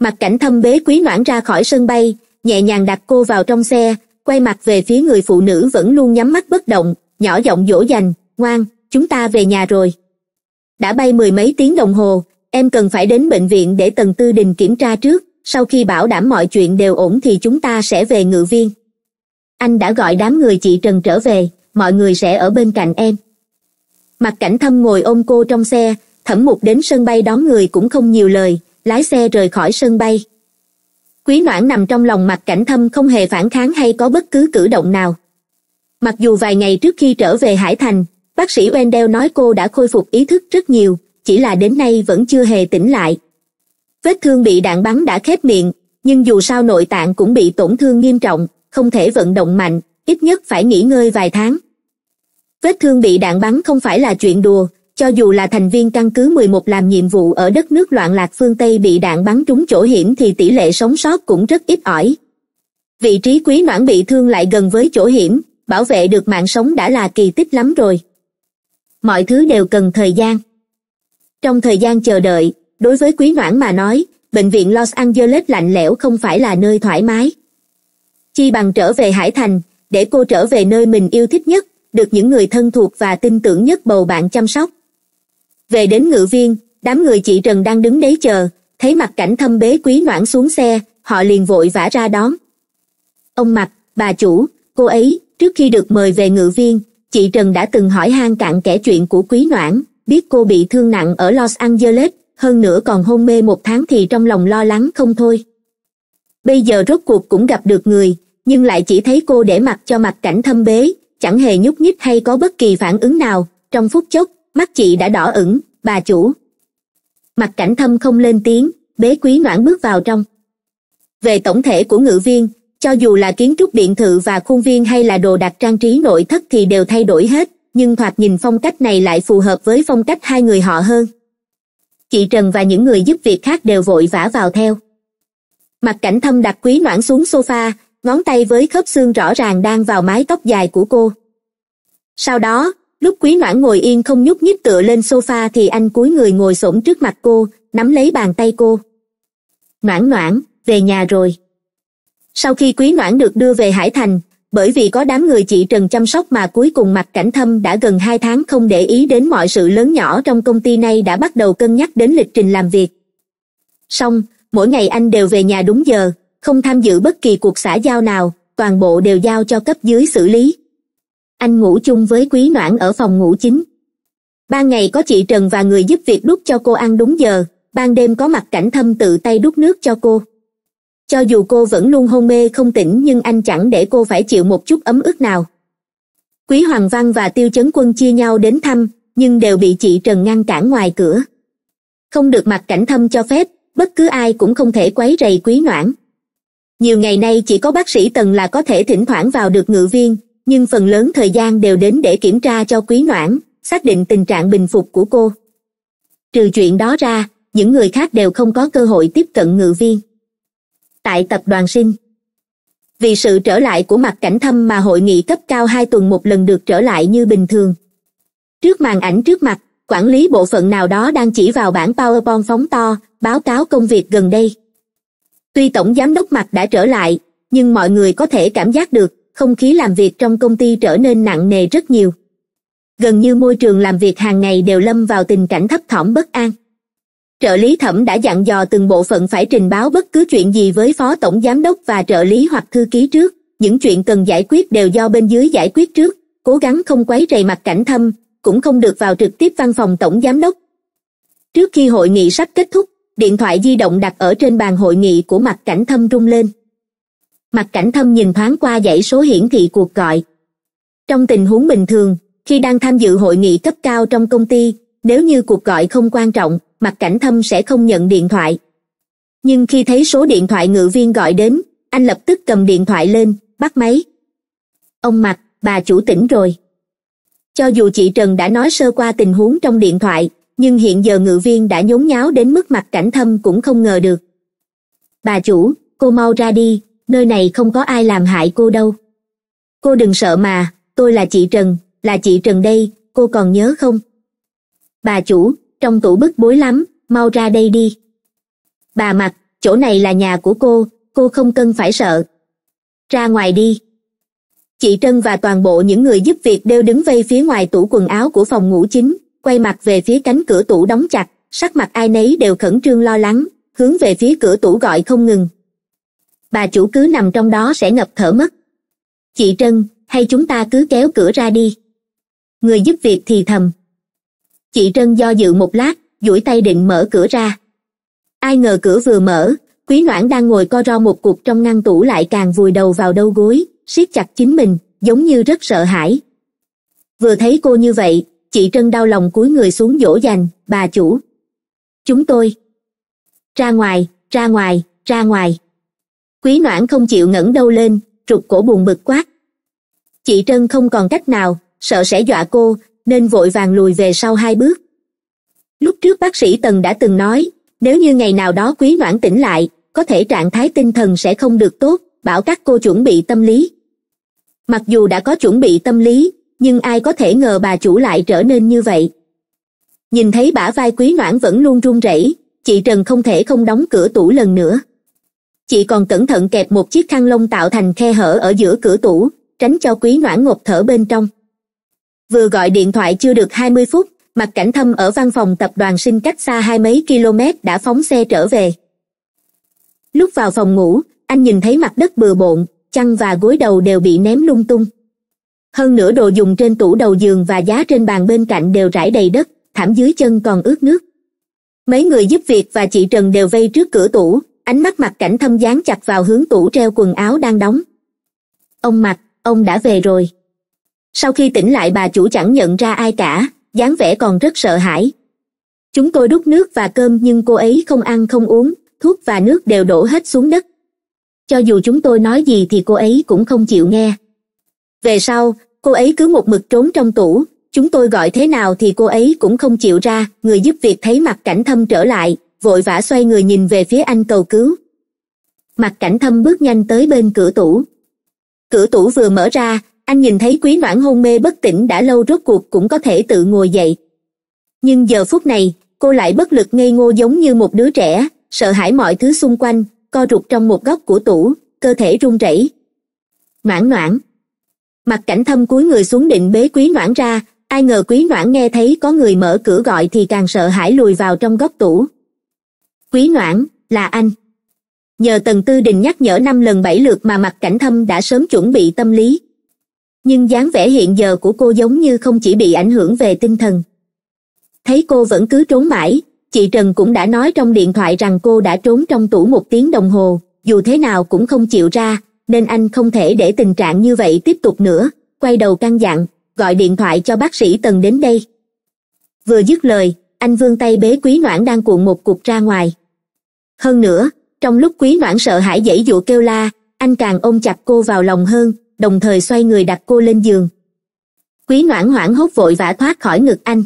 mặt cảnh thâm bế quý noãn ra khỏi sân bay nhẹ nhàng đặt cô vào trong xe quay mặt về phía người phụ nữ vẫn luôn nhắm mắt bất động nhỏ giọng dỗ dành ngoan chúng ta về nhà rồi đã bay mười mấy tiếng đồng hồ em cần phải đến bệnh viện để tần tư đình kiểm tra trước sau khi bảo đảm mọi chuyện đều ổn thì chúng ta sẽ về ngự viên anh đã gọi đám người chị trần trở về mọi người sẽ ở bên cạnh em mặt cảnh thâm ngồi ôm cô trong xe thẩm mục đến sân bay đón người cũng không nhiều lời lái xe rời khỏi sân bay quý noãn nằm trong lòng mặt cảnh thâm không hề phản kháng hay có bất cứ cử động nào mặc dù vài ngày trước khi trở về hải thành bác sĩ wendell nói cô đã khôi phục ý thức rất nhiều chỉ là đến nay vẫn chưa hề tỉnh lại vết thương bị đạn bắn đã khép miệng nhưng dù sao nội tạng cũng bị tổn thương nghiêm trọng không thể vận động mạnh ít nhất phải nghỉ ngơi vài tháng vết thương bị đạn bắn không phải là chuyện đùa cho dù là thành viên căn cứ mười một làm nhiệm vụ ở đất nước loạn lạc phương Tây bị đạn bắn trúng chỗ hiểm thì tỷ lệ sống sót cũng rất ít ỏi. Vị trí quý noãn bị thương lại gần với chỗ hiểm, bảo vệ được mạng sống đã là kỳ tích lắm rồi. Mọi thứ đều cần thời gian. Trong thời gian chờ đợi, đối với quý noãn mà nói, bệnh viện Los Angeles lạnh lẽo không phải là nơi thoải mái chi bằng trở về hải thành để cô trở về nơi mình yêu thích nhất được những người thân thuộc và tin tưởng nhất bầu bạn chăm sóc về đến ngự viên đám người chị trần đang đứng đấy chờ thấy mặt cảnh thâm bế quý noãn xuống xe họ liền vội vã ra đón ông mặc bà chủ cô ấy trước khi được mời về ngự viên chị trần đã từng hỏi han cặn kẻ chuyện của quý noãn biết cô bị thương nặng ở los angeles hơn nữa còn hôn mê một tháng thì trong lòng lo lắng không thôi bây giờ rốt cuộc cũng gặp được người nhưng lại chỉ thấy cô để mặt cho mặt cảnh thâm bế chẳng hề nhúc nhích hay có bất kỳ phản ứng nào trong phút chốc mắt chị đã đỏ ửng bà chủ mặt cảnh thâm không lên tiếng bế quý noãn bước vào trong về tổng thể của ngự viên cho dù là kiến trúc điện thự và khuôn viên hay là đồ đặt trang trí nội thất thì đều thay đổi hết nhưng thoạt nhìn phong cách này lại phù hợp với phong cách hai người họ hơn chị trần và những người giúp việc khác đều vội vã vào theo mặt cảnh thâm đặt quý noãn xuống sofa ngón tay với khớp xương rõ ràng đang vào mái tóc dài của cô sau đó lúc quý noãn ngồi yên không nhúc nhích tựa lên sofa thì anh cúi người ngồi xổm trước mặt cô nắm lấy bàn tay cô noãn noãn về nhà rồi sau khi quý noãn được đưa về hải thành bởi vì có đám người chị trần chăm sóc mà cuối cùng mặt cảnh thâm đã gần hai tháng không để ý đến mọi sự lớn nhỏ trong công ty này đã bắt đầu cân nhắc đến lịch trình làm việc song mỗi ngày anh đều về nhà đúng giờ không tham dự bất kỳ cuộc xã giao nào toàn bộ đều giao cho cấp dưới xử lý anh ngủ chung với quý noãn ở phòng ngủ chính ban ngày có chị trần và người giúp việc đút cho cô ăn đúng giờ ban đêm có mặt cảnh thâm tự tay đút nước cho cô cho dù cô vẫn luôn hôn mê không tỉnh nhưng anh chẳng để cô phải chịu một chút ấm ức nào quý hoàng văn và tiêu chấn quân chia nhau đến thăm nhưng đều bị chị trần ngăn cản ngoài cửa không được mặt cảnh thâm cho phép bất cứ ai cũng không thể quấy rầy quý noãn nhiều ngày nay chỉ có bác sĩ tần là có thể thỉnh thoảng vào được ngự viên nhưng phần lớn thời gian đều đến để kiểm tra cho quý noãn xác định tình trạng bình phục của cô trừ chuyện đó ra những người khác đều không có cơ hội tiếp cận ngự viên tại tập đoàn sinh vì sự trở lại của mặt cảnh thâm mà hội nghị cấp cao hai tuần một lần được trở lại như bình thường trước màn ảnh trước mặt quản lý bộ phận nào đó đang chỉ vào bản powerpoint phóng to báo cáo công việc gần đây tuy tổng giám đốc mặt đã trở lại nhưng mọi người có thể cảm giác được không khí làm việc trong công ty trở nên nặng nề rất nhiều gần như môi trường làm việc hàng ngày đều lâm vào tình cảnh thấp thỏm bất an trợ lý thẩm đã dặn dò từng bộ phận phải trình báo bất cứ chuyện gì với phó tổng giám đốc và trợ lý hoặc thư ký trước những chuyện cần giải quyết đều do bên dưới giải quyết trước cố gắng không quấy rầy mặt cảnh thâm cũng không được vào trực tiếp văn phòng tổng giám đốc trước khi hội nghị sắp kết thúc điện thoại di động đặt ở trên bàn hội nghị của mặt cảnh thâm rung lên mặt cảnh thâm nhìn thoáng qua dãy số hiển thị cuộc gọi trong tình huống bình thường khi đang tham dự hội nghị cấp cao trong công ty nếu như cuộc gọi không quan trọng mặt cảnh thâm sẽ không nhận điện thoại nhưng khi thấy số điện thoại ngự viên gọi đến anh lập tức cầm điện thoại lên bắt máy ông mặt bà chủ tỉnh rồi cho dù chị trần đã nói sơ qua tình huống trong điện thoại nhưng hiện giờ ngự viên đã nhốn nháo đến mức mặt cảnh thâm cũng không ngờ được bà chủ cô mau ra đi nơi này không có ai làm hại cô đâu cô đừng sợ mà tôi là chị trần là chị trần đây cô còn nhớ không bà chủ trong tủ bức bối lắm mau ra đây đi bà mặc chỗ này là nhà của cô cô không cần phải sợ ra ngoài đi chị trân và toàn bộ những người giúp việc đều đứng vây phía ngoài tủ quần áo của phòng ngủ chính quay mặt về phía cánh cửa tủ đóng chặt sắc mặt ai nấy đều khẩn trương lo lắng hướng về phía cửa tủ gọi không ngừng bà chủ cứ nằm trong đó sẽ ngập thở mất chị trân hay chúng ta cứ kéo cửa ra đi người giúp việc thì thầm chị trân do dự một lát duỗi tay định mở cửa ra ai ngờ cửa vừa mở quý noãn đang ngồi co ro một cục trong ngăn tủ lại càng vùi đầu vào đầu gối siết chặt chính mình giống như rất sợ hãi vừa thấy cô như vậy chị trân đau lòng cúi người xuống dỗ dành bà chủ chúng tôi ra ngoài ra ngoài ra ngoài quý noãn không chịu ngẩng đâu lên trục cổ buồn bực quát chị trân không còn cách nào sợ sẽ dọa cô nên vội vàng lùi về sau hai bước lúc trước bác sĩ tần đã từng nói nếu như ngày nào đó quý noãn tỉnh lại có thể trạng thái tinh thần sẽ không được tốt bảo các cô chuẩn bị tâm lý mặc dù đã có chuẩn bị tâm lý nhưng ai có thể ngờ bà chủ lại trở nên như vậy nhìn thấy bả vai quý noãn vẫn luôn run rẩy chị trần không thể không đóng cửa tủ lần nữa chị còn cẩn thận kẹp một chiếc khăn lông tạo thành khe hở ở giữa cửa tủ tránh cho quý noãn ngột thở bên trong vừa gọi điện thoại chưa được hai mươi phút mặt cảnh thâm ở văn phòng tập đoàn sinh cách xa hai mấy km đã phóng xe trở về lúc vào phòng ngủ anh nhìn thấy mặt đất bừa bộn chăn và gối đầu đều bị ném lung tung hơn nữa đồ dùng trên tủ đầu giường và giá trên bàn bên cạnh đều rải đầy đất thảm dưới chân còn ướt nước mấy người giúp việc và chị trần đều vây trước cửa tủ ánh mắt mặt cảnh thâm dán chặt vào hướng tủ treo quần áo đang đóng ông mặt ông đã về rồi sau khi tỉnh lại bà chủ chẳng nhận ra ai cả dáng vẻ còn rất sợ hãi chúng tôi đút nước và cơm nhưng cô ấy không ăn không uống thuốc và nước đều đổ hết xuống đất cho dù chúng tôi nói gì thì cô ấy cũng không chịu nghe về sau cô ấy cứ một mực trốn trong tủ chúng tôi gọi thế nào thì cô ấy cũng không chịu ra người giúp việc thấy mặt cảnh thâm trở lại vội vã xoay người nhìn về phía anh cầu cứu mặt cảnh thâm bước nhanh tới bên cửa tủ cửa tủ vừa mở ra anh nhìn thấy quý noãn hôn mê bất tỉnh đã lâu rốt cuộc cũng có thể tự ngồi dậy nhưng giờ phút này cô lại bất lực ngây ngô giống như một đứa trẻ sợ hãi mọi thứ xung quanh co rụt trong một góc của tủ cơ thể run rẩy noãn noãn mặt cảnh thâm cúi người xuống định bế quý noãn ra ai ngờ quý noãn nghe thấy có người mở cửa gọi thì càng sợ hãi lùi vào trong góc tủ quý noãn là anh nhờ tần tư đình nhắc nhở năm lần bảy lượt mà mặt cảnh thâm đã sớm chuẩn bị tâm lý nhưng dáng vẻ hiện giờ của cô giống như không chỉ bị ảnh hưởng về tinh thần thấy cô vẫn cứ trốn mãi chị trần cũng đã nói trong điện thoại rằng cô đã trốn trong tủ một tiếng đồng hồ dù thế nào cũng không chịu ra nên anh không thể để tình trạng như vậy tiếp tục nữa quay đầu căng dặn gọi điện thoại cho bác sĩ tần đến đây vừa dứt lời anh vươn tay bế quý noãn đang cuộn một cục ra ngoài hơn nữa trong lúc quý noãn sợ hãi dãy dụa kêu la anh càng ôm chặt cô vào lòng hơn đồng thời xoay người đặt cô lên giường quý noãn hoảng hốt vội vã thoát khỏi ngực anh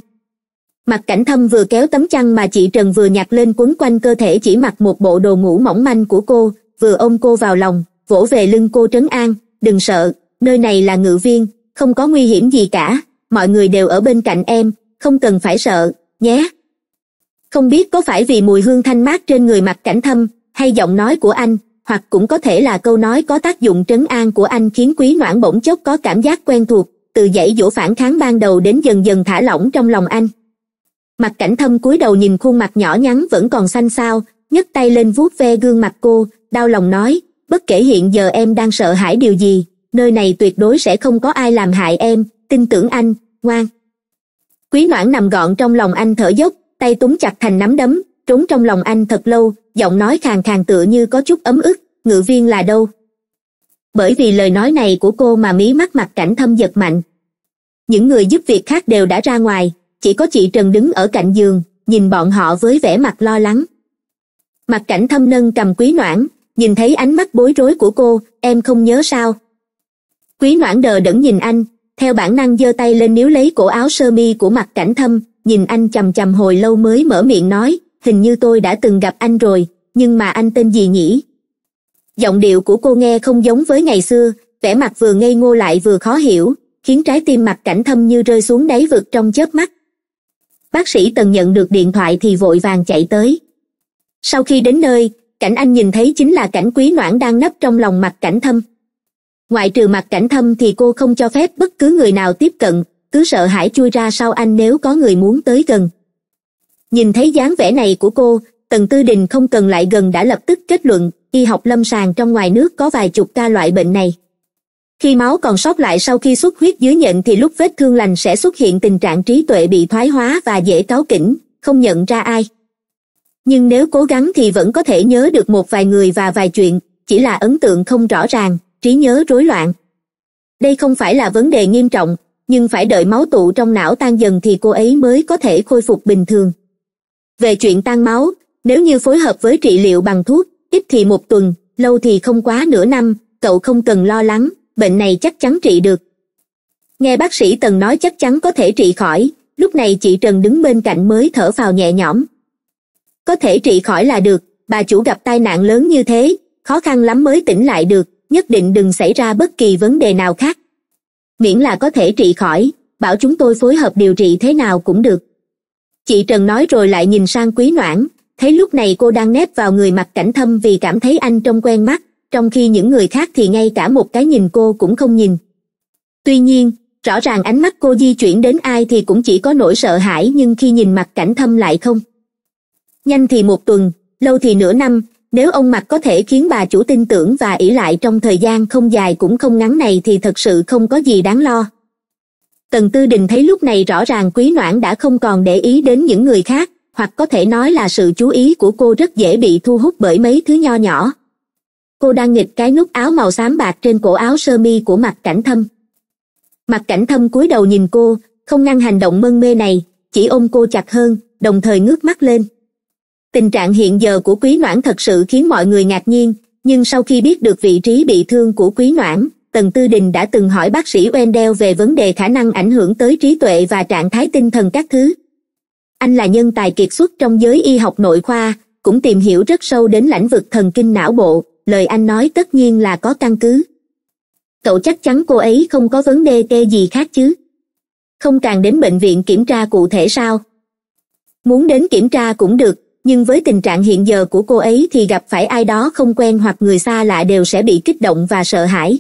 mặt cảnh thâm vừa kéo tấm chăn mà chị trần vừa nhặt lên quấn quanh cơ thể chỉ mặc một bộ đồ ngủ mỏng manh của cô vừa ôm cô vào lòng vỗ về lưng cô trấn an đừng sợ nơi này là ngự viên không có nguy hiểm gì cả mọi người đều ở bên cạnh em không cần phải sợ nhé không biết có phải vì mùi hương thanh mát trên người mặt cảnh thâm hay giọng nói của anh hoặc cũng có thể là câu nói có tác dụng trấn an của anh khiến quý noãn bỗng chốc có cảm giác quen thuộc từ dãy dỗ phản kháng ban đầu đến dần dần thả lỏng trong lòng anh mặt cảnh thâm cúi đầu nhìn khuôn mặt nhỏ nhắn vẫn còn xanh xao nhấc tay lên vuốt ve gương mặt cô đau lòng nói bất kể hiện giờ em đang sợ hãi điều gì nơi này tuyệt đối sẽ không có ai làm hại em tin tưởng anh ngoan quý noãn nằm gọn trong lòng anh thở dốc tay túm chặt thành nắm đấm trốn trong lòng anh thật lâu giọng nói khàn khàn tựa như có chút ấm ức ngự viên là đâu bởi vì lời nói này của cô mà mí mắt mặt cảnh thâm giật mạnh những người giúp việc khác đều đã ra ngoài chỉ có chị trần đứng ở cạnh giường nhìn bọn họ với vẻ mặt lo lắng mặt cảnh thâm nâng cầm quý noãn nhìn thấy ánh mắt bối rối của cô em không nhớ sao quý noãn đờ đẫn nhìn anh theo bản năng giơ tay lên níu lấy cổ áo sơ mi của mặt cảnh thâm nhìn anh chầm chầm hồi lâu mới mở miệng nói hình như tôi đã từng gặp anh rồi nhưng mà anh tên gì nhỉ giọng điệu của cô nghe không giống với ngày xưa vẻ mặt vừa ngây ngô lại vừa khó hiểu khiến trái tim mặt cảnh thâm như rơi xuống đáy vực trong chớp mắt bác sĩ tần nhận được điện thoại thì vội vàng chạy tới sau khi đến nơi cảnh anh nhìn thấy chính là cảnh quý noãn đang nấp trong lòng mặt cảnh thâm ngoại trừ mặt cảnh thâm thì cô không cho phép bất cứ người nào tiếp cận cứ sợ hãi chui ra sau anh nếu có người muốn tới gần nhìn thấy dáng vẻ này của cô tần tư đình không cần lại gần đã lập tức kết luận y học lâm sàng trong ngoài nước có vài chục ca loại bệnh này khi máu còn sót lại sau khi xuất huyết dưới nhận thì lúc vết thương lành sẽ xuất hiện tình trạng trí tuệ bị thoái hóa và dễ cáu kỉnh không nhận ra ai nhưng nếu cố gắng thì vẫn có thể nhớ được một vài người và vài chuyện chỉ là ấn tượng không rõ ràng trí nhớ rối loạn đây không phải là vấn đề nghiêm trọng nhưng phải đợi máu tụ trong não tan dần thì cô ấy mới có thể khôi phục bình thường về chuyện tan máu nếu như phối hợp với trị liệu bằng thuốc ít thì một tuần lâu thì không quá nửa năm cậu không cần lo lắng bệnh này chắc chắn trị được nghe bác sĩ tần nói chắc chắn có thể trị khỏi lúc này chị trần đứng bên cạnh mới thở phào nhẹ nhõm có thể trị khỏi là được bà chủ gặp tai nạn lớn như thế khó khăn lắm mới tỉnh lại được nhất định đừng xảy ra bất kỳ vấn đề nào khác miễn là có thể trị khỏi bảo chúng tôi phối hợp điều trị thế nào cũng được chị trần nói rồi lại nhìn sang quý noãn thấy lúc này cô đang nép vào người mặt cảnh thâm vì cảm thấy anh trông quen mắt trong khi những người khác thì ngay cả một cái nhìn cô cũng không nhìn tuy nhiên rõ ràng ánh mắt cô di chuyển đến ai thì cũng chỉ có nỗi sợ hãi nhưng khi nhìn mặt cảnh thâm lại không nhanh thì một tuần lâu thì nửa năm nếu ông mặc có thể khiến bà chủ tin tưởng và ỷ lại trong thời gian không dài cũng không ngắn này thì thật sự không có gì đáng lo tần tư đình thấy lúc này rõ ràng quý noãn đã không còn để ý đến những người khác hoặc có thể nói là sự chú ý của cô rất dễ bị thu hút bởi mấy thứ nho nhỏ cô đang nghịch cái nút áo màu xám bạc trên cổ áo sơ mi của mặt cảnh thâm mặt cảnh thâm cúi đầu nhìn cô không ngăn hành động mân mê này chỉ ôm cô chặt hơn đồng thời ngước mắt lên tình trạng hiện giờ của quý noãn thật sự khiến mọi người ngạc nhiên nhưng sau khi biết được vị trí bị thương của quý noãn tần tư đình đã từng hỏi bác sĩ wendell về vấn đề khả năng ảnh hưởng tới trí tuệ và trạng thái tinh thần các thứ anh là nhân tài kiệt xuất trong giới y học nội khoa cũng tìm hiểu rất sâu đến lãnh vực thần kinh não bộ lời anh nói tất nhiên là có căn cứ cậu chắc chắn cô ấy không có vấn đề kê gì khác chứ không càng đến bệnh viện kiểm tra cụ thể sao muốn đến kiểm tra cũng được nhưng với tình trạng hiện giờ của cô ấy thì gặp phải ai đó không quen hoặc người xa lạ đều sẽ bị kích động và sợ hãi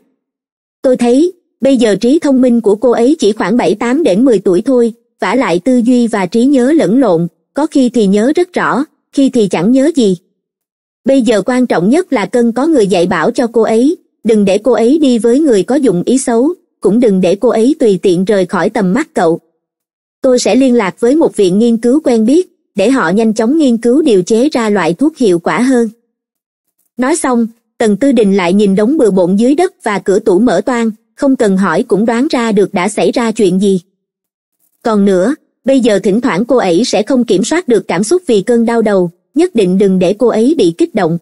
tôi thấy bây giờ trí thông minh của cô ấy chỉ khoảng bảy tám đến mười tuổi thôi vả lại tư duy và trí nhớ lẫn lộn có khi thì nhớ rất rõ khi thì chẳng nhớ gì bây giờ quan trọng nhất là cần có người dạy bảo cho cô ấy đừng để cô ấy đi với người có dụng ý xấu cũng đừng để cô ấy tùy tiện rời khỏi tầm mắt cậu tôi sẽ liên lạc với một viện nghiên cứu quen biết để họ nhanh chóng nghiên cứu điều chế ra loại thuốc hiệu quả hơn nói xong tần tư đình lại nhìn đống bừa bộn dưới đất và cửa tủ mở toang không cần hỏi cũng đoán ra được đã xảy ra chuyện gì còn nữa bây giờ thỉnh thoảng cô ấy sẽ không kiểm soát được cảm xúc vì cơn đau đầu nhất định đừng để cô ấy bị kích động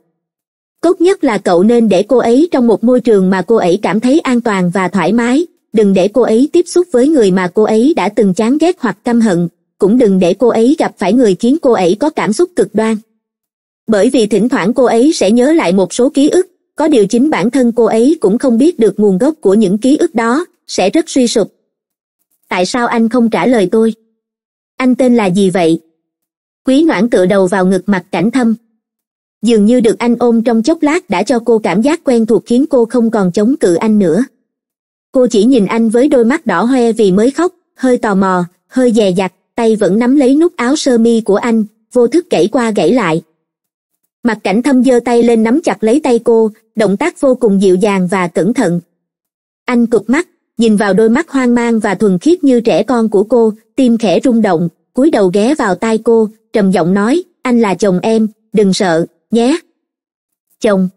tốt nhất là cậu nên để cô ấy trong một môi trường mà cô ấy cảm thấy an toàn và thoải mái đừng để cô ấy tiếp xúc với người mà cô ấy đã từng chán ghét hoặc căm hận cũng đừng để cô ấy gặp phải người khiến cô ấy có cảm xúc cực đoan bởi vì thỉnh thoảng cô ấy sẽ nhớ lại một số ký ức có điều chính bản thân cô ấy cũng không biết được nguồn gốc của những ký ức đó sẽ rất suy sụp tại sao anh không trả lời tôi anh tên là gì vậy quý noãn tựa đầu vào ngực mặt cảnh thâm dường như được anh ôm trong chốc lát đã cho cô cảm giác quen thuộc khiến cô không còn chống cự anh nữa cô chỉ nhìn anh với đôi mắt đỏ hoe vì mới khóc hơi tò mò hơi dè dặt tay vẫn nắm lấy nút áo sơ mi của anh vô thức gãy qua gãy lại mặt cảnh thâm giơ tay lên nắm chặt lấy tay cô động tác vô cùng dịu dàng và cẩn thận anh cụp mắt nhìn vào đôi mắt hoang mang và thuần khiết như trẻ con của cô tim khẽ rung động cúi đầu ghé vào tai cô trầm giọng nói anh là chồng em đừng sợ nhé chồng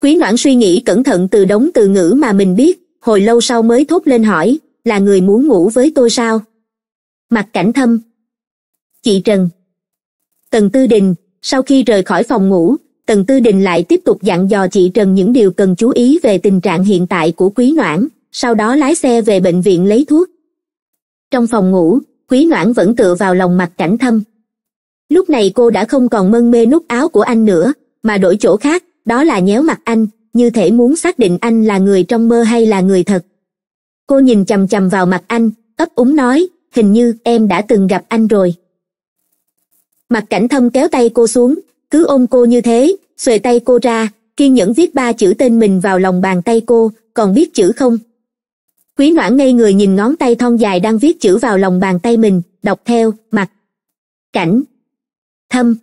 quý noãn suy nghĩ cẩn thận từ đống từ ngữ mà mình biết hồi lâu sau mới thốt lên hỏi là người muốn ngủ với tôi sao Mặt cảnh thâm. Chị Trần. Tần Tư Đình, sau khi rời khỏi phòng ngủ, Tần Tư Đình lại tiếp tục dặn dò chị Trần những điều cần chú ý về tình trạng hiện tại của Quý Noãn, sau đó lái xe về bệnh viện lấy thuốc. Trong phòng ngủ, Quý Noãn vẫn tựa vào lòng mặt cảnh thâm. Lúc này cô đã không còn mân mê nút áo của anh nữa, mà đổi chỗ khác, đó là nhéo mặt anh, như thể muốn xác định anh là người trong mơ hay là người thật. Cô nhìn chầm chầm vào mặt anh, ấp úng nói, hình như em đã từng gặp anh rồi mặt cảnh thâm kéo tay cô xuống cứ ôm cô như thế xuề tay cô ra kiên nhẫn viết ba chữ tên mình vào lòng bàn tay cô còn biết chữ không quý noãn ngây người nhìn ngón tay thon dài đang viết chữ vào lòng bàn tay mình đọc theo mặt cảnh thâm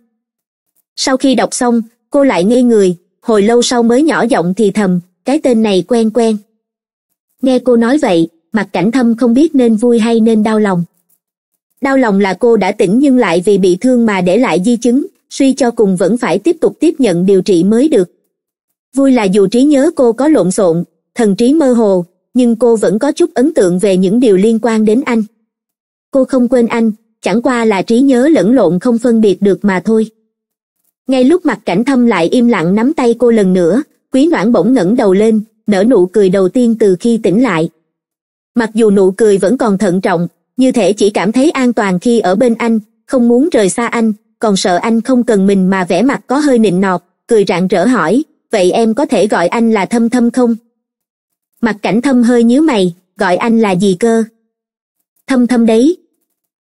sau khi đọc xong cô lại ngây người hồi lâu sau mới nhỏ giọng thì thầm cái tên này quen quen nghe cô nói vậy mặt cảnh thâm không biết nên vui hay nên đau lòng đau lòng là cô đã tỉnh nhưng lại vì bị thương mà để lại di chứng suy cho cùng vẫn phải tiếp tục tiếp nhận điều trị mới được vui là dù trí nhớ cô có lộn xộn thần trí mơ hồ nhưng cô vẫn có chút ấn tượng về những điều liên quan đến anh cô không quên anh chẳng qua là trí nhớ lẫn lộn không phân biệt được mà thôi ngay lúc mặt cảnh thâm lại im lặng nắm tay cô lần nữa quý noãn bỗng ngẩng đầu lên nở nụ cười đầu tiên từ khi tỉnh lại mặc dù nụ cười vẫn còn thận trọng như thể chỉ cảm thấy an toàn khi ở bên anh không muốn rời xa anh còn sợ anh không cần mình mà vẻ mặt có hơi nịnh nọt cười rạng rỡ hỏi vậy em có thể gọi anh là thâm thâm không mặt cảnh thâm hơi nhíu mày gọi anh là gì cơ thâm thâm đấy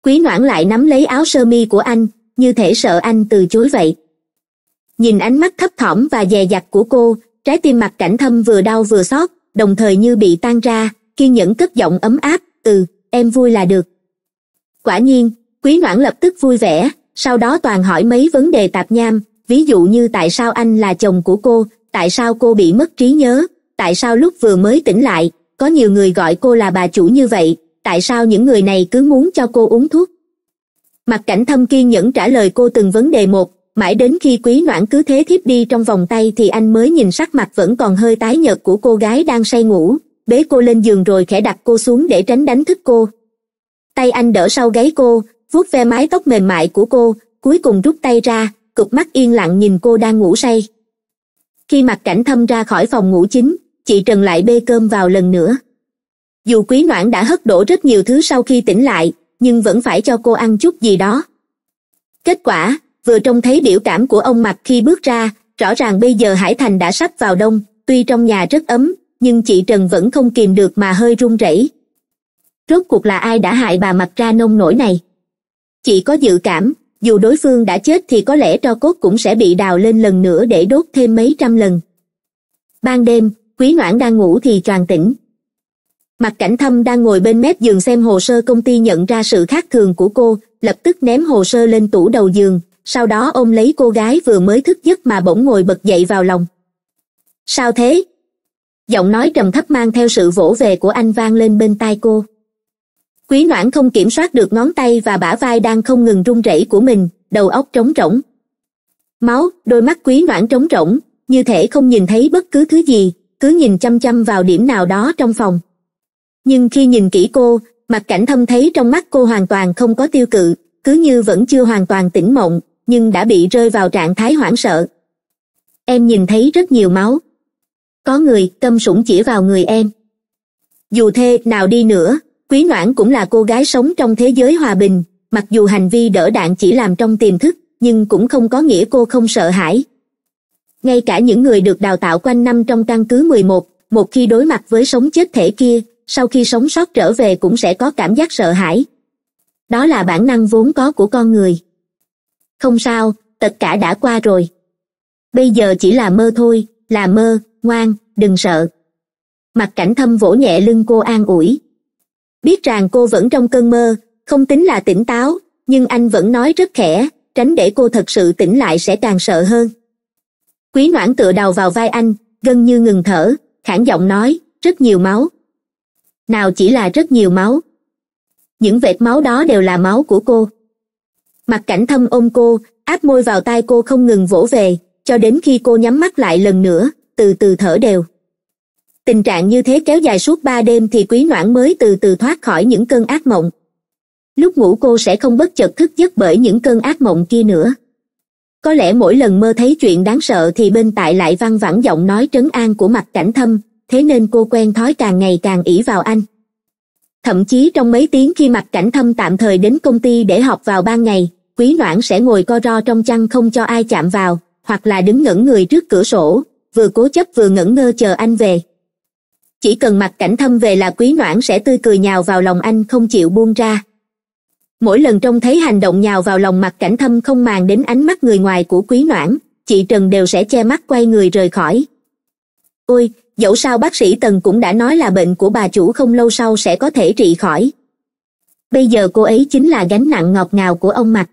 quý noãn lại nắm lấy áo sơ mi của anh như thể sợ anh từ chối vậy nhìn ánh mắt thấp thỏm và dè dặt của cô trái tim mặt cảnh thâm vừa đau vừa xót đồng thời như bị tan ra kiên nhẫn cất giọng ấm áp ừ em vui là được quả nhiên quý noãn lập tức vui vẻ sau đó toàn hỏi mấy vấn đề tạp nham ví dụ như tại sao anh là chồng của cô tại sao cô bị mất trí nhớ tại sao lúc vừa mới tỉnh lại có nhiều người gọi cô là bà chủ như vậy tại sao những người này cứ muốn cho cô uống thuốc mặt cảnh thâm kiên nhẫn trả lời cô từng vấn đề một mãi đến khi quý noãn cứ thế thiếp đi trong vòng tay thì anh mới nhìn sắc mặt vẫn còn hơi tái nhợt của cô gái đang say ngủ bế cô lên giường rồi khẽ đặt cô xuống để tránh đánh thức cô tay anh đỡ sau gáy cô vuốt ve mái tóc mềm mại của cô cuối cùng rút tay ra cụp mắt yên lặng nhìn cô đang ngủ say khi mặt cảnh thâm ra khỏi phòng ngủ chính chị trần lại bê cơm vào lần nữa dù quý noãn đã hất đổ rất nhiều thứ sau khi tỉnh lại nhưng vẫn phải cho cô ăn chút gì đó kết quả vừa trông thấy biểu cảm của ông mặt khi bước ra rõ ràng bây giờ hải thành đã sắp vào đông tuy trong nhà rất ấm nhưng chị trần vẫn không kìm được mà hơi run rẩy rốt cuộc là ai đã hại bà mặt ra nông nổi này chị có dự cảm dù đối phương đã chết thì có lẽ tro cốt cũng sẽ bị đào lên lần nữa để đốt thêm mấy trăm lần ban đêm quý noãn đang ngủ thì choàng tỉnh mặt cảnh thâm đang ngồi bên mép giường xem hồ sơ công ty nhận ra sự khác thường của cô lập tức ném hồ sơ lên tủ đầu giường sau đó ôm lấy cô gái vừa mới thức giấc mà bỗng ngồi bật dậy vào lòng sao thế giọng nói trầm thấp mang theo sự vỗ về của anh vang lên bên tai cô quý noãn không kiểm soát được ngón tay và bả vai đang không ngừng run rẩy của mình đầu óc trống rỗng máu đôi mắt quý noãn trống rỗng như thể không nhìn thấy bất cứ thứ gì cứ nhìn chăm chăm vào điểm nào đó trong phòng nhưng khi nhìn kỹ cô mặt cảnh thâm thấy trong mắt cô hoàn toàn không có tiêu cự cứ như vẫn chưa hoàn toàn tỉnh mộng nhưng đã bị rơi vào trạng thái hoảng sợ em nhìn thấy rất nhiều máu có người tâm sủng chỉ vào người em dù thê nào đi nữa quý noãn cũng là cô gái sống trong thế giới hòa bình mặc dù hành vi đỡ đạn chỉ làm trong tiềm thức nhưng cũng không có nghĩa cô không sợ hãi ngay cả những người được đào tạo quanh năm trong căn cứ 11, một khi đối mặt với sống chết thể kia sau khi sống sót trở về cũng sẽ có cảm giác sợ hãi đó là bản năng vốn có của con người không sao tất cả đã qua rồi bây giờ chỉ là mơ thôi là mơ ngoan đừng sợ mặt cảnh thâm vỗ nhẹ lưng cô an ủi biết rằng cô vẫn trong cơn mơ không tính là tỉnh táo nhưng anh vẫn nói rất khẽ tránh để cô thật sự tỉnh lại sẽ càng sợ hơn quý noãn tựa đầu vào vai anh gần như ngừng thở khản giọng nói rất nhiều máu nào chỉ là rất nhiều máu những vệt máu đó đều là máu của cô mặt cảnh thâm ôm cô áp môi vào tai cô không ngừng vỗ về cho đến khi cô nhắm mắt lại lần nữa từ từ thở đều tình trạng như thế kéo dài suốt ba đêm thì quý noãn mới từ từ thoát khỏi những cơn ác mộng lúc ngủ cô sẽ không bất chợt thức giấc bởi những cơn ác mộng kia nữa có lẽ mỗi lần mơ thấy chuyện đáng sợ thì bên tại lại văng vẳng giọng nói trấn an của mặt cảnh thâm thế nên cô quen thói càng ngày càng ỷ vào anh thậm chí trong mấy tiếng khi mặt cảnh thâm tạm thời đến công ty để học vào ban ngày quý noãn sẽ ngồi co ro trong chăn không cho ai chạm vào hoặc là đứng ngẩn người trước cửa sổ vừa cố chấp vừa ngẩn ngơ chờ anh về chỉ cần mặt cảnh thâm về là quý noãn sẽ tươi cười nhào vào lòng anh không chịu buông ra mỗi lần trông thấy hành động nhào vào lòng mặt cảnh thâm không màng đến ánh mắt người ngoài của quý noãn chị trần đều sẽ che mắt quay người rời khỏi ôi dẫu sao bác sĩ tần cũng đã nói là bệnh của bà chủ không lâu sau sẽ có thể trị khỏi bây giờ cô ấy chính là gánh nặng ngọt ngào của ông mặt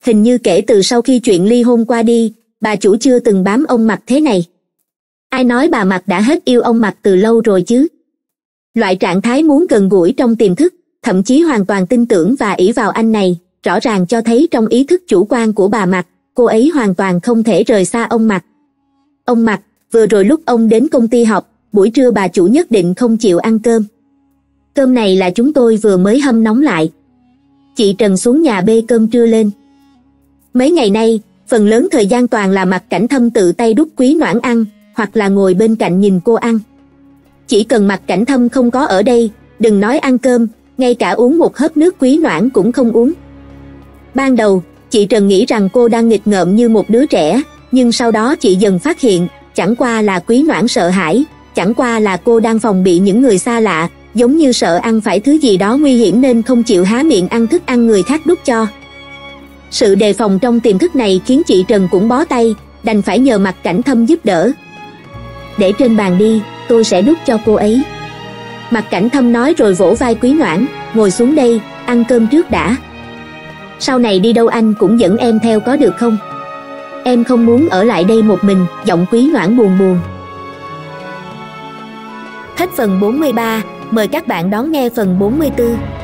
hình như kể từ sau khi chuyện ly hôn qua đi bà chủ chưa từng bám ông mặt thế này ai nói bà mặt đã hết yêu ông mặt từ lâu rồi chứ loại trạng thái muốn gần gũi trong tiềm thức thậm chí hoàn toàn tin tưởng và ỷ vào anh này rõ ràng cho thấy trong ý thức chủ quan của bà mặt cô ấy hoàn toàn không thể rời xa ông mặt ông mặt vừa rồi lúc ông đến công ty học buổi trưa bà chủ nhất định không chịu ăn cơm cơm này là chúng tôi vừa mới hâm nóng lại chị trần xuống nhà bê cơm trưa lên mấy ngày nay phần lớn thời gian toàn là mặt cảnh thâm tự tay đút quý noãn ăn hoặc là ngồi bên cạnh nhìn cô ăn chỉ cần mặt cảnh thâm không có ở đây đừng nói ăn cơm ngay cả uống một hớp nước quý noãn cũng không uống ban đầu chị trần nghĩ rằng cô đang nghịch ngợm như một đứa trẻ nhưng sau đó chị dần phát hiện chẳng qua là quý noãn sợ hãi chẳng qua là cô đang phòng bị những người xa lạ giống như sợ ăn phải thứ gì đó nguy hiểm nên không chịu há miệng ăn thức ăn người khác đút cho sự đề phòng trong tiềm thức này khiến chị trần cũng bó tay đành phải nhờ mặt cảnh thâm giúp đỡ để trên bàn đi tôi sẽ đút cho cô ấy mặt cảnh thâm nói rồi vỗ vai quý noãn ngồi xuống đây ăn cơm trước đã sau này đi đâu anh cũng dẫn em theo có được không em không muốn ở lại đây một mình giọng quý noãn buồn buồn hết phần 43 mời các bạn đón nghe phần 44